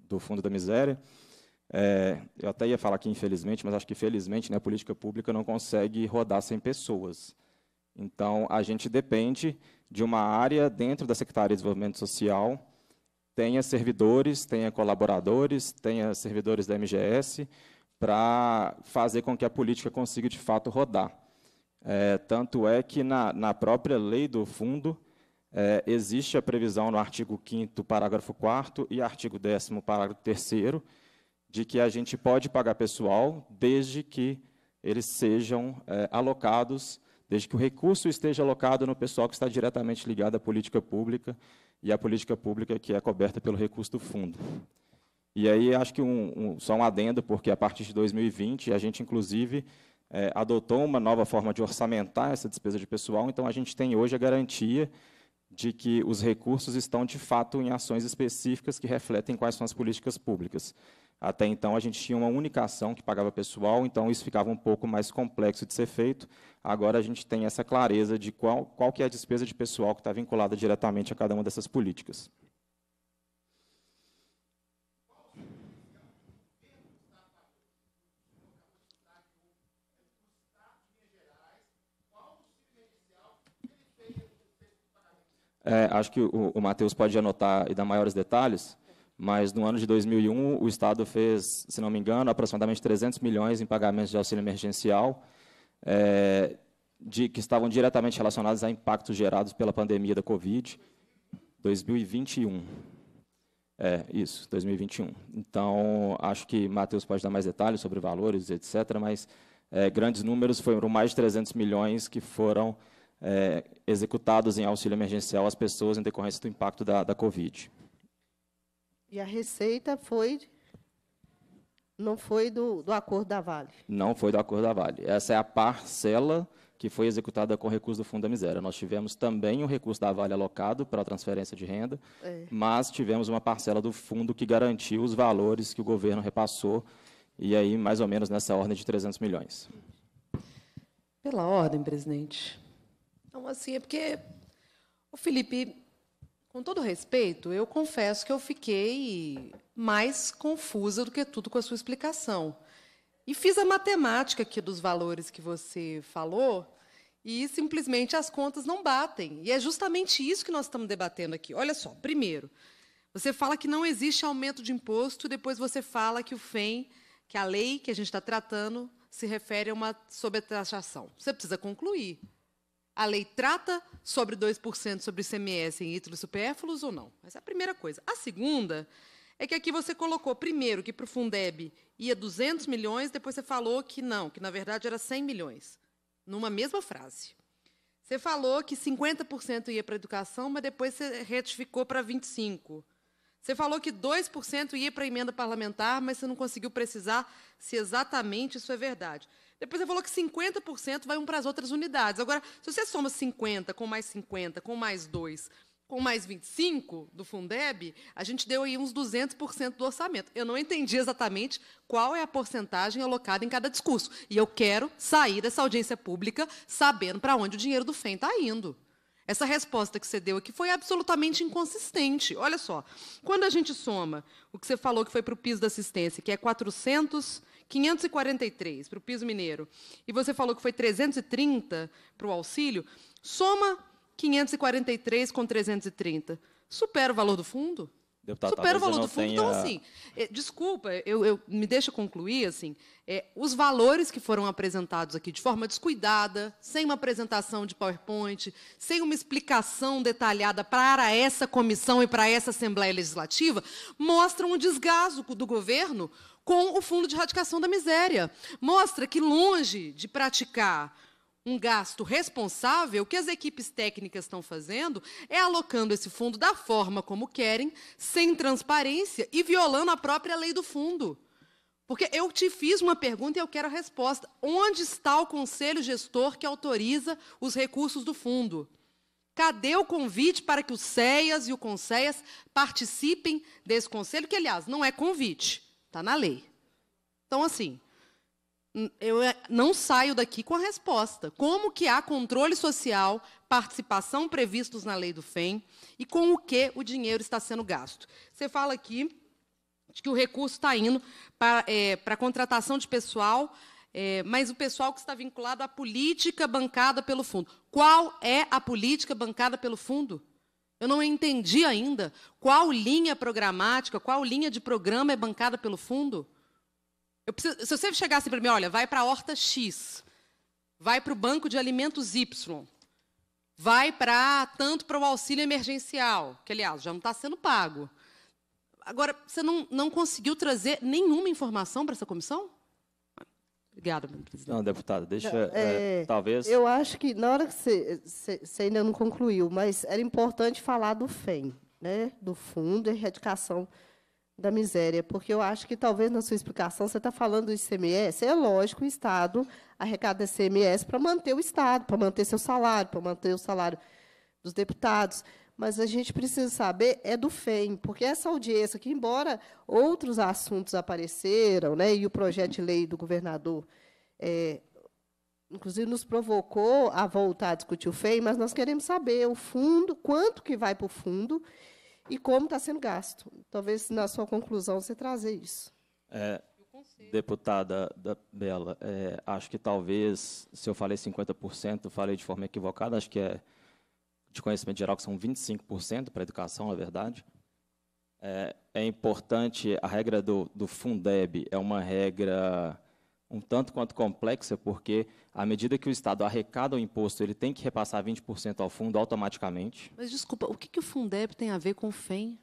do Fundo da Miséria, é, eu até ia falar aqui infelizmente, mas acho que felizmente né, a política pública não consegue rodar sem pessoas. Então, a gente depende de uma área dentro da Secretaria de Desenvolvimento Social, tenha servidores, tenha colaboradores, tenha servidores da MGS, para fazer com que a política consiga, de fato, rodar. É, tanto é que, na, na, própria lei do fundo, é, existe a previsão no artigo 5 parágrafo 4 e artigo 10 parágrafo 3 de que a gente pode pagar pessoal desde que eles sejam é, alocados desde que o recurso esteja alocado no pessoal que está diretamente ligado à política pública e à política pública que é coberta pelo recurso do fundo. E aí acho que um, um, só um adendo, porque a partir de 2020 a gente, inclusive, é, adotou uma nova forma de orçamentar essa despesa de pessoal, então a gente tem hoje a garantia de que os recursos estão, de fato, em ações específicas que refletem quais são as políticas públicas. Até então, a gente tinha uma única ação que pagava pessoal, então isso ficava um pouco mais complexo de ser feito. Agora a gente tem essa clareza de qual, qual que é a despesa de pessoal que está vinculada diretamente a cada uma dessas políticas. É, acho que o, o Matheus pode anotar e dar maiores detalhes. Mas no ano de 2001, o Estado fez, se não me engano, aproximadamente 300 milhões em pagamentos de auxílio emergencial, é, de, que estavam diretamente relacionados a impactos gerados pela pandemia da Covid. 2021. É, isso, 2021. Então, acho que Matheus pode dar mais detalhes sobre valores, etc., mas é, grandes números foram mais de 300 milhões que foram é, executados em auxílio emergencial às pessoas em decorrência do impacto da, da Covid. E a receita foi não foi do, do acordo da Vale? Não foi do acordo da Vale. Essa é a parcela que foi executada com recurso do Fundo da Miséria. Nós tivemos também o um recurso da Vale alocado para a transferência de renda, é. mas tivemos uma parcela do fundo que garantiu os valores que o governo repassou, e aí mais ou menos nessa ordem de 300 milhões. Pela ordem, presidente. Então, assim, é porque o Felipe com todo respeito, eu confesso que eu fiquei mais confusa do que tudo com a sua explicação. E fiz a matemática aqui dos valores que você falou e simplesmente as contas não batem. E é justamente isso que nós estamos debatendo aqui. Olha só, primeiro, você fala que não existe aumento de imposto, depois você fala que o FEM, que a lei que a gente está tratando, se refere a uma sobretaxação. Você precisa concluir a lei trata sobre 2% sobre ICMS em títulos supérfluos ou não? Essa é a primeira coisa. A segunda é que aqui você colocou, primeiro, que para o Fundeb ia 200 milhões, depois você falou que não, que na verdade era 100 milhões, numa mesma frase. Você falou que 50% ia para a educação, mas depois você retificou para 25%. Você falou que 2% ia para a emenda parlamentar, mas você não conseguiu precisar se exatamente isso é verdade. Depois ele falou que 50% vai um para as outras unidades. Agora, se você soma 50 com mais 50, com mais 2, com mais 25 do Fundeb, a gente deu aí uns 200% do orçamento. Eu não entendi exatamente qual é a porcentagem alocada em cada discurso. E eu quero sair dessa audiência pública sabendo para onde o dinheiro do FEM está indo. Essa resposta que você deu aqui foi absolutamente inconsistente. Olha só, quando a gente soma o que você falou que foi para o piso da assistência, que é 400 543 para o piso mineiro, e você falou que foi 330 para o auxílio, soma 543 com 330. Supera o valor do fundo? Deputado, supera o valor do fundo. Tenha... Então, assim, é, desculpa, eu, eu, me deixa concluir, assim, é, os valores que foram apresentados aqui de forma descuidada, sem uma apresentação de PowerPoint, sem uma explicação detalhada para essa comissão e para essa Assembleia Legislativa, mostram o desgaso do governo com o Fundo de Erradicação da Miséria. Mostra que, longe de praticar um gasto responsável, o que as equipes técnicas estão fazendo é alocando esse fundo da forma como querem, sem transparência e violando a própria lei do fundo. Porque eu te fiz uma pergunta e eu quero a resposta. Onde está o conselho gestor que autoriza os recursos do fundo? Cadê o convite para que o CEAS e o CONSEAS participem desse conselho? Que, aliás, não é convite. Está na lei. Então, assim, eu eh, não saio daqui com a resposta. Como que há controle social, participação previstos na lei do FEM e com o que o dinheiro está sendo gasto? Você fala aqui de que o recurso está indo para, é, eh, a contratação de pessoal, é, mas o pessoal que está vinculado à política bancada pelo fundo. Qual é a política bancada pelo fundo? Eu não entendi ainda qual linha programática, qual linha de programa é bancada pelo fundo. Preciso, se você chegasse assim para mim, olha, vai para a horta X, vai para o banco de alimentos Y, vai para tanto para o auxílio emergencial, que aliás já não está sendo pago. Agora, você não, não conseguiu trazer nenhuma informação para essa comissão? Obrigada, presidente. Não, deputado, deixa. É, é, talvez. Eu acho que, na hora que você, você ainda não concluiu, mas era importante falar do FEM, né? do Fundo de Erradicação da Miséria, porque eu acho que talvez na sua explicação você está falando do ICMS. É lógico, o Estado arrecada ICMS para manter o Estado, para manter seu salário, para manter o salário dos deputados mas a gente precisa saber é do FEM, porque essa audiência que, embora outros assuntos apareceram, né, e o projeto de lei do governador, é, inclusive, nos provocou a voltar a discutir o FEM, mas nós queremos saber o fundo, quanto que vai para o fundo e como está sendo gasto. Talvez, na sua conclusão, você trazer isso. É, deputada Bela, é, acho que talvez, se eu falei 50%, falei de forma equivocada, acho que é de conhecimento geral, que são 25% para a educação, na é verdade. É, é, importante, a regra do, do Fundeb é uma regra um tanto quanto complexa, porque à medida que o Estado arrecada o imposto, ele tem que repassar 20% ao fundo automaticamente. Mas desculpa, o que, que o Fundeb tem a ver com o FEM?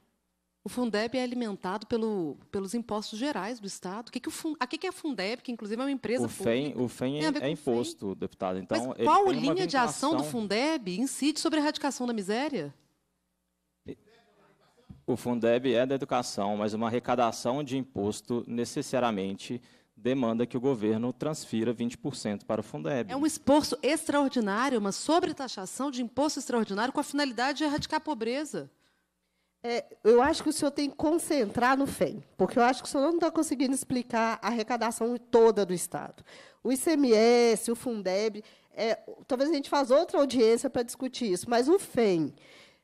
O Fundeb é alimentado pelo, pelos impostos gerais do Estado. O que, que, o a que, que é a Fundeb, que inclusive é uma empresa o FEM, pública? O FEM é, é imposto, FEM. deputado. Então, Mas qual linha de ação do Fundeb incide sobre a erradicação da miséria? O Fundeb é da educação, mas uma arrecadação de imposto necessariamente demanda que o governo transfira 20% para o Fundeb. É um esforço extraordinário, uma sobretaxação de imposto extraordinário com a finalidade de erradicar a pobreza. É, eu acho que o senhor tem que concentrar no FEM, porque eu acho que o senhor não está conseguindo explicar a arrecadação toda do Estado. O ICMS, o Fundeb, é, talvez a gente faça outra audiência para discutir isso, mas o FEM,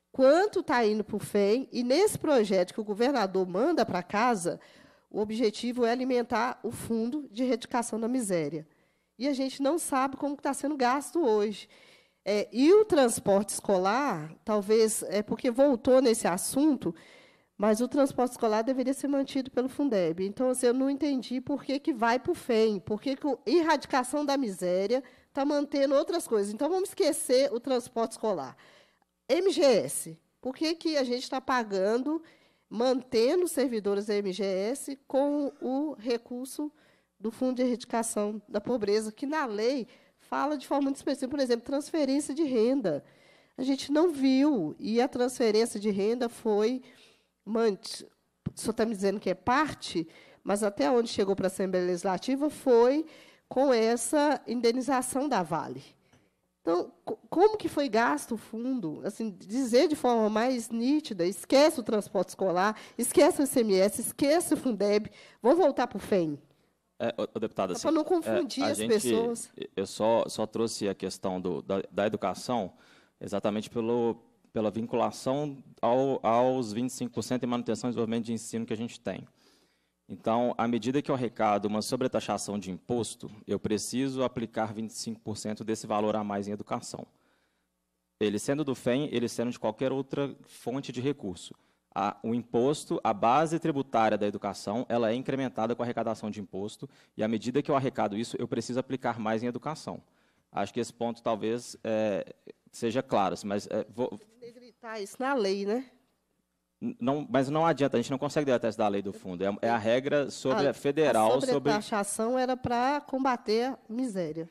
quanto está indo para o FEM, e nesse projeto que o governador manda para casa, o objetivo é alimentar o Fundo de Erradicação da Miséria. E a gente não sabe como está sendo gasto hoje. É, e o transporte escolar, talvez, é porque voltou nesse assunto, mas o transporte escolar deveria ser mantido pelo Fundeb. Então, assim, eu não entendi por que, que vai para o FEM, por que, que a erradicação da miséria está mantendo outras coisas. Então, vamos esquecer o transporte escolar. MGS, por que, que a gente está pagando, mantendo servidores da MGS com o recurso do Fundo de Erradicação da Pobreza, que na lei fala de forma muito específica, por exemplo, transferência de renda. A gente não viu, e a transferência de renda foi. Mante, o senhor está me dizendo que é parte, mas até onde chegou para a Assembleia Legislativa foi com essa indenização da Vale. Então, como que foi gasto o fundo? Assim, dizer de forma mais nítida, esquece o transporte escolar, esquece o ICMS, esquece o Fundeb, vou voltar para o FEM. É, assim, para não é, confundir é, as gente, pessoas. Eu só, só trouxe a questão do, da, da educação exatamente pelo, pela vinculação ao, aos 25% em manutenção e desenvolvimento de ensino que a gente tem. Então, à medida que eu arrecado uma sobretaxação de imposto, eu preciso aplicar 25% desse valor a mais em educação. Ele sendo do FEM, ele sendo de qualquer outra fonte de recurso a, o imposto, a base tributária da educação, ela é incrementada com a arrecadação de imposto, e à medida que eu arrecado isso, eu preciso aplicar mais em educação. Acho que esse ponto talvez é, seja claro, assim, mas... É, vou... Gritar isso na lei, né? Não, mas não adianta, a gente não consegue deletar isso da lei do fundo. É, é a regra sobre a, federal. A sobretaxação sobre... era para combater miséria.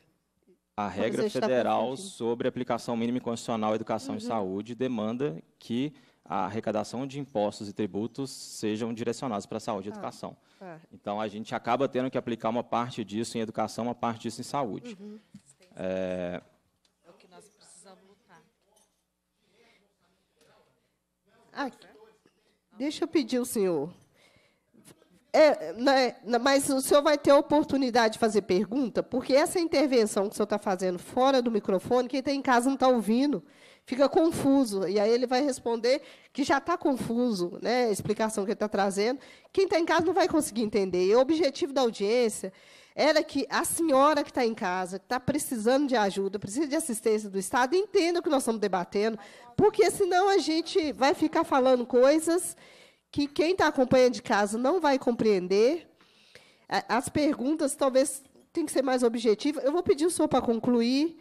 A regra federal sobre aplicação mínima constitucional à educação uhum. e saúde demanda que a arrecadação de impostos e tributos sejam direcionados para a saúde e ah, educação. É. Então, a gente acaba tendo que aplicar uma parte disso em educação, uma parte disso em saúde. Uhum. É... é o que nós precisamos lutar. Ah, deixa eu pedir ao senhor. É, né, né, mas o senhor vai ter a oportunidade de fazer pergunta, porque essa intervenção que o senhor está fazendo fora do microfone, quem está em casa não está ouvindo fica confuso. E aí ele vai responder que já está confuso, né? a explicação que ele está trazendo. Quem está em casa não vai conseguir entender. E o objetivo da audiência era que a senhora que está em casa, que está precisando de ajuda, precisa de assistência do Estado, entenda o que nós estamos debatendo, porque senão a gente vai ficar falando coisas que quem está acompanhando de casa não vai compreender. As perguntas talvez tem que ser mais objetivas. Eu vou pedir o senhor para concluir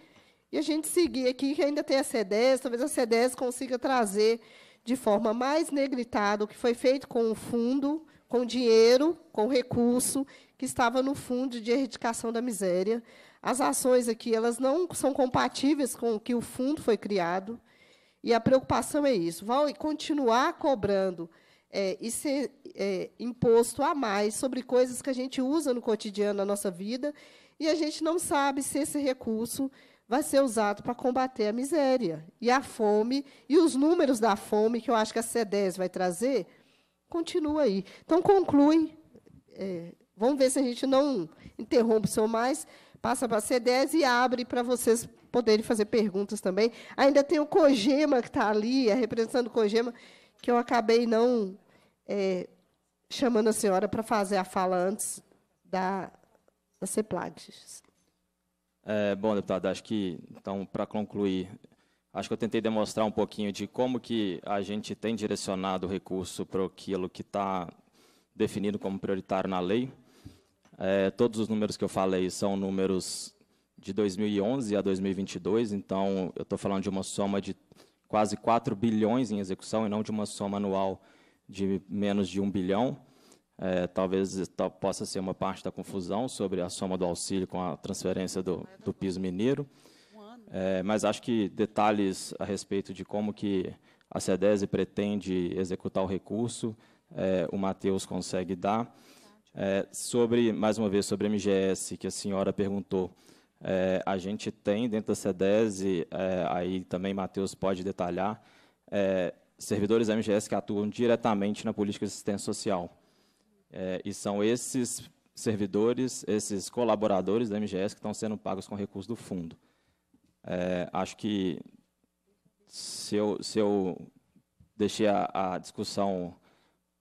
e a gente seguir aqui, que ainda tem a CEDES, talvez a CEDES consiga trazer de forma mais negritada o que foi feito com o fundo, com dinheiro, com recurso, que estava no fundo de erradicação da miséria. As ações aqui elas não são compatíveis com o que o fundo foi criado, e a preocupação é isso. Vão continuar cobrando é, e ser é, imposto a mais sobre coisas que a gente usa no cotidiano, na nossa vida, e a gente não sabe se esse recurso vai ser usado para combater a miséria e a fome e os números da fome que eu acho que a CEDES vai trazer continua aí. Então conclui, é, vamos ver se a gente não interrompe o seu mais, passa para a CEDES e abre para vocês poderem fazer perguntas também. Ainda tem o COGEMA que está ali, a é, representando o COGEMA, que eu acabei não é, chamando a senhora para fazer a fala antes da, da CEPLAG. É, bom, deputado, acho que, então, para concluir, acho que eu tentei demonstrar um pouquinho de como que a gente tem direcionado o recurso para aquilo que está definido como prioritário na lei. É, todos os números que eu falei são números de 2011 a 2022, então eu estou falando de uma soma de quase 4 bilhões em execução e não de uma soma anual de menos de 1 bilhão é, talvez possa ser uma parte da confusão sobre a soma do auxílio com a transferência do, do piso mineiro, é, mas acho que detalhes a respeito de como que a SEDESI pretende executar o recurso, é, o Matheus consegue dar. É, sobre, mais uma vez, sobre a MGS, que a senhora perguntou, é, a gente tem dentro da SEDESI, é, aí também Matheus pode detalhar, servidores da MGS que atuam diretamente na política de assistência social. É, e são esses servidores, esses colaboradores da MGS que estão sendo pagos com recursos do fundo. É, acho que se eu, se eu deixei a, a discussão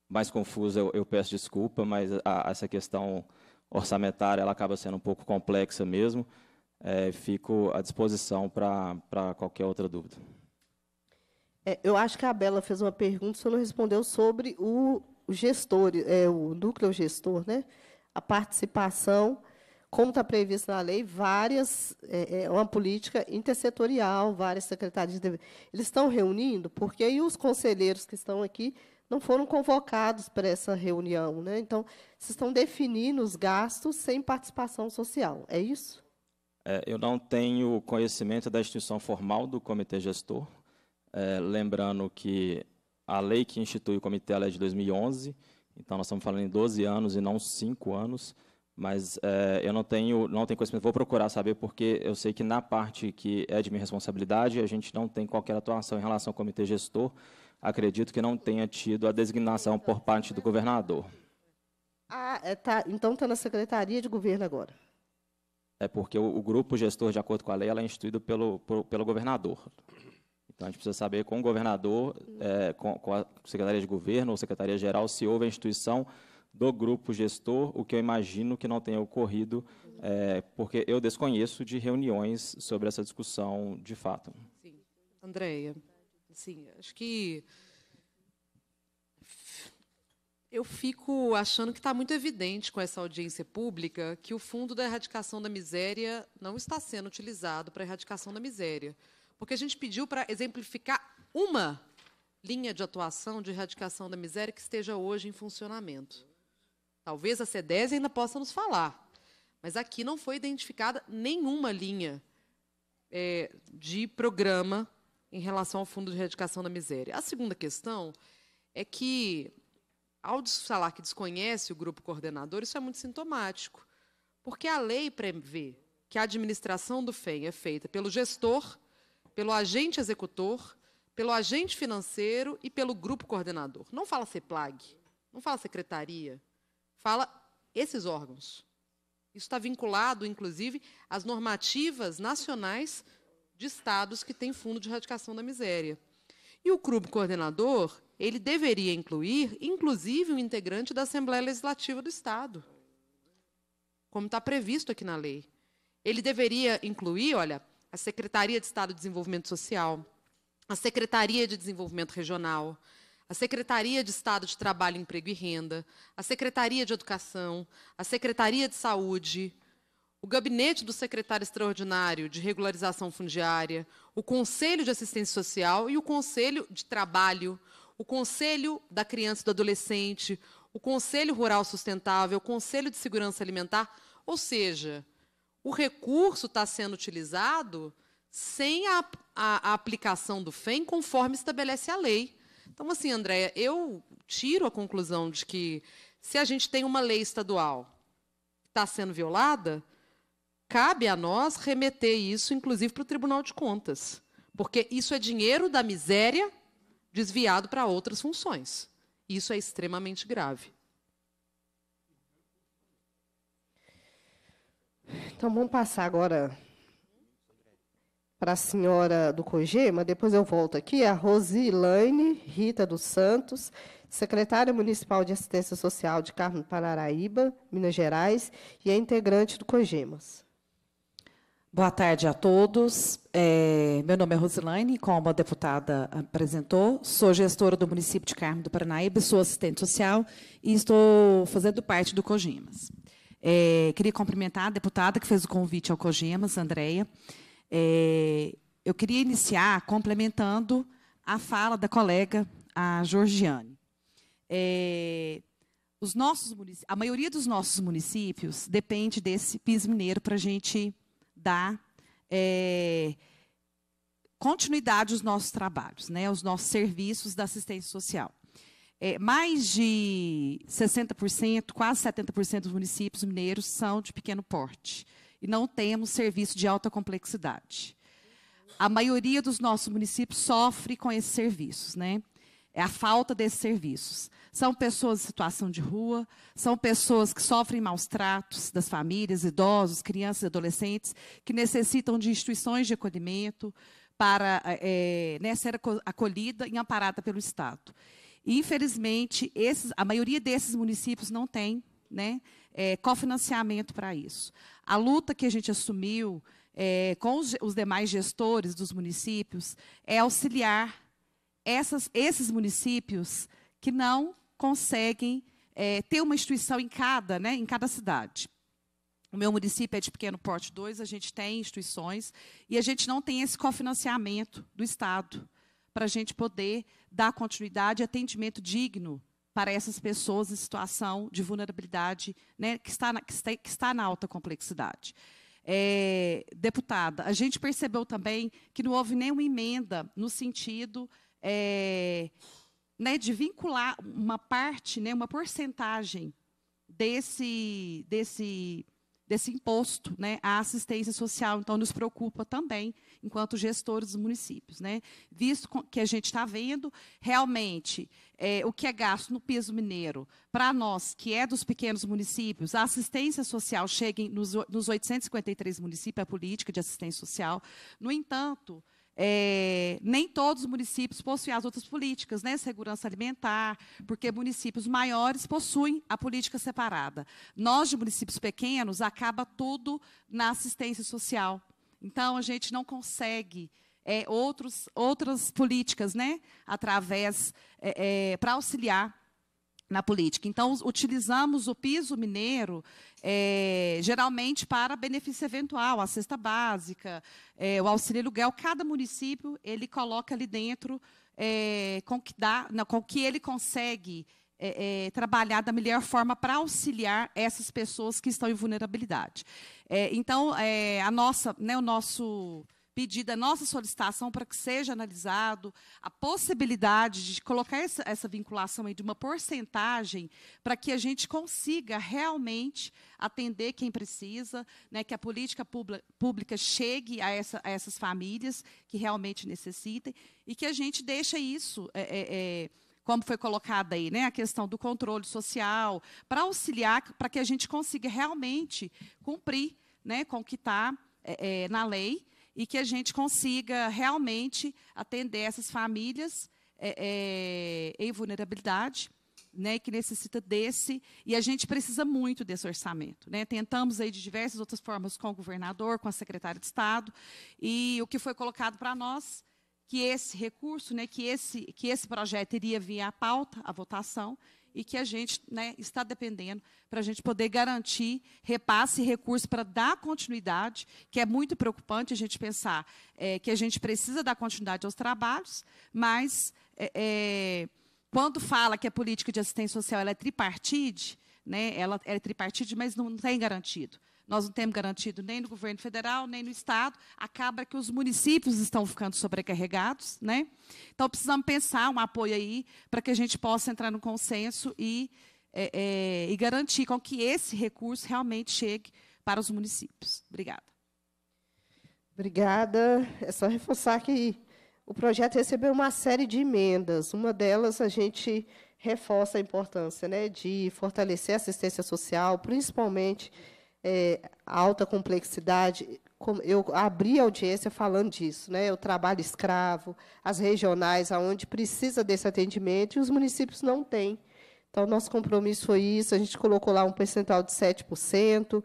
mais confusa, eu, eu peço desculpa, mas a, essa questão orçamentária ela acaba sendo um pouco complexa mesmo. É, fico à disposição para qualquer outra dúvida. É, eu acho que a Bela fez uma pergunta, o senhor não respondeu sobre o os gestores, é, o núcleo gestor, né, a participação, como está previsto na lei, várias, é, é, uma política intersetorial, várias secretarias. De, eles estão reunindo, porque aí os conselheiros que estão aqui não foram convocados para essa reunião. Né? Então, vocês estão definindo os gastos sem participação social, é isso? É, eu não tenho conhecimento da instituição formal do comitê gestor. É, lembrando que a lei que institui o comitê é de 2011, então nós estamos falando em 12 anos e não 5 anos, mas é, eu não tenho, não tenho conhecimento, vou procurar saber, porque eu sei que na parte que é de minha responsabilidade, a gente não tem qualquer atuação em relação ao comitê gestor, acredito que não tenha tido a designação por parte do governador. Ah, é, tá, então está na Secretaria de Governo agora. É porque o, o, grupo gestor, de acordo com a lei, ela é instituído pelo, pelo, pelo governador. Então a gente precisa saber com o governador, é, com, com, a Secretaria de Governo ou Secretaria Geral, se houve a instituição do grupo gestor, o que eu imagino que não tenha ocorrido, é, porque eu desconheço de reuniões sobre essa discussão de fato. Sim. Andréia, sim, acho que eu fico achando que está muito evidente com essa audiência pública que o Fundo da Erradicação da Miséria não está sendo utilizado para a erradicação da miséria porque a gente pediu para exemplificar uma linha de atuação de erradicação da miséria que esteja hoje em funcionamento. Talvez a CEDES ainda possa nos falar, mas aqui não foi identificada nenhuma linha é, de programa em relação ao Fundo de Erradicação da Miséria. A segunda questão é que, ao falar que desconhece o grupo coordenador, isso é muito sintomático, porque a lei prevê que a administração do FEM é feita pelo gestor pelo agente executor, pelo agente financeiro e pelo grupo coordenador. Não fala CEPLAG, não fala secretaria, fala esses órgãos. Isso está vinculado, inclusive, às normativas nacionais de estados que têm fundo de erradicação da miséria. E o grupo coordenador, ele deveria incluir, inclusive, um integrante da Assembleia Legislativa do Estado, como está previsto aqui na lei. Ele deveria incluir, olha, a Secretaria de Estado de Desenvolvimento Social, a Secretaria de Desenvolvimento Regional, a Secretaria de Estado de Trabalho, Emprego e Renda, a Secretaria de Educação, a Secretaria de Saúde, o Gabinete do Secretário Extraordinário de Regularização Fundiária, o Conselho de Assistência Social e o Conselho de Trabalho, o Conselho da Criança e do Adolescente, o Conselho Rural Sustentável, o Conselho de Segurança Alimentar, ou seja, o recurso está sendo utilizado sem a, a, a, aplicação do FEM conforme estabelece a lei. Então, assim, Andréia, eu tiro a conclusão de que se a gente tem uma lei estadual que está sendo violada, cabe a nós remeter isso, inclusive, para o Tribunal de Contas. Porque isso é dinheiro da miséria desviado para outras funções. Isso é extremamente grave. Então vamos passar agora para a senhora do COGEMA, depois eu volto aqui, a Rosilane Rita dos Santos, secretária municipal de assistência social de Carmo Paranaíba, Minas Gerais, e é integrante do COGEMAS. Boa tarde a todos. É, meu nome é Rosilane, como a deputada apresentou, sou gestora do município de Carmo do Paranaíba, sou assistente social e estou fazendo parte do COGEMAS. É, queria cumprimentar a deputada que fez o convite ao Cogemas, Andréia. É, eu queria iniciar complementando a fala da colega, a Georgiane. É, os nossos a maioria dos nossos municípios depende desse PIS mineiro para a gente dar é, continuidade aos nossos trabalhos, né, aos nossos serviços da assistência social é, mais de 60%, quase 70% dos municípios mineiros são de pequeno porte. E não temos serviço de alta complexidade. A maioria dos nossos municípios sofre com esses serviços, né? É a falta desses serviços. São pessoas em situação de rua, são pessoas que sofrem maus tratos das famílias, idosos, crianças e adolescentes, que necessitam de instituições de acolhimento para é, né, ser acolhida e amparada pelo Estado. Infelizmente, esses, a maioria desses municípios não tem né, é, cofinanciamento para isso. A luta que a gente assumiu é, com os, os, demais gestores dos municípios é auxiliar essas, esses municípios que não conseguem é, ter uma instituição em cada, né, em cada cidade. O meu município é de pequeno porte 2, a gente tem instituições e a gente não tem esse cofinanciamento do Estado para a gente poder dar continuidade e atendimento digno para essas pessoas em situação de vulnerabilidade né, que, está na, que, está, que está na alta complexidade. É, deputada, a gente percebeu também que não houve nenhuma emenda no sentido é, né, de vincular uma parte, né, uma porcentagem desse, desse, desse imposto né, à assistência social. Então, nos preocupa também enquanto gestores dos municípios. Né? Visto que a gente está vendo, realmente, é, o que é gasto no peso mineiro, para nós, que é dos pequenos municípios, a assistência social chega nos, nos 853 municípios, a é política de assistência social. No entanto, é, nem todos os municípios possuem as outras políticas, né? Segurança alimentar, porque municípios maiores possuem a política separada. Nós, de municípios pequenos, acaba tudo na assistência social. Então, a gente não consegue é, outros, outras políticas, né? Através, é, é, para auxiliar na política. Então, utilizamos o piso mineiro é, geralmente para benefício eventual, a cesta básica, é, o auxílio aluguel. Cada município ele coloca ali dentro é, com que dá, não, com que ele consegue é, é, trabalhar da melhor forma para auxiliar essas pessoas que estão em vulnerabilidade. É, então, é, a nossa, né, o nosso pedido, a nossa solicitação para que seja analisado a possibilidade de colocar essa, essa vinculação de uma porcentagem para que a gente consiga realmente atender quem precisa, né, que a política pública chegue a, essa, a essas famílias que realmente necessitem e que a gente deixe isso é, é, como foi colocada aí, né, a questão do controle social, para auxiliar, para que a gente consiga realmente cumprir né, com o que está é, é, na lei e que a gente consiga realmente atender essas famílias é, é em vulnerabilidade. Né, que necessita desse, e a gente precisa muito desse orçamento. Né? Tentamos aí de diversas outras formas com o governador, com a secretária de Estado, e o que foi colocado para nós que esse recurso, né, que, esse, que esse projeto iria vir à pauta, à votação, e que a gente né, está dependendo para a gente poder garantir repasse e recurso para dar continuidade, que é muito preocupante a gente pensar é, que a gente precisa dar continuidade aos trabalhos, mas é, é, quando fala que a política de assistência social é tripartite, né, ela é tripartite, mas não tem garantido. Nós não temos garantido nem no governo federal, nem no estado. Acaba que os municípios estão ficando sobrecarregados, né? Então precisamos pensar um apoio aí para que a gente possa entrar no consenso e, é, é, e garantir com que esse recurso realmente chegue para os municípios. Obrigada. Obrigada. É só reforçar que o projeto recebeu uma série de emendas. Uma delas a gente reforça a importância né, de fortalecer a assistência social, principalmente é, alta complexidade. Eu abri a audiência falando disso, né? o trabalho escravo, as regionais, aonde precisa desse atendimento, e os municípios não têm. Então, nosso compromisso foi isso, a gente colocou lá um percentual de 7%,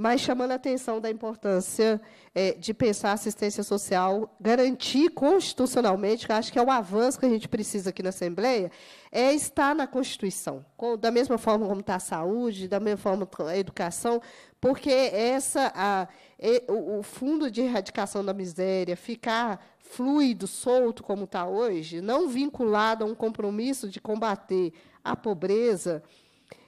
mas chamando a atenção da importância é, de pensar a assistência social, garantir constitucionalmente, que acho que é o avanço que a gente precisa aqui na Assembleia, é estar na Constituição, com, da mesma forma como está a saúde, da mesma forma a educação, porque essa a, o, fundo de erradicação da miséria ficar fluido, solto como está hoje, não vinculado a um compromisso de combater a pobreza,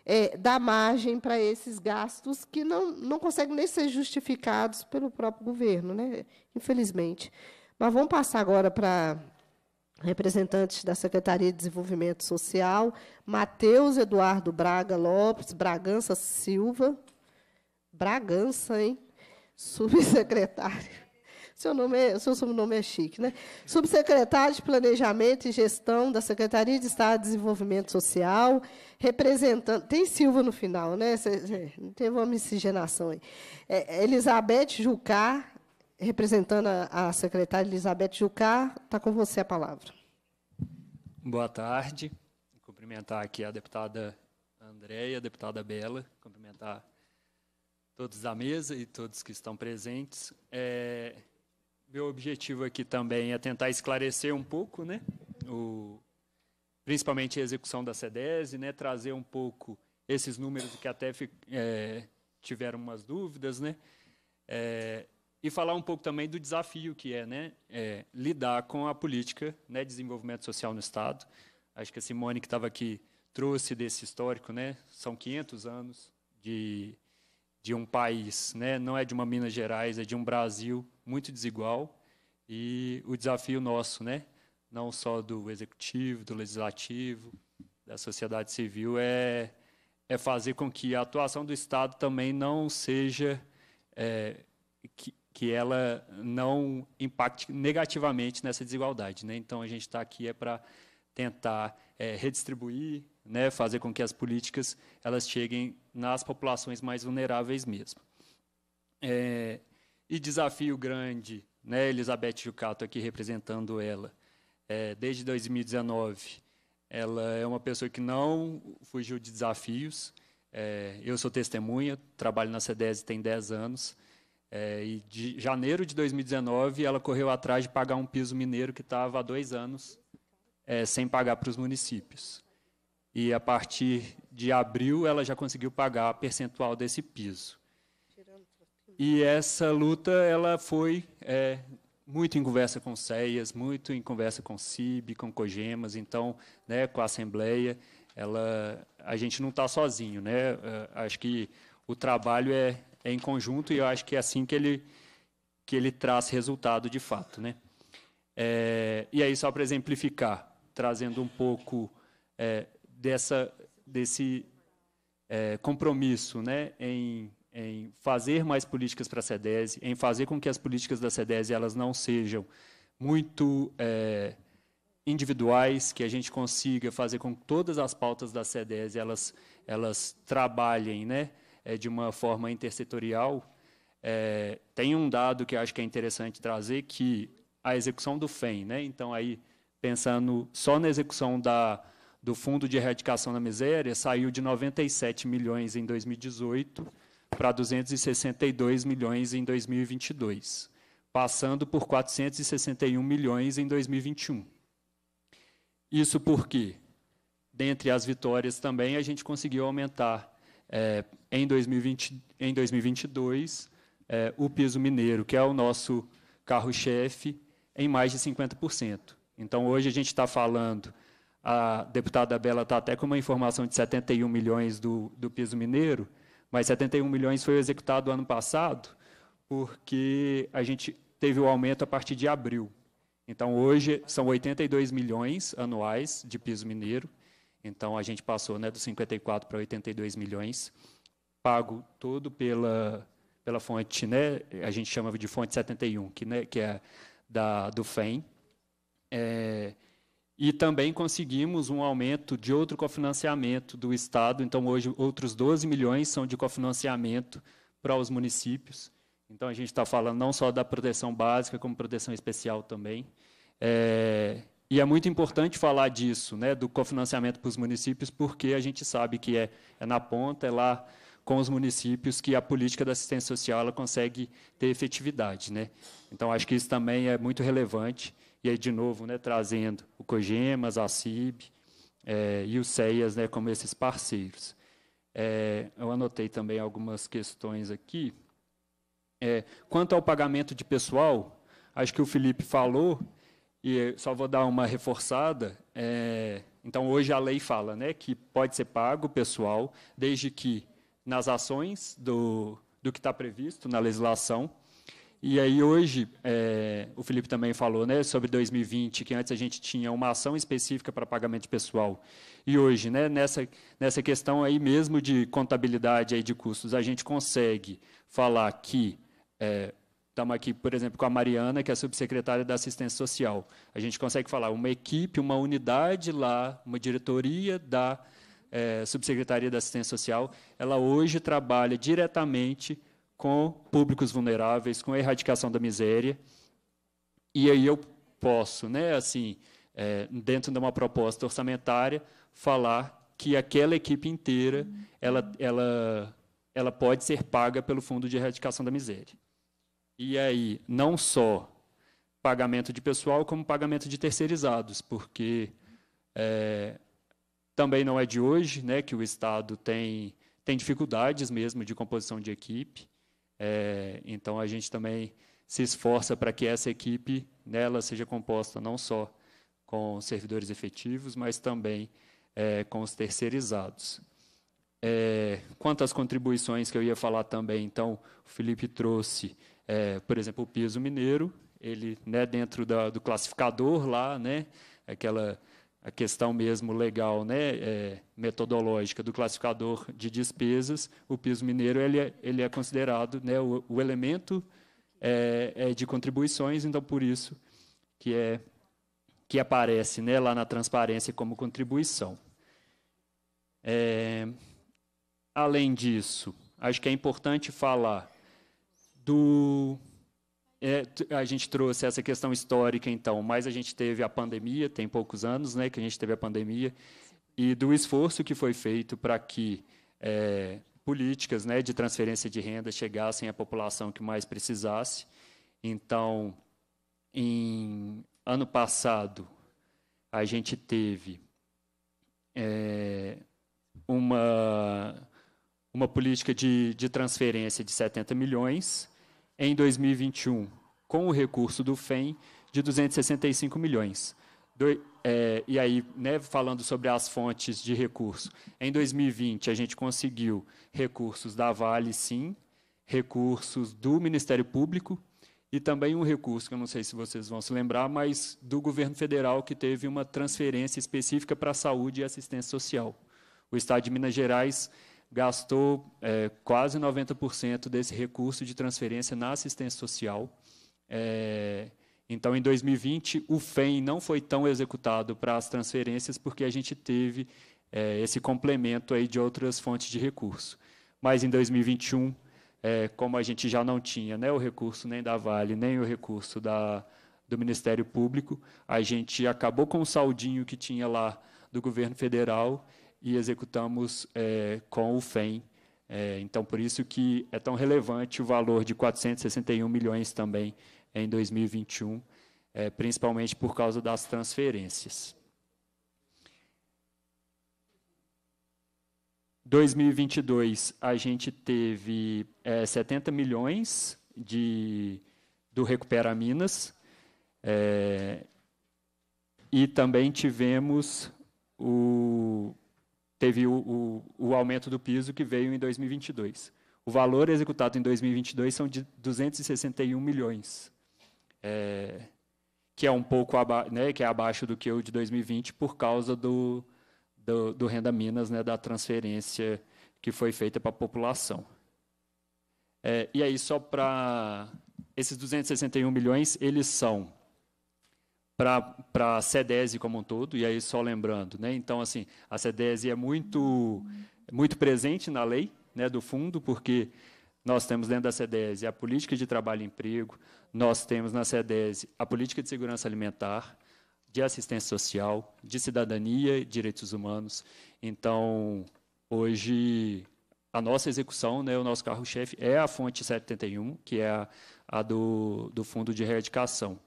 é, dar margem para esses gastos que não, não conseguem nem ser justificados pelo próprio governo, né? infelizmente. Mas vamos passar agora para representantes da Secretaria de Desenvolvimento Social, Matheus Eduardo Braga Lopes, Bragança Silva, Bragança, hein? Subsecretário seu, nome é, seu sobrenome é chique, né? Subsecretário de Planejamento e Gestão da Secretaria de Estado de Desenvolvimento Social, representante. Tem Silva no final, né? Teve uma miscigenação aí. É, é, Elizabeth Jucá, representando a, a secretária Elizabeth Jucá, está com você a palavra. Boa tarde. cumprimentar aqui a deputada Andréia, a deputada Bela, cumprimentar todos da mesa e todos que estão presentes. É, meu objetivo aqui também é tentar esclarecer um pouco, né? O, principalmente a execução da CEDES, né? Trazer um pouco esses números que até é, tiveram umas dúvidas, né? É, e falar um pouco também do desafio que é, né? É, lidar com a política, né? Desenvolvimento social no Estado. Acho que a Simone que estava aqui trouxe desse histórico, né? São 500 anos de de um país, né? não é de uma Minas Gerais, é de um Brasil muito desigual. E o desafio nosso, né? não só do executivo, do legislativo, da sociedade civil, é, é fazer com que a atuação do Estado também não seja. É, que, que ela não impacte negativamente nessa desigualdade. Né? Então, a gente está aqui é para tentar é, redistribuir, né? fazer com que as políticas elas cheguem nas populações mais vulneráveis mesmo. É, e desafio grande, né, Elizabeth Jucato aqui representando ela, é, desde 2019, ela é uma pessoa que não fugiu de desafios. É, eu sou testemunha, trabalho na CEDES tem 10 anos, é, e de janeiro de 2019 ela correu atrás de pagar um piso mineiro que estava há dois anos é, sem pagar para os municípios. E a partir de abril ela já conseguiu pagar a percentual desse piso. E essa luta ela foi é, muito em conversa com o CEAS, muito em conversa com o CIB, com Cogemas, então, né, com a Assembleia, ela, a gente não está sozinho, né? É, acho que o trabalho é, é em conjunto e eu acho que é assim que ele que ele traz resultado de fato, né? É, e aí só para exemplificar, trazendo um pouco é, dessa, desse é, compromisso né, em, em fazer mais políticas para a Cedes em fazer com que as políticas da Cedes elas não sejam muito é, individuais, que a gente consiga fazer com que todas as pautas da Cedes elas, elas trabalhem né, é, de uma forma intersetorial. É, tem um dado que acho que é interessante trazer, que a execução do FEM, né, então aí pensando só na execução da do Fundo de Erradicação da Miséria saiu de 97 milhões em 2018 para 262 milhões em 2022, passando por 461 milhões em 2021. Isso porque, dentre as vitórias também, a gente conseguiu aumentar é, em, 2020, em 2022 é, eh, o piso mineiro, que é o nosso carro-chefe, em mais de 50%. Então, hoje a gente está falando a deputada Bela está até com uma informação de 71 milhões do, do piso mineiro, mas 71 milhões foi executado ano passado, porque a gente teve o aumento a partir de abril. Então, hoje, são 82 milhões anuais de piso mineiro. Então, a gente passou né, dos 54 para 82 milhões, pago todo pela, pela fonte, né, a gente chama de fonte 71, que, né, que é da, do FEM. É, e também conseguimos um aumento de outro cofinanciamento do Estado. Então, hoje, outros 12 milhões são de cofinanciamento para os municípios. Então, a gente está falando não só da proteção básica, como proteção especial também. É, e é muito importante falar disso, né, do cofinanciamento para os municípios, porque a gente sabe que é, é na ponta, é lá com os municípios que a política da assistência social ela consegue ter efetividade. Né? Então, acho que isso também é muito relevante. E aí, de novo, né, trazendo o Cogemas, a CIB é, e o CEIAS né, como esses parceiros. É, eu anotei também algumas questões aqui. É, quanto ao pagamento de pessoal, acho que o Felipe falou, e só vou dar uma reforçada. É, então, hoje a lei fala né, que pode ser pago pessoal, desde que nas ações do, do que está previsto na legislação, e aí hoje, é, o Felipe também falou né, sobre 2020, que antes a gente tinha uma ação específica para pagamento pessoal. E hoje, né, nessa, nessa questão aí mesmo de contabilidade aí de custos, a gente consegue falar que é, Estamos aqui, por exemplo, com a Mariana, que é a subsecretária da Assistência Social. A gente consegue falar uma equipe, uma unidade lá, uma diretoria da é, Subsecretaria da Assistência Social, ela hoje trabalha diretamente com públicos vulneráveis, com a erradicação da miséria. E aí eu posso, né, assim, é, dentro de uma proposta orçamentária, falar que aquela equipe inteira hum. ela, ela, ela pode ser paga pelo Fundo de Erradicação da Miséria. E aí, não só pagamento de pessoal, como pagamento de terceirizados, porque é, também não é de hoje né, que o Estado tem, tem dificuldades mesmo de composição de equipe. É, então a gente também se esforça para que essa equipe nela né, seja composta não só com servidores efetivos, mas também é, com os terceirizados. É, quanto às contribuições que eu ia falar também, então o Felipe trouxe, é, por exemplo, o piso mineiro, ele né, dentro da, do classificador lá, né, aquela a questão mesmo legal, né, é, metodológica do classificador de despesas, o piso mineiro ele é, ele é considerado né, o, o elemento é, é, de contribuições, então por isso que é que aparece né, lá na transparência como contribuição. É, além disso, acho que é importante falar do é, a gente trouxe essa questão histórica, então, mas a gente teve a pandemia, tem poucos anos né, que a gente teve a pandemia, e do esforço que foi feito para que é, políticas né, de transferência de renda chegassem à população que mais precisasse. Então, em ano passado, a gente teve é, uma, uma política de, de transferência de 70 milhões em 2021, com o recurso do FEM, de 265 milhões. Do, é, e aí, né, falando sobre as fontes de recurso, em 2020 a gente conseguiu recursos da Vale, sim, recursos do Ministério Público e também um recurso, que eu não sei se vocês vão se lembrar, mas do governo federal, que teve uma transferência específica para a saúde e assistência social. O Estado de Minas Gerais gastou é, quase 90% desse recurso de transferência na assistência social. É, então, em 2020, o FEM não foi tão executado para as transferências, porque a gente teve é, esse complemento aí de outras fontes de recurso. Mas em 2021, é, como a gente já não tinha né, o recurso nem da Vale, nem o recurso da, do Ministério Público, a gente acabou com o saldinho que tinha lá do governo federal e executamos é, com o FEM. É, então, por isso que é tão relevante o valor de 461 milhões também em 2021, é, principalmente por causa das transferências. 2022, a gente teve é, 70 milhões de, do Recupera Minas, é, e também tivemos o teve o, o, o, aumento do piso que veio em 2022. O valor executado em 2022 são de 261 milhões, é, que é um pouco aba, né, que é abaixo do que o de 2020 por causa do, do, do Renda Minas, né, da transferência que foi feita para a população. É, e aí, só para... Esses 261 milhões, eles são para a SEDESI como um todo, e aí só lembrando, né? então, assim, a SEDESI é muito, muito presente na lei né, do fundo, porque nós temos dentro da SEDESI a política de trabalho e emprego, nós temos na SEDESI a política de segurança alimentar, de assistência social, de cidadania e direitos humanos. Então, hoje, a nossa execução, né, o nosso carro-chefe é a fonte 71, que é a, a do, do Fundo de Reeducação.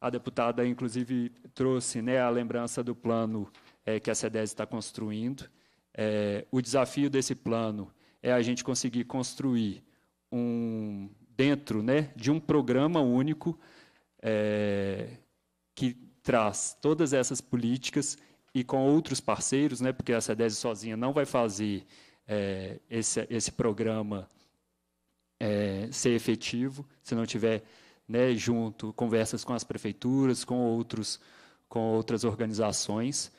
A deputada, inclusive, trouxe né, a lembrança do plano é, que a CEDES está construindo. É, o desafio desse plano é a gente conseguir construir um dentro né, de um programa único é, que traz todas essas políticas e com outros parceiros, né, porque a CEDES sozinha não vai fazer esse, esse programa ser efetivo se não tiver né, junto, conversas com as prefeituras, com outros, com outras organizações.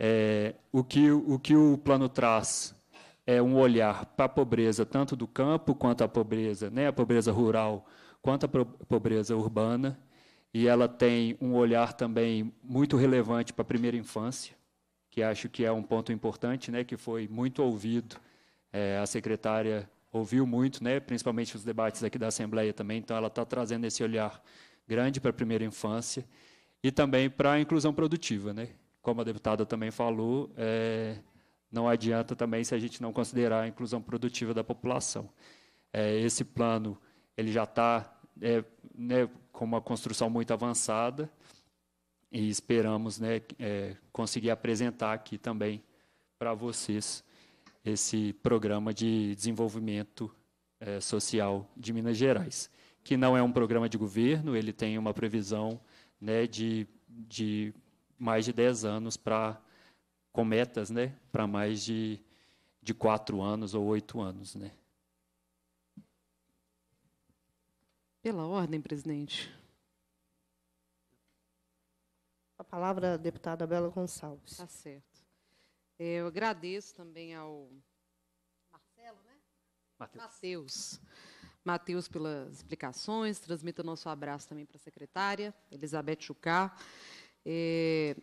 É, o, que, o que o plano traz é um olhar para a pobreza, tanto do campo quanto a pobreza, né, a pobreza rural, quanto a pobreza urbana, e ela tem um olhar também muito relevante para a primeira infância, que acho que é um ponto importante, né, que foi muito ouvido. É, a secretária ouviu muito, né, principalmente os debates aqui da Assembleia também, então ela está trazendo esse olhar grande para a primeira infância e também para a inclusão produtiva. Né? Como a deputada também falou, é, não adianta também se a gente não considerar a inclusão produtiva da população. É, esse plano ele já está é, né, com uma construção muito avançada e esperamos né, é, conseguir apresentar aqui também para vocês esse programa de desenvolvimento é, social de Minas Gerais, que não é um programa de governo, ele tem uma previsão né, de, de mais de 10 anos para com metas né, para mais de, de 4 anos ou 8 anos. Né. Pela ordem, presidente. A palavra, deputada Bela Gonçalves. Está certo. Eu agradeço também ao Marcelo, né? Matheus. Matheus pelas explicações, transmita nosso abraço também para a secretária, Elizabeth Chucá. É,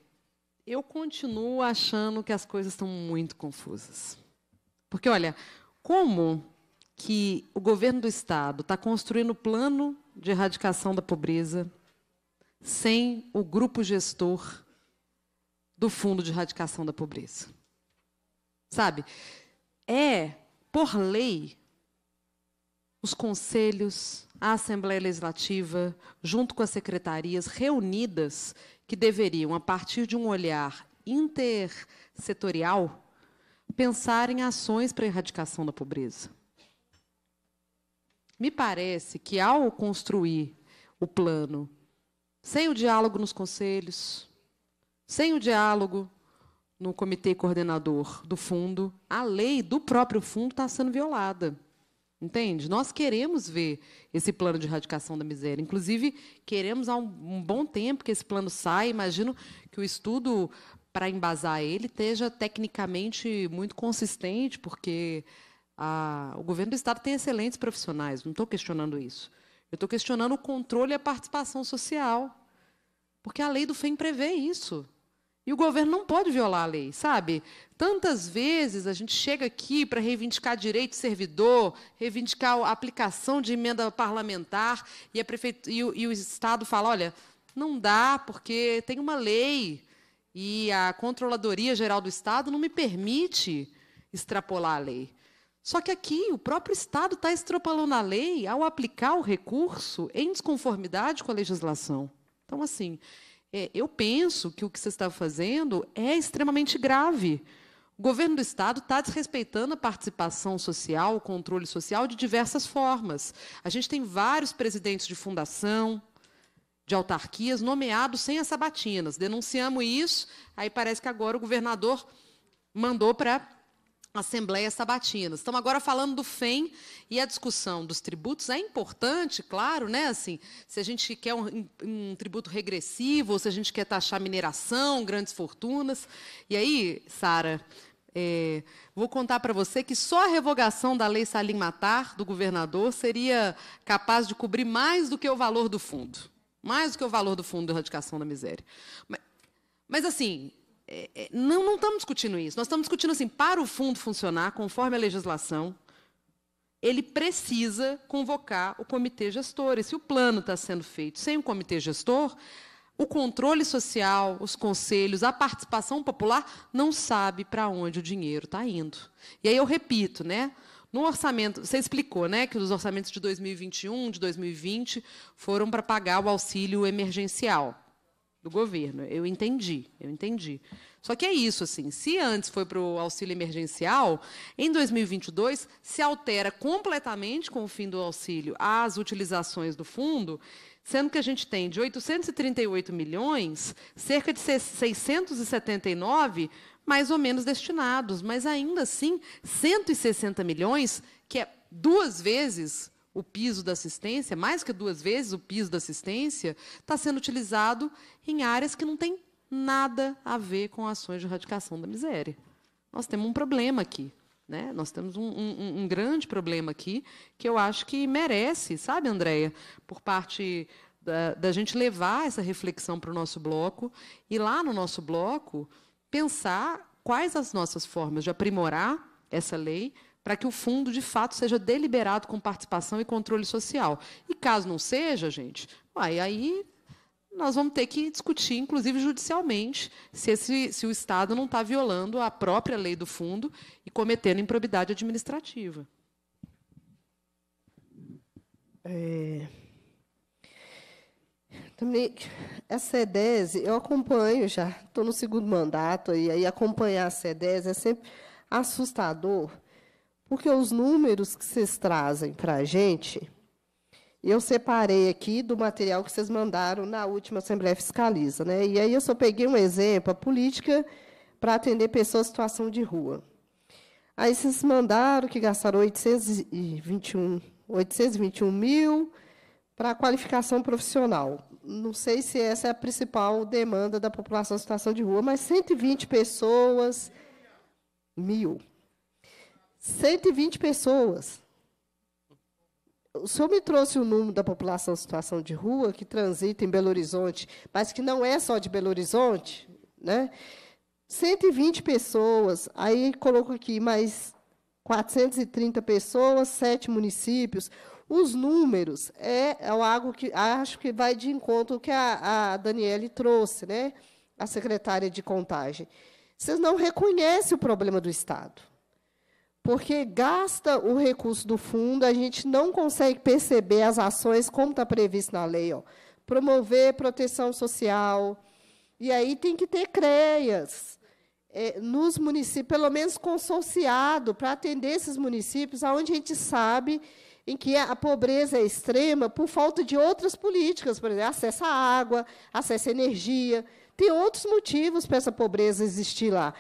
eu continuo achando que as coisas estão muito confusas. Porque, olha, como que o governo do Estado está construindo o plano de erradicação da pobreza sem o grupo gestor do Fundo de Erradicação da Pobreza? Sabe? É, por lei, os conselhos, a Assembleia Legislativa, junto com as secretarias reunidas, que deveriam, a partir de um olhar intersetorial, pensar em ações para a erradicação da pobreza. Me parece que, ao construir o plano, sem o diálogo nos conselhos, sem o diálogo no comitê coordenador do fundo, a lei do próprio fundo está sendo violada. Entende? Nós queremos ver esse plano de erradicação da miséria. Inclusive, queremos há um, um bom tempo que esse plano saia. Imagino que o estudo para embasar ele esteja tecnicamente muito consistente, porque a, ah, o governo do Estado tem excelentes profissionais, não estou questionando isso. Eu estou questionando o controle e a participação social, porque a lei do FEM prevê isso. E o governo não pode violar a lei, sabe? Tantas vezes a gente chega aqui para reivindicar direito de servidor, reivindicar a aplicação de emenda parlamentar, e, a prefeito, e, o, e o Estado fala: olha, não dá, porque tem uma lei, e a Controladoria Geral do Estado não me permite extrapolar a lei. Só que aqui o próprio Estado está extrapolando a lei ao aplicar o recurso em desconformidade com a legislação. Então, assim, é, eu penso que o que você está fazendo é extremamente grave. O governo do Estado está desrespeitando a participação social, o controle social, de diversas formas. A gente tem vários presidentes de fundação, de autarquias, nomeados sem as sabatinas. Denunciamos isso, aí parece que agora o governador mandou para assembleias sabatinas. Estamos agora falando do FEM e a discussão dos tributos é importante, claro, né? Assim, se a gente quer um, um tributo regressivo, ou se a gente quer taxar mineração, grandes fortunas. E aí, Sara, é, vou contar para você que só a revogação da Lei Salim Matar, do governador, seria capaz de cobrir mais do que o valor do fundo. Mais do que o valor do fundo de erradicação da miséria. Mas, mas assim, é, é, não, não estamos discutindo isso. Nós estamos discutindo assim, para o fundo funcionar, conforme a legislação, ele precisa convocar o comitê gestor. E se o plano está sendo feito sem o comitê gestor, o controle social, os conselhos, a participação popular não sabe para onde o dinheiro está indo. E aí eu repito, né? No orçamento, você explicou, né, que os orçamentos de 2021, de 2020 foram para pagar o auxílio emergencial do governo. Eu entendi, eu entendi. Só que é isso, assim, se antes foi para o auxílio emergencial, em 2022 se altera completamente com o fim do auxílio as utilizações do fundo, sendo que a gente tem de 838 milhões, cerca de 679 mais ou menos destinados, mas ainda assim 160 milhões, que é duas vezes o piso da assistência, mais que duas vezes o piso da assistência, está sendo utilizado em áreas que não têm nada a ver com ações de erradicação da miséria. Nós temos um problema aqui. Né? Nós temos um, um, um grande problema aqui que eu acho que merece, sabe, Andréia, por parte da, da gente levar essa reflexão para o nosso bloco e lá no nosso bloco pensar quais as nossas formas de aprimorar essa lei para que o fundo, de fato, seja deliberado com participação e controle social. E caso não seja, gente, aí, aí nós vamos ter que discutir, inclusive judicialmente, se, esse, se o Estado não está violando a própria lei do fundo e cometendo improbidade administrativa. É... Também, essa CEDES, eu acompanho já, estou no segundo mandato, e aí acompanhar a CEDES é sempre assustador, porque os números que vocês trazem para a gente, eu separei aqui do material que vocês mandaram na última Assembleia Fiscaliza. Né? E aí eu só peguei um exemplo, a política para atender pessoas em situação de rua. Aí vocês mandaram que gastaram 821, 821 mil para qualificação profissional. Não sei se essa é a principal demanda da população em situação de rua, mas 120 pessoas, mil. 120 pessoas. O senhor me trouxe o número da população em situação de rua que transita em Belo Horizonte, mas que não é só de Belo Horizonte, né? 120 pessoas, aí coloco aqui mais 430 pessoas, sete municípios. Os números é, é algo que acho que vai de encontro ao que a, a Daniele trouxe, né? a secretária de contagem. Vocês não reconhecem o problema do Estado. Porque gasta o recurso do fundo, a gente não consegue perceber as ações como está previsto na lei. Ó. Promover proteção social. E aí tem que ter CREAS é, nos municípios, pelo menos consorciado, para atender esses municípios, onde a gente sabe em que a pobreza é extrema por falta de outras políticas, por exemplo, acesso à água, acesso à energia. Tem outros motivos para essa pobreza existir lá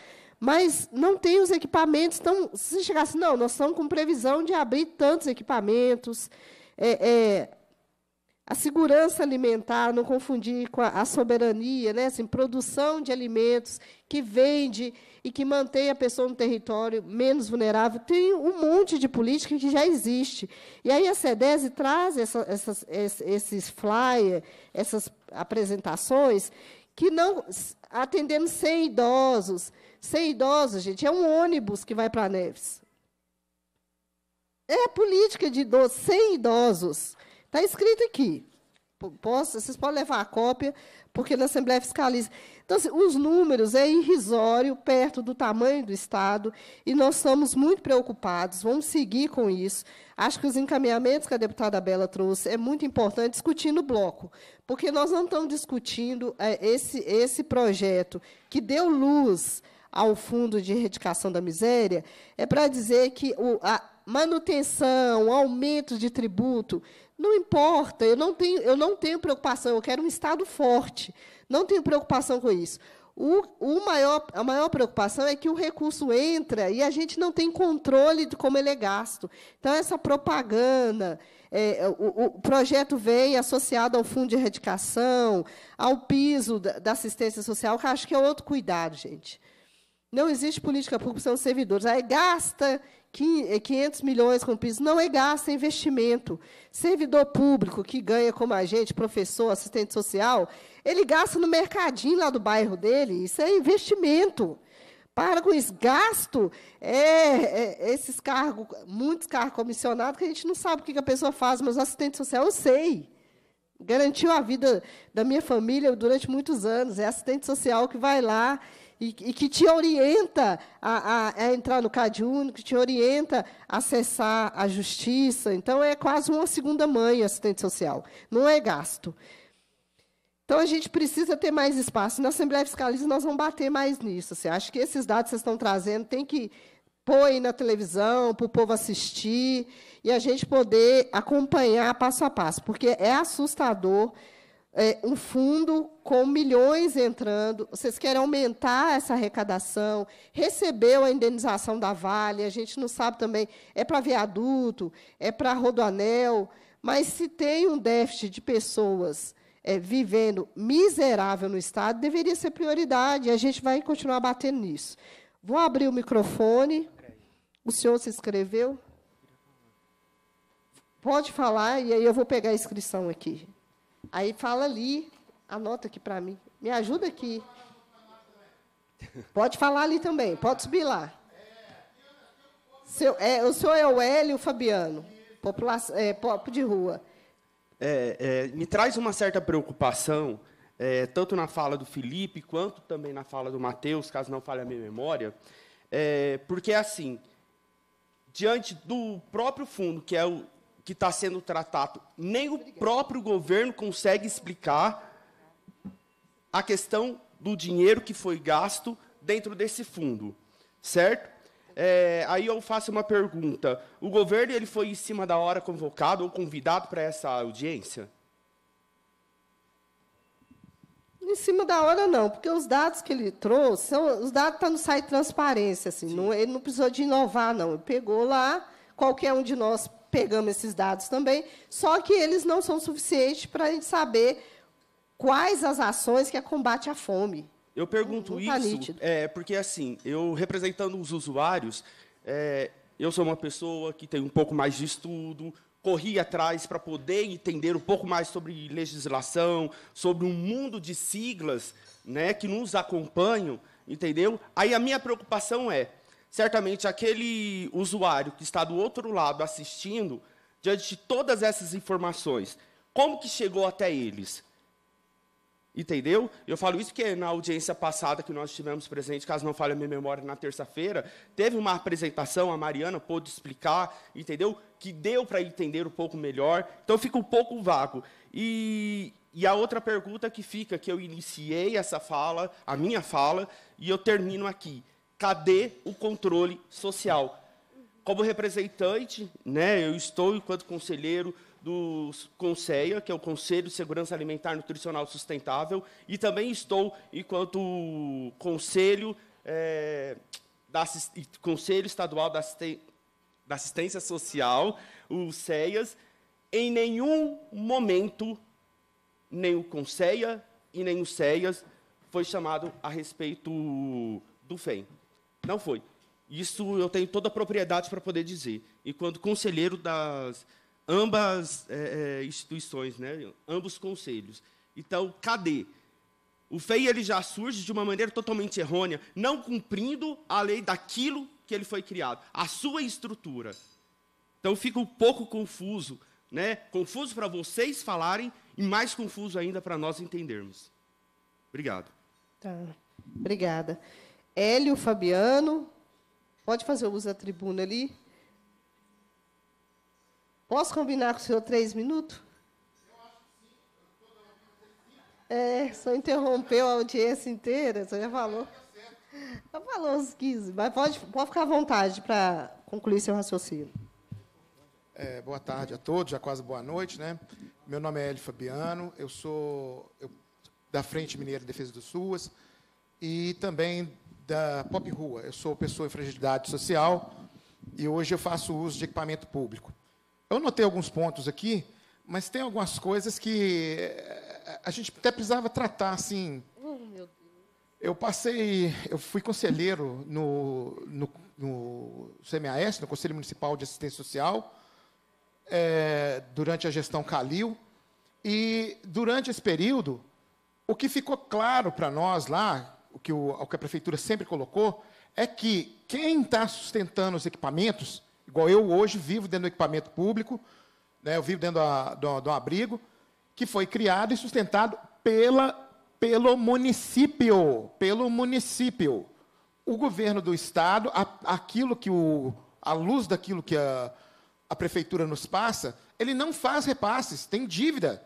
mas não tem os equipamentos. Então, se chegasse, assim, não, nós estamos com previsão de abrir tantos equipamentos. É, é, a segurança alimentar, não confundir com a, a, soberania, né? assim, produção de alimentos que vende e que mantém a pessoa no território menos vulnerável. Tem um monte de política que já existe. E aí a SEDESI traz essa, essas, esses flyers, essas apresentações, que não atendendo 100 idosos, ser idosa, gente, é um ônibus que vai para Neves. É a política de idosos, sem idosos. Está escrito aqui. Posso, vocês podem levar a cópia, porque na Assembleia Fiscaliza. Então, assim, os números é irrisório, perto do tamanho do Estado, e nós estamos muito preocupados, vamos seguir com isso. Acho que os encaminhamentos que a deputada Bela trouxe é muito importante discutir no bloco, porque nós não estamos discutindo é, esse, esse projeto que deu luz ao Fundo de Erradicação da Miséria, é para dizer que o, a manutenção, aumento de tributo, não importa, eu não, tenho, eu não tenho preocupação, eu quero um Estado forte, não tenho preocupação com isso. O, o maior, a maior preocupação é que o recurso entra e a gente não tem controle de como ele é gasto. Então, essa propaganda, é, é o, o, projeto vem associado ao fundo de erradicação, ao piso da, da assistência social, que acho que é outro cuidado, gente. Não existe política pública, são servidores. Aí gasta 500 eh, milhões com o PIS, Não é gasto, é investimento. Servidor público que ganha como agente, professor, assistente social, ele gasta no mercadinho lá do bairro dele. Isso é investimento. Para com isso. Gasto é, é esses cargos, muitos cargos comissionados, que a gente não sabe o que a pessoa faz, mas o assistente social eu sei. Garantiu a vida da minha família durante muitos anos. É assistente social que vai lá e, e que te orienta a, a, a, entrar no Cade único, que te orienta a acessar a justiça. Então, é quase uma segunda mãe, assistente social. Não é gasto. Então, a gente precisa ter mais espaço. Na Assembleia Fiscalista, nós vamos bater mais nisso. Assim. Acho que esses dados que vocês estão trazendo tem que pôr aí na televisão, para o povo assistir, e a gente poder acompanhar passo a passo, porque é assustador é, um fundo com milhões entrando, vocês querem aumentar essa arrecadação, recebeu a indenização da Vale, a gente não sabe também, é para viaduto, é para rodoanel, mas se tem um déficit de pessoas é, vivendo miserável no Estado, deveria ser prioridade, e a gente vai continuar batendo nisso. Vou abrir o microfone. O senhor se inscreveu? Pode falar, e aí eu vou pegar a inscrição aqui. Aí fala ali, anota aqui para mim. Me ajuda aqui. Pode falar ali também, pode subir lá. Seu, é, o senhor é o Hélio Fabiano, população, é, pop de rua. É, é, me traz uma certa preocupação, é, tanto na fala do Felipe, quanto também na fala do Matheus, caso não falhe a minha memória, é, porque, assim, diante do próprio fundo, que é o que está sendo tratado. Nem o próprio governo consegue explicar a questão do dinheiro que foi gasto dentro desse fundo, certo? É, aí eu faço uma pergunta: o governo ele foi em cima da hora convocado ou convidado para essa audiência? Em cima da hora não, porque os dados que ele trouxe são os dados estão tá no site transparência, assim, não, ele não precisou de inovar não, ele pegou lá qualquer um de nós pegamos esses dados também, só que eles não são suficientes para a gente saber quais as ações que é combate à fome. Eu pergunto tá isso é, porque, assim, eu representando os usuários, é, eu sou uma pessoa que tem um pouco mais de estudo, corri atrás para poder entender um pouco mais sobre legislação, sobre um mundo de siglas né, que nos acompanham, entendeu? Aí a minha preocupação é, certamente aquele usuário que está do outro lado assistindo, diante de todas essas informações, como que chegou até eles? Entendeu? Eu falo isso porque na audiência passada que nós tivemos presente, caso não falhe a minha memória, na terça-feira, teve uma apresentação, a Mariana pôde explicar, entendeu? Que deu para entender um pouco melhor. Então fica um pouco vago. E, e a outra pergunta que fica, que eu iniciei essa fala, a minha fala, e eu termino aqui. Cadê o controle social? Como representante, né, eu estou enquanto conselheiro do CONSEA, que é o Conselho de Segurança Alimentar Nutricional Sustentável, e também estou enquanto Conselho, é, da, Conselho Estadual da, da Assistência Social, o CEAS. Em nenhum momento, nem o CONSEA e nem o CEAS foi chamado a respeito do FEM. Não foi. Isso eu tenho toda a propriedade para poder dizer, enquanto conselheiro das ambas é, instituições, né? ambos conselhos. Então, cadê? O FEI ele já surge de uma maneira totalmente errônea, não cumprindo a lei daquilo que ele foi criado, a sua estrutura. Então, fica um pouco confuso, né? confuso para vocês falarem e mais confuso ainda para nós entendermos. Obrigado. Tá. Obrigada. Hélio Fabiano. Pode fazer o uso da tribuna ali. Posso combinar com o senhor três minutos? É, só interrompeu a audiência inteira, você já falou. Já falou os 15, mas pode, pode ficar à vontade para concluir seu raciocínio. É, boa tarde a todos, já quase boa noite. Né? Meu nome é Hélio Fabiano, eu sou eu, da Frente Mineira de Defesa dos Suas e também da Pop Rua. Eu sou pessoa em fragilidade social e hoje eu faço uso de equipamento público. Eu notei alguns pontos aqui, mas tem algumas coisas que eh, a gente até precisava tratar assim. Eu passei, eu fui conselheiro no, no, no CMAS, no Conselho Municipal de Assistência Social, é, durante a gestão Calil. E durante esse período, o que ficou claro para nós lá, o que, o, o que a prefeitura sempre colocou, é que quem está sustentando os equipamentos, igual eu hoje vivo dentro do equipamento público, né, eu vivo dentro de do, abrigo, que foi criado e sustentado pela, pelo município, pelo município. O governo do estado, a, aquilo que o, a luz daquilo que a, a prefeitura nos passa, ele não faz repasses, tem dívida.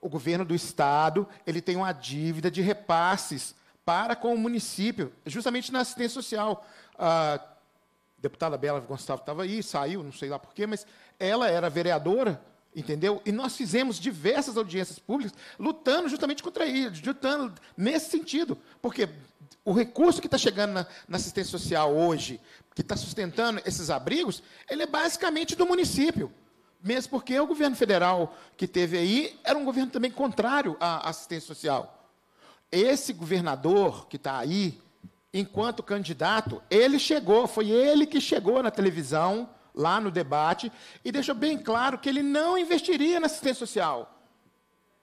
O governo do estado, ele tem uma dívida de repasses para com o município, justamente na assistência social. A deputada Bela Gonçalves estava aí, saiu, não sei lá porquê, mas ela era vereadora, entendeu? E nós fizemos diversas audiências públicas lutando justamente contra isso, lutando nesse sentido. Porque o recurso que está chegando na, na, assistência social hoje, que está sustentando esses abrigos, ele é basicamente do município. Mesmo porque o governo federal que teve aí era um governo também contrário à assistência social esse governador que está aí, enquanto candidato, ele chegou, foi ele que chegou na televisão, lá no debate, e deixou bem claro que ele não investiria na assistência social.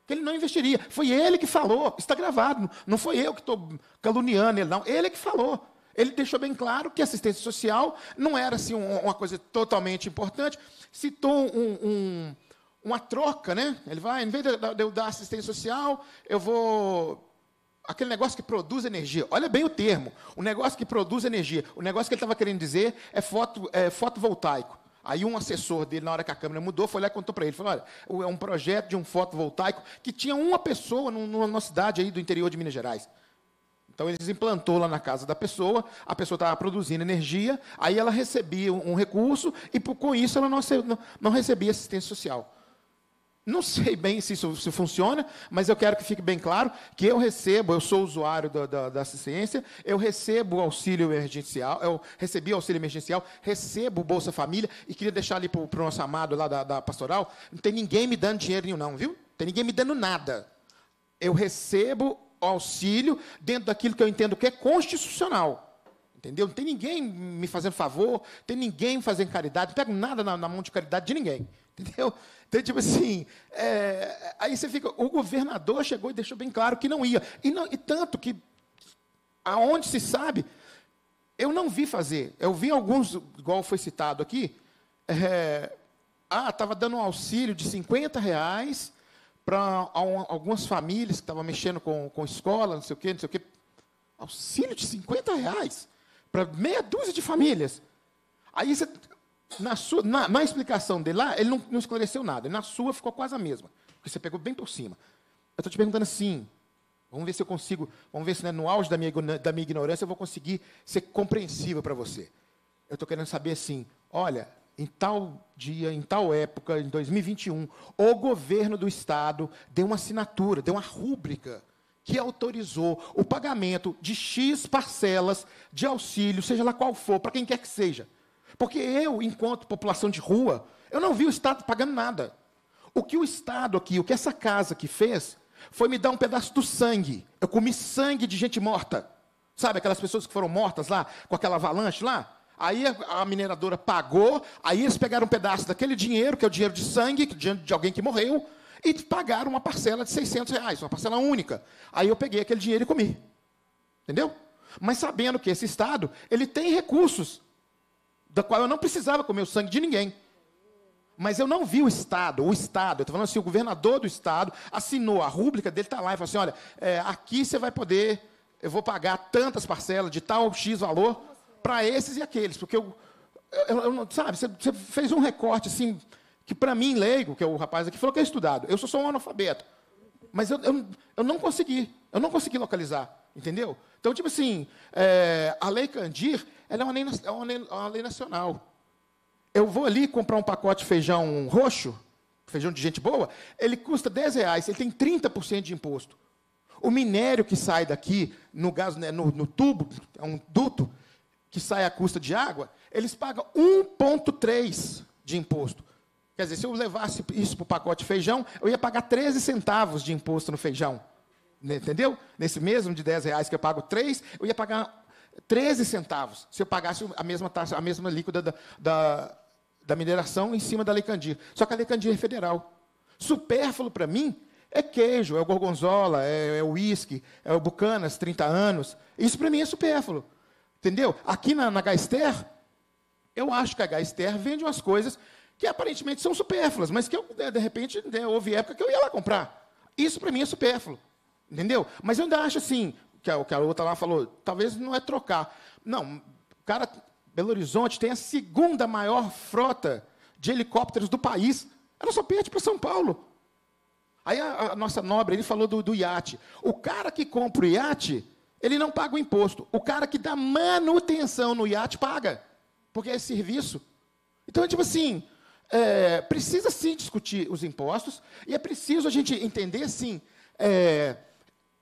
Que ele não investiria. Foi ele que falou, está gravado, não foi eu que estou caluniando ele, não. Ele que falou. Ele deixou bem claro que assistência social não era assim, uma coisa totalmente importante. Citou um, um, uma troca, né? Ele vai, em vez de eu dar assistência social, eu vou aquele negócio que produz energia. Olha bem o termo. O negócio que produz energia. O negócio que ele estava querendo dizer é, foto, é fotovoltaico. Aí um assessor dele, na hora que a câmera mudou, foi lá e contou para ele. Falou, olha, é um projeto de um fotovoltaico que tinha uma pessoa numa cidade aí do interior de Minas Gerais. Então eles implantou lá na casa da pessoa, a pessoa estava produzindo energia, aí ela recebia um recurso e com isso ela não recebia assistência social. Não sei bem se isso se funciona, mas eu quero que fique bem claro que eu recebo, eu sou usuário da, da, da assistência, eu recebo auxílio emergencial, eu recebi auxílio emergencial, recebo Bolsa Família, e queria deixar ali para o nosso amado lá da, da pastoral, não tem ninguém me dando dinheiro nenhum, não, viu? Não tem ninguém me dando nada. Eu recebo auxílio dentro daquilo que eu entendo que é constitucional. Entendeu? Não tem ninguém me fazendo favor, não tem ninguém me fazendo caridade, não pego nada na, na mão de caridade de ninguém. Entendeu? Então, tipo assim, é, aí você fica. O governador chegou e deixou bem claro que não ia. E, não, e tanto que, aonde se sabe, eu não vi fazer. Eu vi alguns, igual foi citado aqui, é, ah, estava dando um auxílio de 50 reais para algumas famílias que estavam mexendo com, com escola, não sei o quê, não sei o quê. Auxílio de 50 reais para meia dúzia de famílias. Aí você, na, sua, na, na explicação dele lá, ele não, não esclareceu nada. Na sua ficou quase a mesma. Porque você pegou bem por cima. Eu estou te perguntando assim. Vamos ver se eu consigo. Vamos ver se né, no auge da minha, da minha ignorância eu vou conseguir ser compreensível para você. Eu estou querendo saber assim. Olha, em tal dia, em tal época, em 2021, o governo do Estado deu uma assinatura, deu uma rúbrica que autorizou o pagamento de X parcelas de auxílio, seja lá qual for, para quem quer que seja. Porque eu, enquanto população de rua, eu não vi o Estado pagando nada. O que o Estado aqui, o que essa casa que fez, foi me dar um pedaço do sangue. Eu comi sangue de gente morta. Sabe aquelas pessoas que foram mortas lá, com aquela avalanche lá? Aí a mineradora pagou, aí eles pegaram um pedaço daquele dinheiro, que é o dinheiro de sangue, de alguém que morreu, e pagaram uma parcela de 600 reais, uma parcela única. Aí eu peguei aquele dinheiro e comi. Entendeu? Mas sabendo que esse Estado, ele tem recursos da qual eu não precisava comer o sangue de ninguém. Mas eu não vi o Estado, o Estado, eu estou falando assim, o governador do Estado assinou, a rúbrica dele está lá e falou assim, olha, é, aqui você vai poder, eu vou pagar tantas parcelas de tal X valor para esses e aqueles, porque eu, eu, eu sabe, você, você, fez um recorte assim, que para mim, leigo, que é o rapaz aqui falou que é estudado, eu sou só um analfabeto, mas eu, eu, eu não consegui, eu não consegui localizar, entendeu? Então, tipo assim, é, a Lei Candir, ela é uma lei, é uma lei, é uma lei nacional. Eu vou ali comprar um pacote de feijão roxo, feijão de gente boa, ele custa 10 reais, ele tem 30% de imposto. O minério que sai daqui, no, gás, né, no, no tubo, é um duto, que sai à custa de água, eles pagam 1,3% de imposto. Quer dizer, se eu levasse isso para o pacote de feijão, eu ia pagar 13 centavos de imposto no feijão. Entendeu? Nesse mesmo de 10 reais que eu pago 3, eu ia pagar 13 centavos se eu pagasse a mesma taxa, a mesma líquida da, da, da mineração em cima da Lecandir. Só que a Lecandir é federal. Supérfluo para mim é queijo, é o gorgonzola, é, é o uísque, é o Bucanas, 30 anos. Isso para mim é supérfluo. Entendeu? Aqui na, na Gaster, eu acho que a Gaster vende umas coisas que aparentemente são supérfluas, mas que eu, né, de repente, né, houve época que eu ia lá comprar. Isso para mim é supérfluo. Entendeu? Mas eu ainda acho assim, que a, que a outra lá falou, talvez não é trocar. Não, cara, Belo Horizonte tem a segunda maior frota de helicópteros do país. Ela só perde para São Paulo. Aí a, a, nossa nobre, ele falou do, do iate. O cara que compra o iate, ele não paga o imposto. O cara que dá manutenção no iate paga, porque é serviço. Então, é tipo assim, é, precisa sim discutir os impostos, e é preciso a gente entender, sim, é,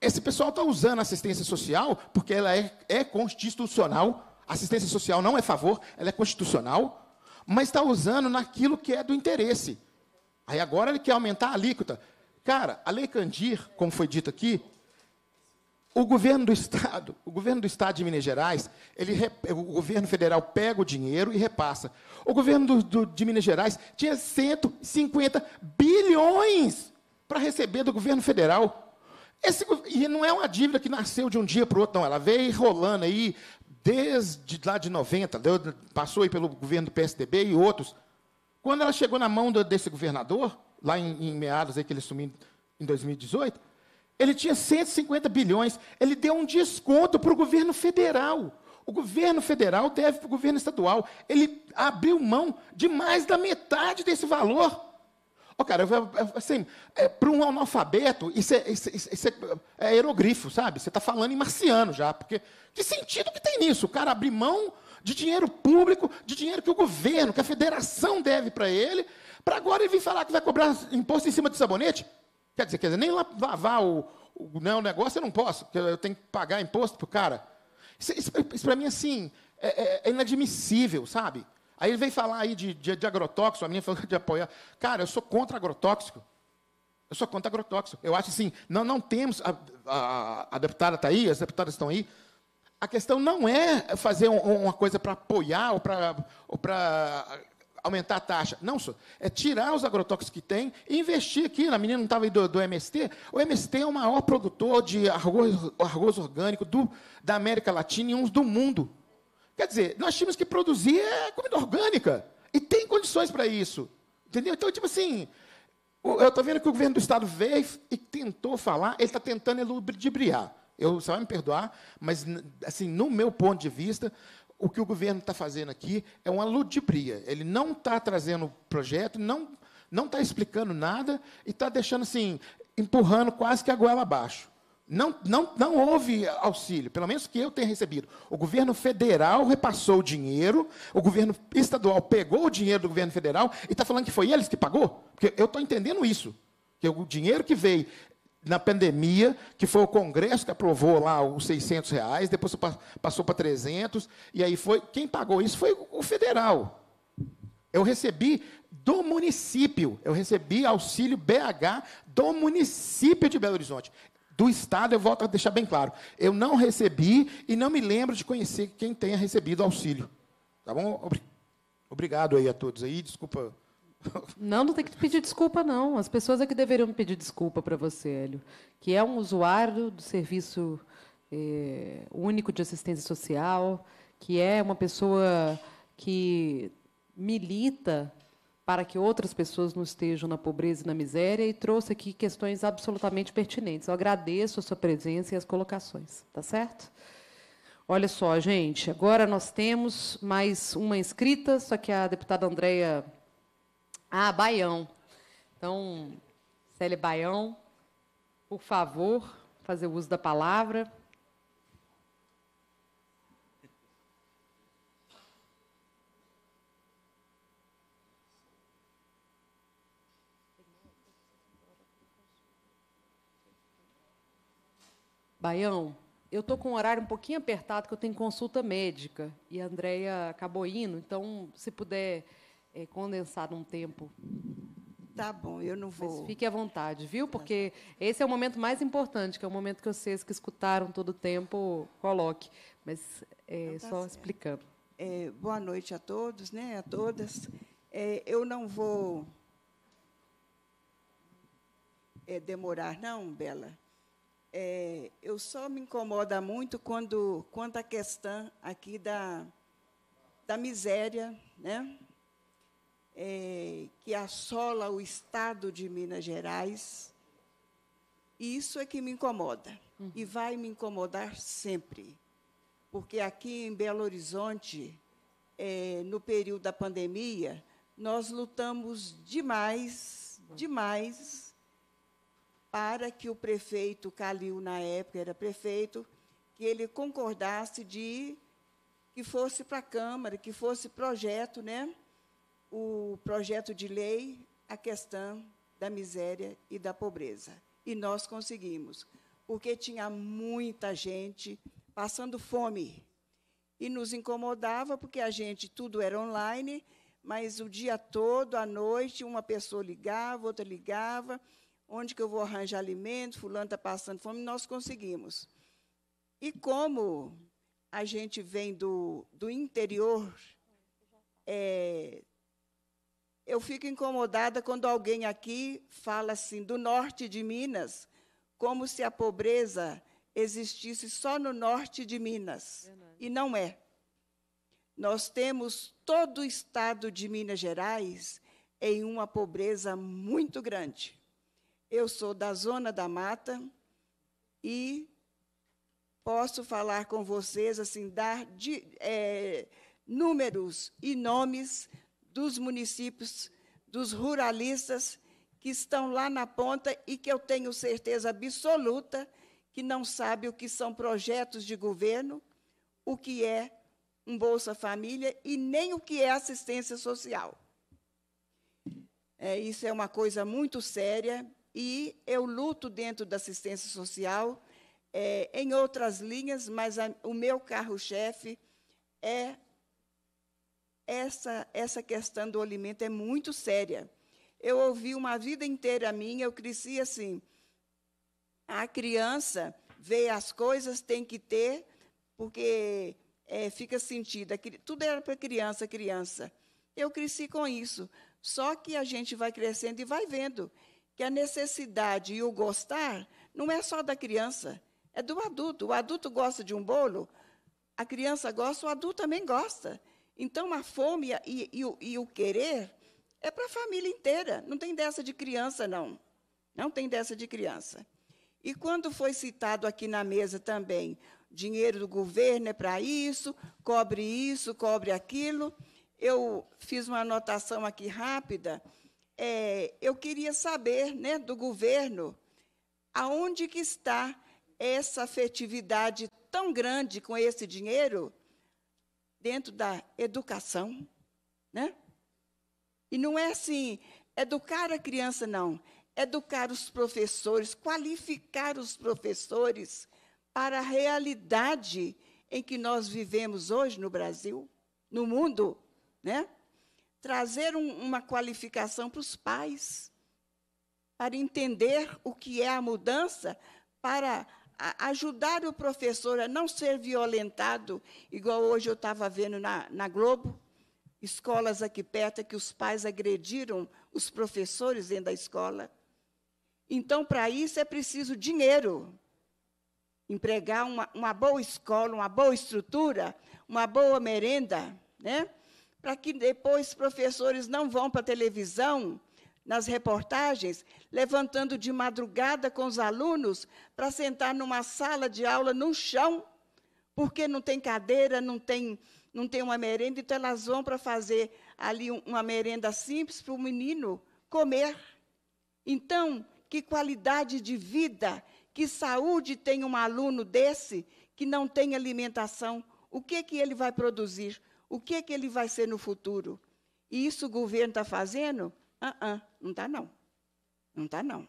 esse pessoal está usando assistência social porque ela é, é constitucional. Assistência social não é favor, ela é constitucional, mas está usando naquilo que é do interesse. Aí agora ele quer aumentar a alíquota. Cara, a Lei Candir, como foi dito aqui, o governo do estado, o governo do estado de Minas Gerais, ele, o governo federal pega o dinheiro e repassa. O governo do, do, de Minas Gerais tinha 150 bilhões para receber do governo federal. Esse, e não é uma dívida que nasceu de um dia para o outro, não. Ela veio rolando aí desde lá de 90, passou aí pelo governo do PSDB e outros. Quando ela chegou na mão desse governador, lá em, em meados aí que ele assumiu em 2018, ele tinha 150 bilhões, ele deu um desconto para o governo federal. O governo federal deve para o governo estadual. Ele abriu mão de mais da metade desse valor oh, cara, assim, é, para um analfabeto, isso é, isso, isso é, é aerogrifo, sabe? Você está falando em marciano já, porque que sentido que tem nisso? O cara abrir mão de dinheiro público, de dinheiro que o governo, que a federação deve para ele, para agora ele vir falar que vai cobrar imposto em cima de sabonete? Quer dizer, quer dizer nem lavar o, o, né, o negócio eu não posso, porque eu tenho que pagar imposto para o cara. Isso, isso, isso para mim, assim, é, é, é inadmissível, sabe? Aí ele vem falar aí de, de, de agrotóxico, a minha falou de apoiar. Cara, eu sou contra agrotóxico. Eu sou contra agrotóxico. Eu acho assim, não, não temos. A, a, a deputada está aí, as deputadas estão aí. A questão não é fazer um, uma coisa para apoiar ou para ou aumentar a taxa. Não, senhor. É tirar os agrotóxicos que tem e investir aqui. A menina não estava aí do, do, MST. O MST é o maior produtor de arroz, arroz orgânico do, da América Latina e uns do mundo. Quer dizer, nós tínhamos que produzir é, comida orgânica. E tem condições para isso. Entendeu? Então, tipo assim, eu estou vendo que o governo do Estado veio e tentou falar, ele está tentando eludibriar. Eu, você vai me perdoar, mas, assim, no meu ponto de vista, o que o governo está fazendo aqui é uma ludibria. Ele não está trazendo projeto, não não está explicando nada e está deixando assim, empurrando quase que a goela abaixo. Não, não, não houve auxílio, pelo menos que eu tenha recebido. O governo federal repassou o dinheiro, o governo estadual pegou o dinheiro do governo federal e está falando que foi eles que pagou? Porque eu estou entendendo isso. Que o dinheiro que veio na pandemia, que foi o Congresso que aprovou lá os 600 reais, depois passou para 300, e aí foi. Quem pagou isso foi o federal. Eu recebi do município, eu recebi auxílio BH do município de Belo Horizonte do Estado, eu volto a deixar bem claro, eu não recebi e não me lembro de conhecer quem tenha recebido auxílio. Tá bom? Obrigado aí a todos aí, desculpa. Não, não tem que pedir desculpa, não. As pessoas é que deveriam pedir desculpa para você, Hélio, que é um usuário do serviço eh, único de assistência social, que é uma pessoa que milita para que outras pessoas não estejam na pobreza e na miséria e trouxe aqui questões absolutamente pertinentes. Eu agradeço a sua presença e as colocações, tá certo? Olha só, gente, agora nós temos mais uma inscrita, só que a deputada Andréia ah, Baião. Então, Célia Baião, por favor, fazer uso da palavra. Baião, eu estou com o horário um pouquinho apertado, que eu tenho consulta médica. E a Andrea acabou indo, então, se puder é, condensar num tempo. Tá bom, eu não vou. Mas fique à vontade, viu? Tá Porque esse é o momento mais importante, que é o momento que vocês que escutaram todo o tempo, coloque. Mas é, então tá só certo. explicando. É, boa noite a todos, né, a todas. É, eu não vou é, demorar, não, Bela. É, eu só me incomoda muito quando quanto à questão aqui da, da miséria, né? É, que assola o estado de Minas Gerais. E isso é que me incomoda uhum. e vai me incomodar sempre, porque aqui em Belo Horizonte, é, no período da pandemia, nós lutamos demais, demais para que o prefeito Calil, na época era prefeito, que ele concordasse de que fosse para a Câmara, que fosse projeto, né, o projeto de lei, a questão da miséria e da pobreza. E nós conseguimos, porque tinha muita gente passando fome. E nos incomodava, porque a gente, tudo era online, mas o dia todo, à noite, uma pessoa ligava, outra ligava, onde que eu vou arranjar alimento, fulano está passando fome, nós conseguimos. E como a gente vem do, do interior, é, eu fico incomodada quando alguém aqui fala assim, do norte de Minas, como se a pobreza existisse só no norte de Minas. E não é. Nós temos todo o estado de Minas Gerais em uma pobreza muito grande. Eu sou da Zona da Mata e posso falar com vocês, assim, dar de, é, números e nomes dos municípios, dos ruralistas que estão lá na ponta e que eu tenho certeza absoluta que não sabe o que são projetos de governo, o que é um Bolsa Família e nem o que é assistência social. É, isso é uma coisa muito séria e eu luto dentro da assistência social é, em outras linhas, mas a, o meu carro-chefe é essa, essa questão do alimento é muito séria. Eu ouvi uma vida inteira minha, eu cresci assim. A criança vê as coisas, tem que ter, porque é, fica sentido. Tudo era para criança, criança. Eu cresci com isso. Só que a gente vai crescendo e vai vendo que a necessidade e o gostar não é só da criança, é do adulto. O adulto gosta de um bolo, a criança gosta, o adulto também gosta. Então, a fome e, e, e o querer é para a família inteira, não tem dessa de criança, não. Não tem dessa de criança. E quando foi citado aqui na mesa também, dinheiro do governo é para isso, cobre isso, cobre aquilo, eu fiz uma anotação aqui rápida é, eu queria saber né, do governo aonde que está essa afetividade tão grande com esse dinheiro dentro da educação, né? E não é assim, educar a criança não, educar os professores, qualificar os professores para a realidade em que nós vivemos hoje no Brasil, no mundo, né? trazer um, uma qualificação para os pais, para entender o que é a mudança, para a, ajudar o professor a não ser violentado, igual hoje eu estava vendo na, na Globo, escolas aqui perto que os pais agrediram os professores dentro da escola. Então, para isso é preciso dinheiro. Empregar uma, uma boa escola, uma boa estrutura, uma boa merenda, né? para que depois professores não vão para a televisão, nas reportagens, levantando de madrugada com os alunos para sentar numa sala de aula no chão, porque não tem cadeira, não tem, não tem uma merenda, então elas vão para fazer ali uma merenda simples para o menino comer. Então, que qualidade de vida, que saúde tem um aluno desse que não tem alimentação? O que, que ele vai produzir? O que é que ele vai ser no futuro? E isso o governo está fazendo? Uh -uh, não está, não. Não está, não.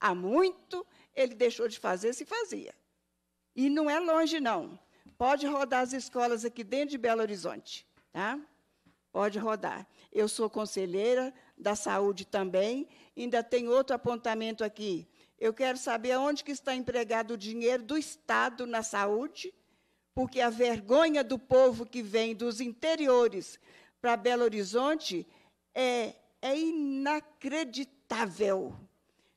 Há muito ele deixou de fazer se fazia. E não é longe, não. Pode rodar as escolas aqui dentro de Belo Horizonte. Tá? Pode rodar. Eu sou conselheira da saúde também. Ainda tem outro apontamento aqui. Eu quero saber onde que está empregado o dinheiro do Estado na saúde porque a vergonha do povo que vem dos interiores para Belo Horizonte é, é inacreditável.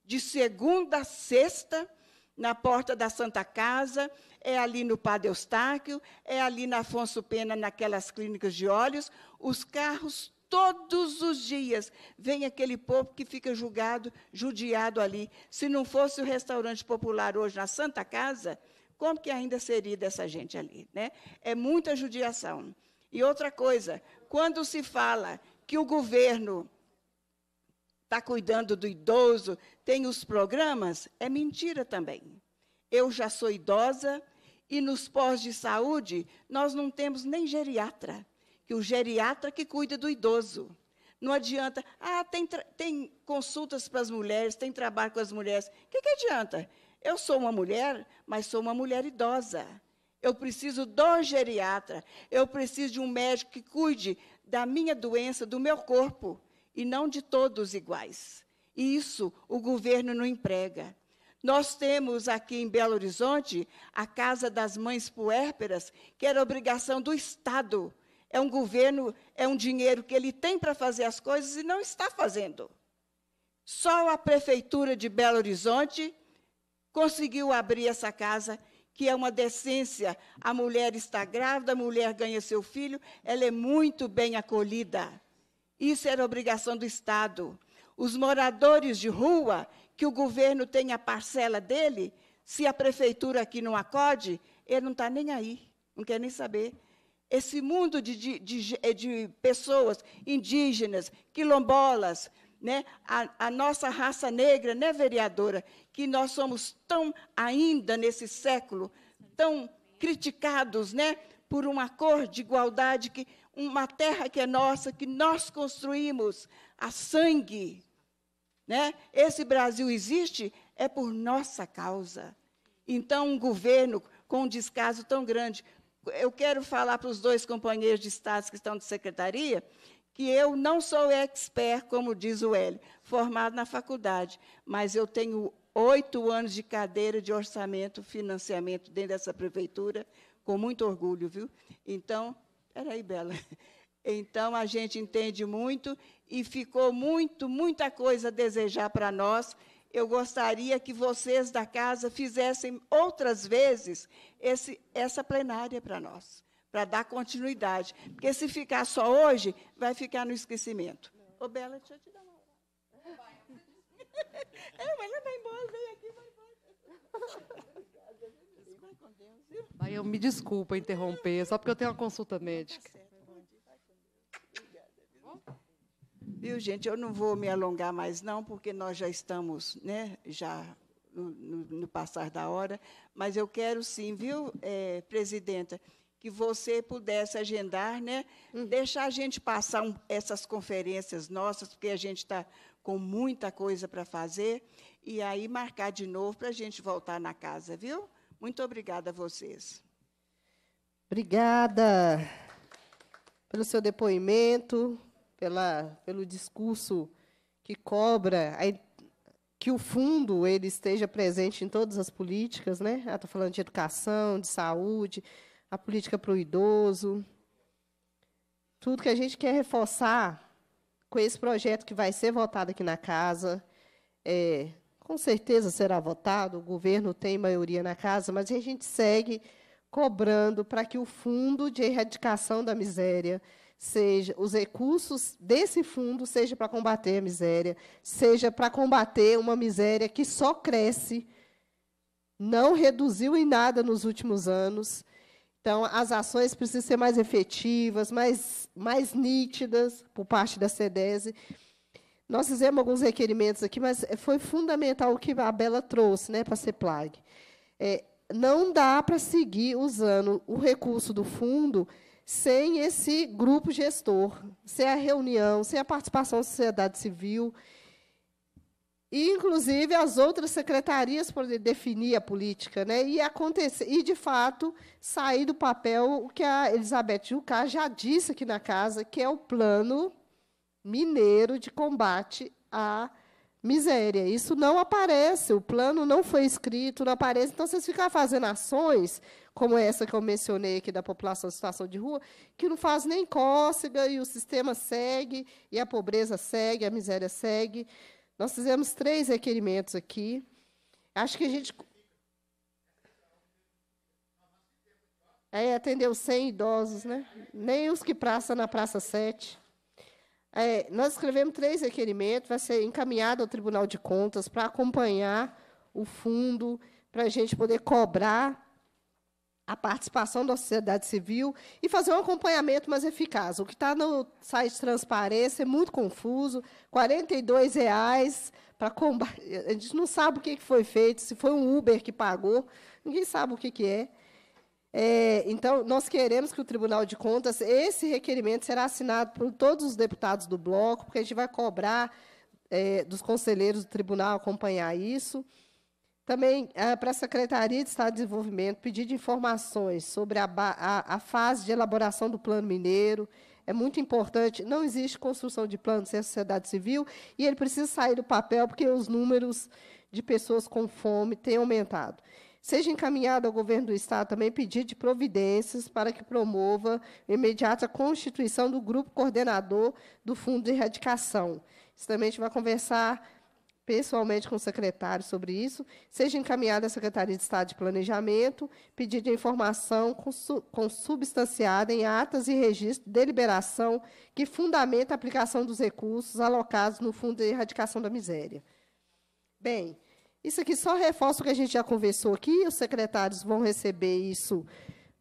De segunda a sexta, na porta da Santa Casa, é ali no Padre Eustáquio, é ali na Afonso Pena, naquelas clínicas de olhos, os carros todos os dias vem aquele povo que fica julgado, judiado ali. Se não fosse o restaurante popular hoje na Santa Casa, como que ainda seria dessa gente ali, né? É muita judiação. E outra coisa, quando se fala que o governo está cuidando do idoso, tem os programas, é mentira também. Eu já sou idosa e nos pós de saúde nós não temos nem geriatra, que o geriatra que cuida do idoso. Não adianta, ah, tem, tem consultas para as mulheres, tem trabalho com as mulheres. O que, que adianta? Eu sou uma mulher, mas sou uma mulher idosa. Eu preciso de um geriatra. Eu preciso de um médico que cuide da minha doença, do meu corpo, e não de todos iguais. E isso o governo não emprega. Nós temos aqui em Belo Horizonte a Casa das Mães Puérperas, que era obrigação do Estado. É um governo, é um dinheiro que ele tem para fazer as coisas e não está fazendo. Só a Prefeitura de Belo Horizonte conseguiu abrir essa casa, que é uma decência. A mulher está grávida, a mulher ganha seu filho, ela é muito bem acolhida. Isso era obrigação do Estado. Os moradores de rua, que o governo tem a parcela dele, se a prefeitura aqui não acode, ele não está nem aí, não quer nem saber. Esse mundo de, de, de, de pessoas indígenas, quilombolas, né, a, a nossa raça negra, né, vereadora, que nós somos tão ainda nesse século, tão criticados, né, por uma cor de igualdade que uma terra que é nossa, que nós construímos a sangue, né? Esse Brasil existe é por nossa causa. Então, um governo com um descaso tão grande. Eu quero falar para os dois companheiros de Estado que estão de secretaria que eu não sou expert, como diz o Hélio, formado na faculdade, mas eu tenho oito anos de cadeira de orçamento, financiamento dentro dessa prefeitura, com muito orgulho, viu? Então, peraí, Bela. Então, a gente entende muito e ficou muito, muita coisa a desejar para nós. Eu gostaria que vocês da casa fizessem outras vezes esse, essa plenária para nós para dar continuidade. Porque se ficar só hoje, vai ficar no esquecimento. Ô, Bela, deixa eu te dar uma Vai, É, mas ela vai embora, vem aqui, vai embora. Vai, eu me desculpa interromper, só porque eu tenho uma consulta médica. Tá bom dia, vai Obrigada. Viu, gente? Eu não vou me alongar mais, não, porque nós já estamos, né? Já no, no, no, passar da hora, mas eu quero sim, viu, é, presidenta, que você pudesse agendar, né? Uhum. Deixar a gente passar um, essas conferências nossas, porque a gente está com muita coisa para fazer, e aí marcar de novo para a gente voltar na casa, viu? Muito obrigada a vocês. Obrigada pelo seu depoimento, pela, pelo discurso que cobra a, que o fundo ele esteja presente em todas as políticas, né? Estou ah, falando de educação, de saúde a política para o idoso. Tudo que a gente quer reforçar com esse projeto que vai ser votado aqui na casa. É, com certeza será votado, o governo tem maioria na casa, mas a gente segue cobrando para que o fundo de erradicação da miséria seja os recursos desse fundo seja para combater a miséria, seja para combater uma miséria que só cresce, não reduziu em nada nos últimos anos então, as ações precisam ser mais efetivas, mais, mais nítidas por parte da SEDESE. Nós fizemos alguns requerimentos aqui, mas foi fundamental o que a Bela trouxe né, para a CEPLAG. É, não dá para seguir usando o recurso do fundo sem esse grupo gestor, sem a reunião, sem a participação da sociedade civil. E, inclusive, as outras secretarias poder definir a política, né? E acontecer, e de fato sair do papel o que a Elizabeth Jucá já disse aqui na casa, que é o plano mineiro de combate à miséria. Isso não aparece, o plano não foi escrito, não aparece. Então, vocês ficam fazendo ações como essa que eu mencionei aqui da população em situação de rua, que não faz nem cócega e o sistema segue, e a pobreza segue, a miséria segue. Nós fizemos três requerimentos aqui. Acho que a gente. É, atendeu 100 idosos, né? Nem os que praça na Praça 7. É, nós escrevemos três requerimentos, vai ser encaminhado ao Tribunal de Contas para acompanhar o fundo, para a gente poder cobrar a participação da sociedade civil e fazer um acompanhamento mais eficaz. O que está no site Transparência é muito confuso, R$ reais para combate. A gente não sabe o que foi feito, se foi um Uber que pagou, ninguém sabe o que, que é. É, então, nós queremos que o Tribunal de Contas, esse requerimento será assinado por todos os deputados do bloco, porque a gente vai cobrar é, dos conselheiros do tribunal acompanhar isso. Também eh, para a Secretaria de Estado de Desenvolvimento pedir de informações sobre a, a, a, fase de elaboração do plano mineiro. É muito importante. Não existe construção de plano sem a sociedade civil e ele precisa sair do papel porque os números de pessoas com fome têm aumentado. Seja encaminhado ao governo do Estado também pedir de providências para que promova imediata a constituição do grupo coordenador do Fundo de Erradicação. Isso também a gente vai conversar pessoalmente com o secretário sobre isso, seja encaminhada à Secretaria de Estado de Planejamento, pedido de informação consubstanciada em atas e registro de deliberação que fundamenta a aplicação dos recursos alocados no Fundo de Erradicação da Miséria. Bem, isso aqui só reforça o que a gente já conversou aqui, os secretários vão receber isso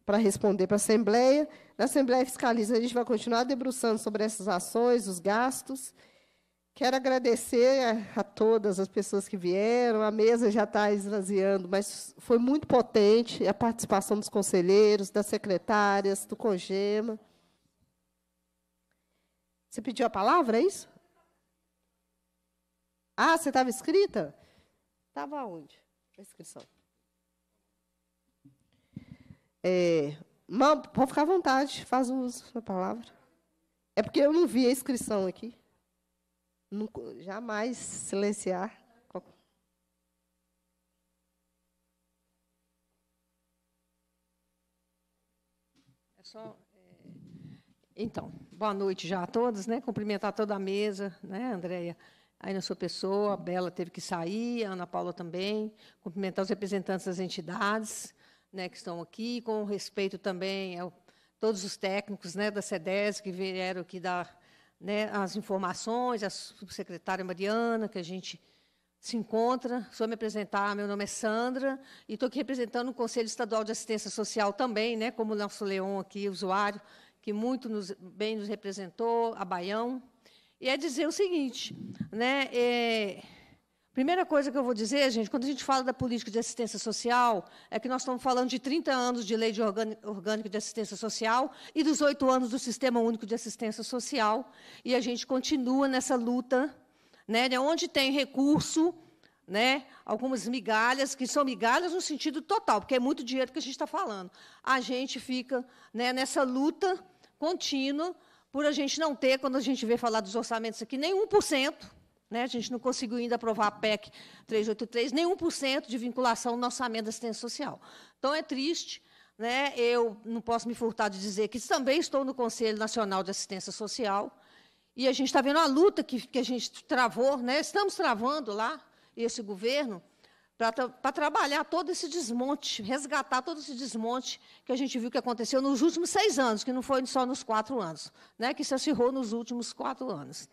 para responder para a Assembleia. Na Assembleia Fiscaliza, a gente vai continuar debruçando sobre essas ações, os gastos, Quero agradecer a, a, todas as pessoas que vieram. A mesa já está esvaziando, mas foi muito potente a participação dos conselheiros, das secretárias, do CONGEMA. Você pediu a palavra, é isso? Ah, você estava escrita? Estava onde? A inscrição. É, pode ficar à vontade, faz uso da palavra. É porque eu não vi a inscrição aqui. Nunca, jamais silenciar. É só, é... Então, boa noite já a todos, né? Cumprimentar toda a mesa, né, Andréia? Aí na sua pessoa, a Bela teve que sair, a Ana Paula também. Cumprimentar os representantes das entidades, né, que estão aqui, com respeito também a todos os técnicos né, da SEDES que vieram aqui dar né, as informações, a subsecretária Mariana, que a gente se encontra. Sou me apresentar, meu nome é Sandra, e estou aqui representando o Conselho Estadual de Assistência Social também, né, como o nosso Leon aqui, usuário, que muito nos, bem nos representou, a Baião. E é dizer o seguinte, né, é, Primeira coisa que eu vou dizer, gente, quando a gente fala da política de assistência social, é que nós estamos falando de 30 anos de lei de orgânica de assistência social e dos oito anos do Sistema Único de Assistência Social, e a gente continua nessa luta, né, né, onde tem recurso, né, algumas migalhas, que são migalhas no sentido total, porque é muito dinheiro que a gente está falando. A gente fica né, nessa luta contínua por a gente não ter, quando a gente vê falar dos orçamentos aqui, nem 1%, né? A gente não conseguiu ainda aprovar a PEC 383, nem 1% de vinculação no orçamento da assistência social. Então, é triste. Né? Eu não posso me furtar de dizer que também estou no Conselho Nacional de Assistência Social. E a gente está vendo a luta que, que a gente travou, né? estamos travando lá, esse governo, para trabalhar todo esse desmonte, resgatar todo esse desmonte que a gente viu que aconteceu nos últimos seis anos, que não foi só nos quatro anos, né? que se acirrou nos últimos quatro anos.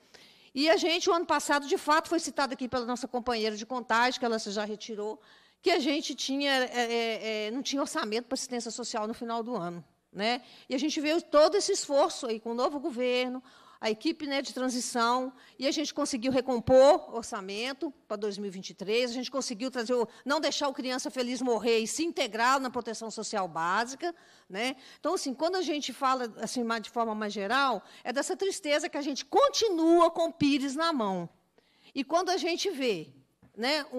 E a gente, o ano passado, de fato, foi citado aqui pela nossa companheira de contagem, que ela já retirou, que a gente tinha, é, é, é não tinha orçamento para assistência social no final do ano. Né? E a gente veio todo esse esforço aí com o novo governo, a equipe né, de transição, e a gente conseguiu recompor orçamento para 2023, a gente conseguiu trazer, o, não deixar o criança feliz morrer e se integrar na proteção social básica. Né? Então, assim, quando a gente fala assim, de forma mais geral, é dessa tristeza que a gente continua com o Pires na mão. E quando a gente vê né, o,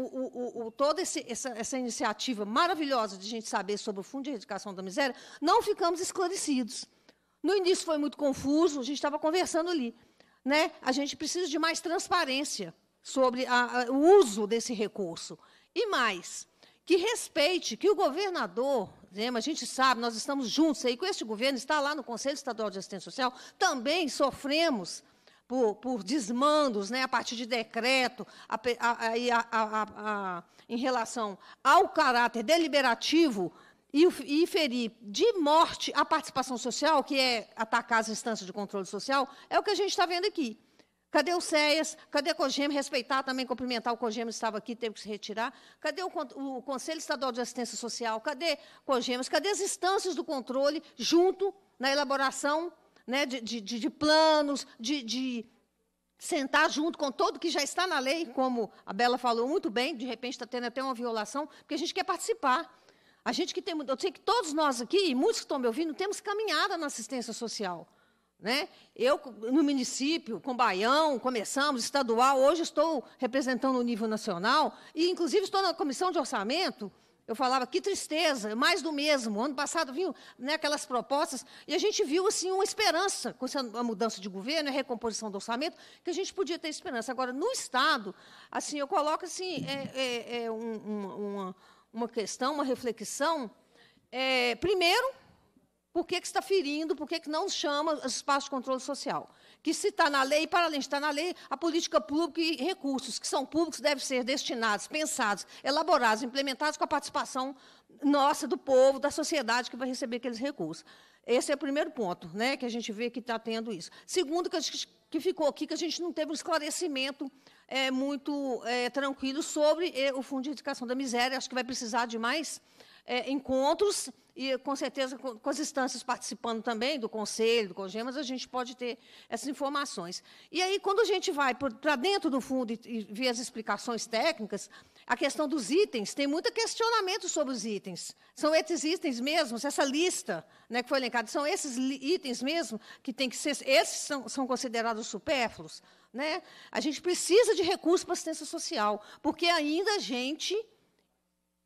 o, o, toda esse, essa, essa iniciativa maravilhosa de a gente saber sobre o Fundo de Erradicação da Miséria, não ficamos esclarecidos. No início foi muito confuso, a gente estava conversando ali. Né? A gente precisa de mais transparência sobre a, a, o uso desse recurso. E mais, que respeite, que o governador, a gente sabe, nós estamos juntos aí com este governo, está lá no Conselho Estadual de Assistência Social, também sofremos por, por desmandos né, a partir de decreto a, a, a, em relação ao caráter deliberativo e, e ferir de morte a participação social, que é atacar as instâncias de controle social, é o que a gente está vendo aqui. Cadê o CEAS? Cadê a COGEM? Respeitar também, cumprimentar o COGEM, estava aqui, teve que se retirar. Cadê o, o Conselho Estadual de Assistência Social? Cadê COGEMES? Cadê as instâncias do controle junto na elaboração né, de, de, de, planos, de, de sentar junto com todo que já está na lei, como a Bela falou muito bem, de repente está tendo até uma violação, porque a gente quer participar. A gente que tem, eu sei que todos nós aqui, e muitos que estão me ouvindo, temos caminhada na assistência social. Né? Eu, no município, com Baião, começamos, estadual, hoje estou representando o nível nacional, e inclusive estou na comissão de orçamento. Eu falava, que tristeza, mais do mesmo. Ano passado vinham né, aquelas propostas, e a gente viu assim uma esperança com a mudança de governo, a recomposição do orçamento, que a gente podia ter esperança. Agora, no Estado, assim, eu coloco assim, é, é, é um, uma, uma uma questão, uma reflexão. É, primeiro, por que, que está ferindo, por que, que não chama os espaços de controle social? Que se está na lei, para além de estar na lei, a política pública e recursos que são públicos devem ser destinados, pensados, elaborados, implementados com a participação nossa, do povo, da sociedade que vai receber aqueles recursos. Esse é o primeiro ponto né, que a gente vê que está tendo isso. Segundo, que, gente, que ficou aqui, que a gente não teve um esclarecimento é, muito é, tranquilo sobre é, o Fundo de Educação da Miséria. Acho que vai precisar de mais é, encontros e, com certeza, com, com, as instâncias participando também do Conselho, do COGEMAS, a gente pode ter essas informações. E aí, quando a gente vai para dentro do fundo e, e vê as explicações técnicas, a questão dos itens, tem muito questionamento sobre os itens. São esses itens mesmos, essa lista né, que foi elencada, são esses itens mesmo que tem que ser, esses são, são considerados supérfluos? Né? A gente precisa de recursos para assistência social, porque ainda a gente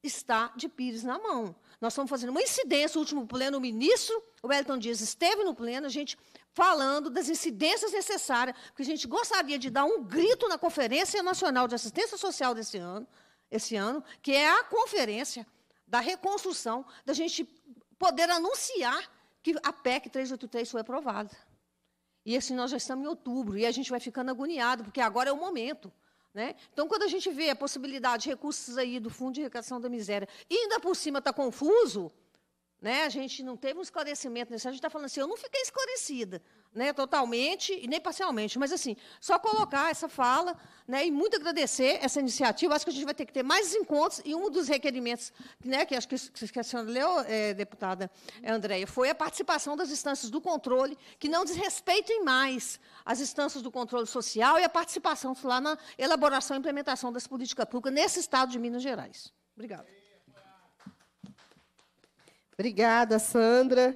está de pires na mão. Nós estamos fazendo uma incidência, o último pleno, o ministro Wellington Dias esteve no pleno, a gente falando das incidências necessárias, porque a gente gostaria de dar um grito na Conferência Nacional de Assistência Social desse ano, esse ano, que é a conferência da reconstrução, da gente poder anunciar que a PEC 383 foi aprovada. E assim, nós já estamos em outubro e a gente vai ficando agoniado, porque agora é o momento. Né? Então, quando a gente vê a possibilidade de recursos aí do Fundo de Recuperação da Miséria, e ainda por cima está confuso, né? A gente não teve um esclarecimento nisso. A gente está falando assim, eu não fiquei esclarecida, né? Totalmente e nem parcialmente, mas assim, só colocar essa fala, né? E muito agradecer essa iniciativa. Acho que a gente vai ter que ter mais encontros e um dos requerimentos, né? Que acho que, que a senhora leu, é, deputada Andréia, foi a participação das instâncias do controle que não desrespeitem mais as instâncias do controle social e a participação lá na elaboração e implementação das políticas públicas nesse estado de Minas Gerais. Obrigada. Obrigada, Sandra.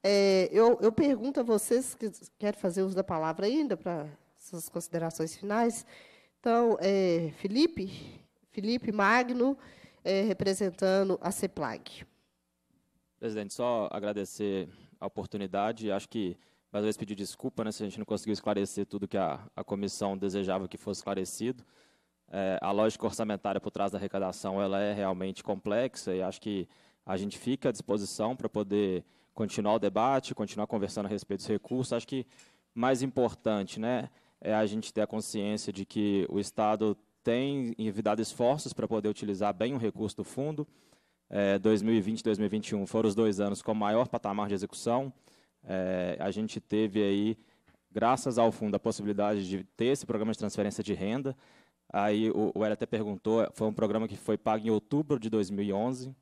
É, eu, eu, pergunto a vocês que querem fazer uso da palavra ainda para suas considerações finais. Então, é, Felipe, Felipe Magno, é, representando a CEPLAG. Presidente, só agradecer a oportunidade. Acho que, mais uma vez, pedir desculpa né, se a gente não conseguiu esclarecer tudo que a, a comissão desejava que fosse esclarecido. É, a lógica orçamentária por trás da arrecadação ela é realmente complexa e acho que a gente fica à disposição para poder continuar o debate, continuar conversando a respeito dos recursos. Acho que mais importante né, é a gente ter a consciência de que o Estado tem envidado esforços para poder utilizar bem o recurso do fundo. É, 2020 e 2021 foram os dois anos com o maior patamar de execução. É, a gente teve aí, graças ao fundo, a possibilidade de ter esse programa de transferência de renda. Aí o, o até perguntou, é, foi um programa que foi pago em outubro de 2011,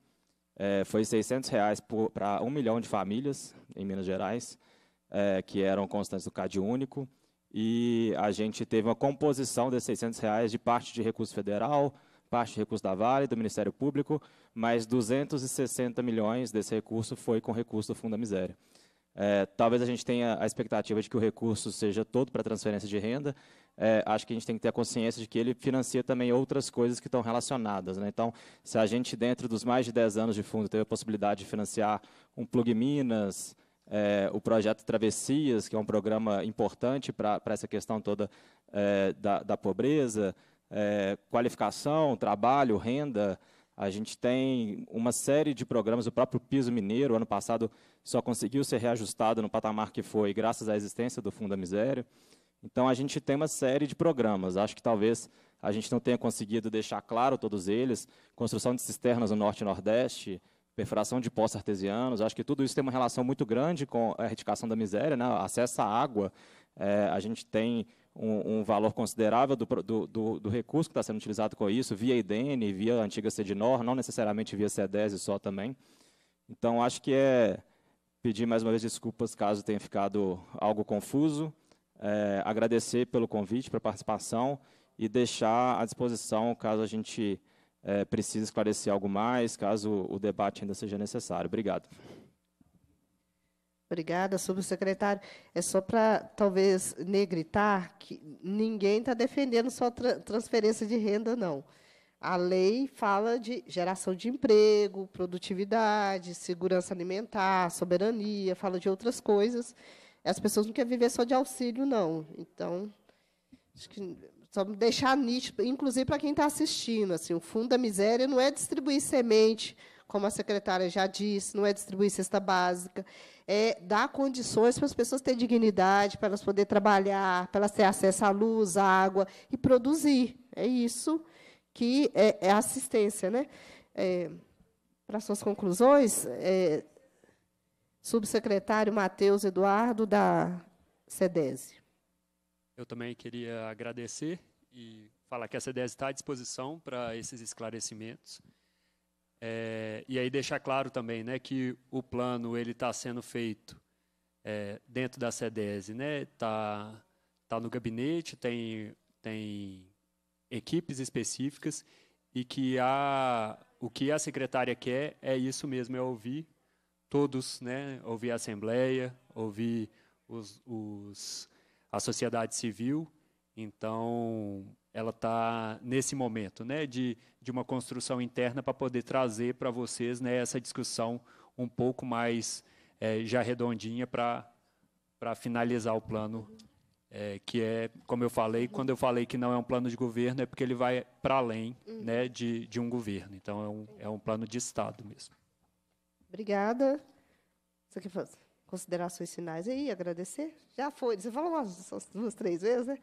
é, foi 600 reais para um milhão de famílias em Minas Gerais, é, que eram constantes do Cade único. E a gente teve uma composição desses 600 reais de parte de recurso federal, parte de recurso da Vale, do Ministério Público, mas 260 milhões desse recurso foi com recurso do Fundo da Miséria. É, talvez a gente tenha a expectativa de que o recurso seja todo para transferência de renda. É, acho que a gente tem que ter a consciência de que ele financia também outras coisas que estão relacionadas. Né? Então, se a gente, dentro dos mais de 10 anos de fundo, teve a possibilidade de financiar um Plug Minas, é, o projeto Travessias, que é um programa importante para essa questão toda é, da, da, pobreza, é, qualificação, trabalho, renda, a gente tem uma série de programas, o próprio piso mineiro, ano passado, só conseguiu ser reajustado no patamar que foi, graças à existência do Fundo da Miséria. Então, a gente tem uma série de programas. Acho que talvez a gente não tenha conseguido deixar claro todos eles. Construção de cisternas no Norte e Nordeste, perfuração de poços artesianos. Acho que tudo isso tem uma relação muito grande com a erradicação da miséria. Né? Acesso à água. É, a gente tem um, um valor considerável do, do, do, do, recurso que está sendo utilizado com isso, via IDN, via antiga CEDINOR, não necessariamente via CEDES só também. Então, acho que é pedir mais uma vez desculpas caso tenha ficado algo confuso, é, agradecer pelo convite, pela participação e deixar à disposição caso a gente é, precise esclarecer algo mais, caso o debate ainda seja necessário. Obrigado. Obrigada, subsecretário. É só para, talvez, negritar né, que ninguém está defendendo só tra transferência de renda, não. A lei fala de geração de emprego, produtividade, segurança alimentar, soberania, fala de outras coisas. As pessoas não querem viver só de auxílio, não. Então, acho que só deixar nítido, inclusive para quem está assistindo, assim, o fundo da miséria não é distribuir semente como a secretária já disse, não é distribuir cesta básica, é dar condições para as pessoas terem dignidade, para elas poderem trabalhar, para elas terem acesso à luz, à água e produzir. É isso que é, é assistência. Né? É, para suas conclusões, é, subsecretário Matheus Eduardo, da SEDESE. Eu também queria agradecer e falar que a CDES está à disposição para esses esclarecimentos. É, e aí deixar claro também né, que o plano ele está sendo feito é, dentro da CEDESI, né? Está tá no gabinete, tem, tem equipes específicas e que a, o que a secretária quer é isso mesmo, é ouvir todos, né? ouvir a Assembleia, ouvir os, os, a sociedade civil. Então, ela está nesse momento né, de, de uma construção interna para poder trazer para vocês né, essa discussão um pouco mais é, já redondinha para finalizar o plano, é, que é, como eu falei, quando eu falei que não é um plano de governo, é porque ele vai para além uhum. né, de, de um governo. Então, é um, é um plano de Estado mesmo. Obrigada. Você quer fazer considerações finais aí, agradecer? Já foi, você falou umas, umas duas, três vezes, né?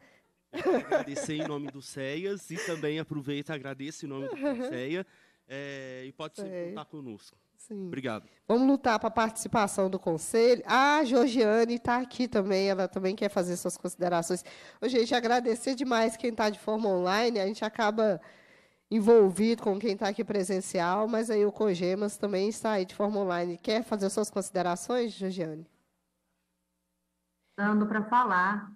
agradecer em nome do CEAS e também aproveita e agradeço em nome do CEA é, eh, e pode sempre contar conosco. Sim. Obrigado. Vamos lutar para a participação do conselho. A Georgiane está aqui também, ela também quer fazer suas considerações. Ô, gente, agradecer demais quem está de forma online, a gente acaba envolvido com quem está aqui presencial, mas aí o Cogemas também está aí de forma online. Quer fazer suas considerações, Georgiane? Dando para falar.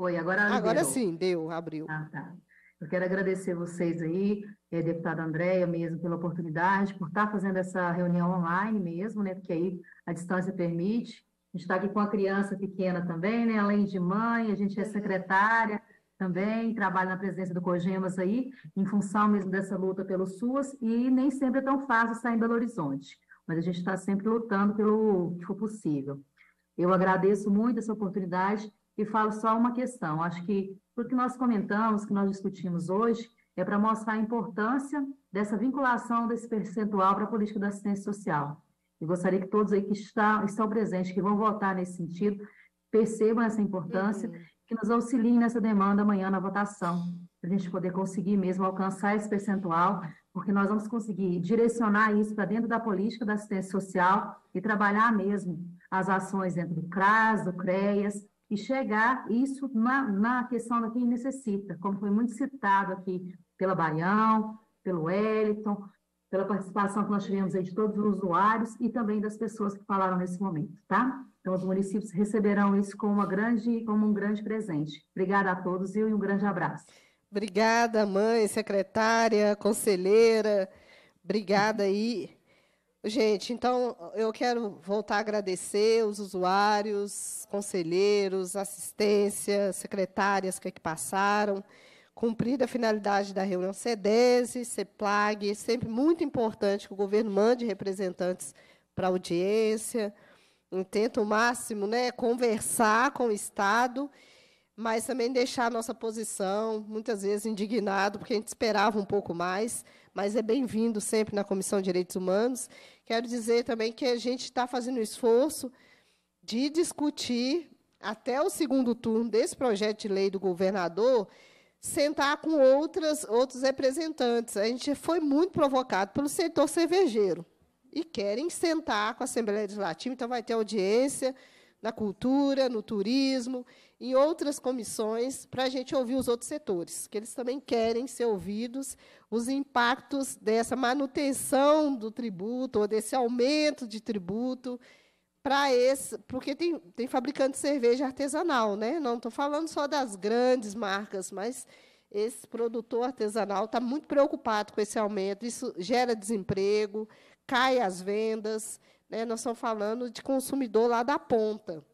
Oi, agora Agora sim, deu, abriu. Ah, tá. Eu quero agradecer vocês aí, eh, deputada Andréia mesmo, pela oportunidade, por estar tá fazendo essa reunião online mesmo, né? Porque aí a distância permite. A gente está aqui com a criança pequena também, né? Além de mãe, a gente é uhum. secretária também, trabalha na presidência do COGEMAS aí, em função mesmo dessa luta pelo SUS, e nem sempre é tão fácil sair em Belo Horizonte, mas a gente está sempre lutando pelo que for possível. Eu agradeço muito essa oportunidade e falo só uma questão. Acho que o que nós comentamos, que nós discutimos hoje, é para mostrar a importância dessa vinculação desse percentual para a política da assistência social. E gostaria que todos aí que estão presentes, que vão votar nesse sentido, percebam essa importância, uhum. que nos auxiliem nessa demanda amanhã na votação, para a gente poder conseguir mesmo alcançar esse percentual, porque nós vamos conseguir direcionar isso para dentro da política da assistência social e trabalhar mesmo as ações dentro do CRAS, do CREAS, e chegar isso na, na questão da quem necessita, como foi muito citado aqui pela Baião, pelo Wellington, pela participação que nós tivemos aí de todos os usuários e também das pessoas que falaram nesse momento, tá? Então, os municípios receberão isso como, uma grande, como um grande presente. Obrigada a todos e um grande abraço. Obrigada, mãe, secretária, conselheira. Obrigada aí Gente, então eu quero voltar a agradecer os usuários, conselheiros, assistência, secretárias que aqui passaram, cumprida a finalidade da reunião CEDESE, CEPLAG, é sempre muito importante que o governo mande representantes para audiência, tenta o máximo né, conversar com o Estado mas também deixar a nossa posição, muitas vezes indignado, porque a gente esperava um pouco mais, mas é bem-vindo sempre na Comissão de Direitos Humanos. Quero dizer também que a gente está fazendo um esforço de discutir, até o segundo turno desse projeto de lei do governador, sentar com outras, outros representantes. A gente foi muito provocado pelo setor cervejeiro e querem sentar com a Assembleia Legislativa, então vai ter audiência na cultura, no turismo, e outras comissões para a gente ouvir os outros setores, que eles também querem ser ouvidos, os impactos dessa manutenção do tributo, ou desse aumento de tributo, para esse. Porque tem, tem fabricante de cerveja artesanal, né? Não estou falando só das grandes marcas, mas esse produtor artesanal está muito preocupado com esse aumento. Isso gera desemprego, cai as vendas. Né? Nós estamos falando de consumidor lá da ponta.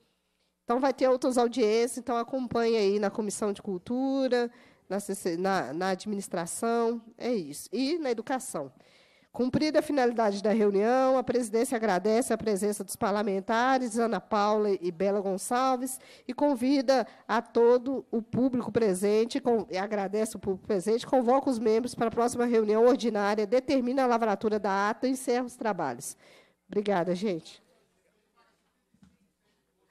Então, vai ter outras audiências, então acompanhe aí na Comissão de Cultura, na, na, na administração, é isso. E na educação. Cumprida a finalidade da reunião, a presidência agradece a presença dos parlamentares Ana Paula e Bela Gonçalves e convida a todo o público presente, com, agradece o público presente, convoca os membros para a próxima reunião ordinária, determina a lavratura da ata e encerra os trabalhos. Obrigada, gente.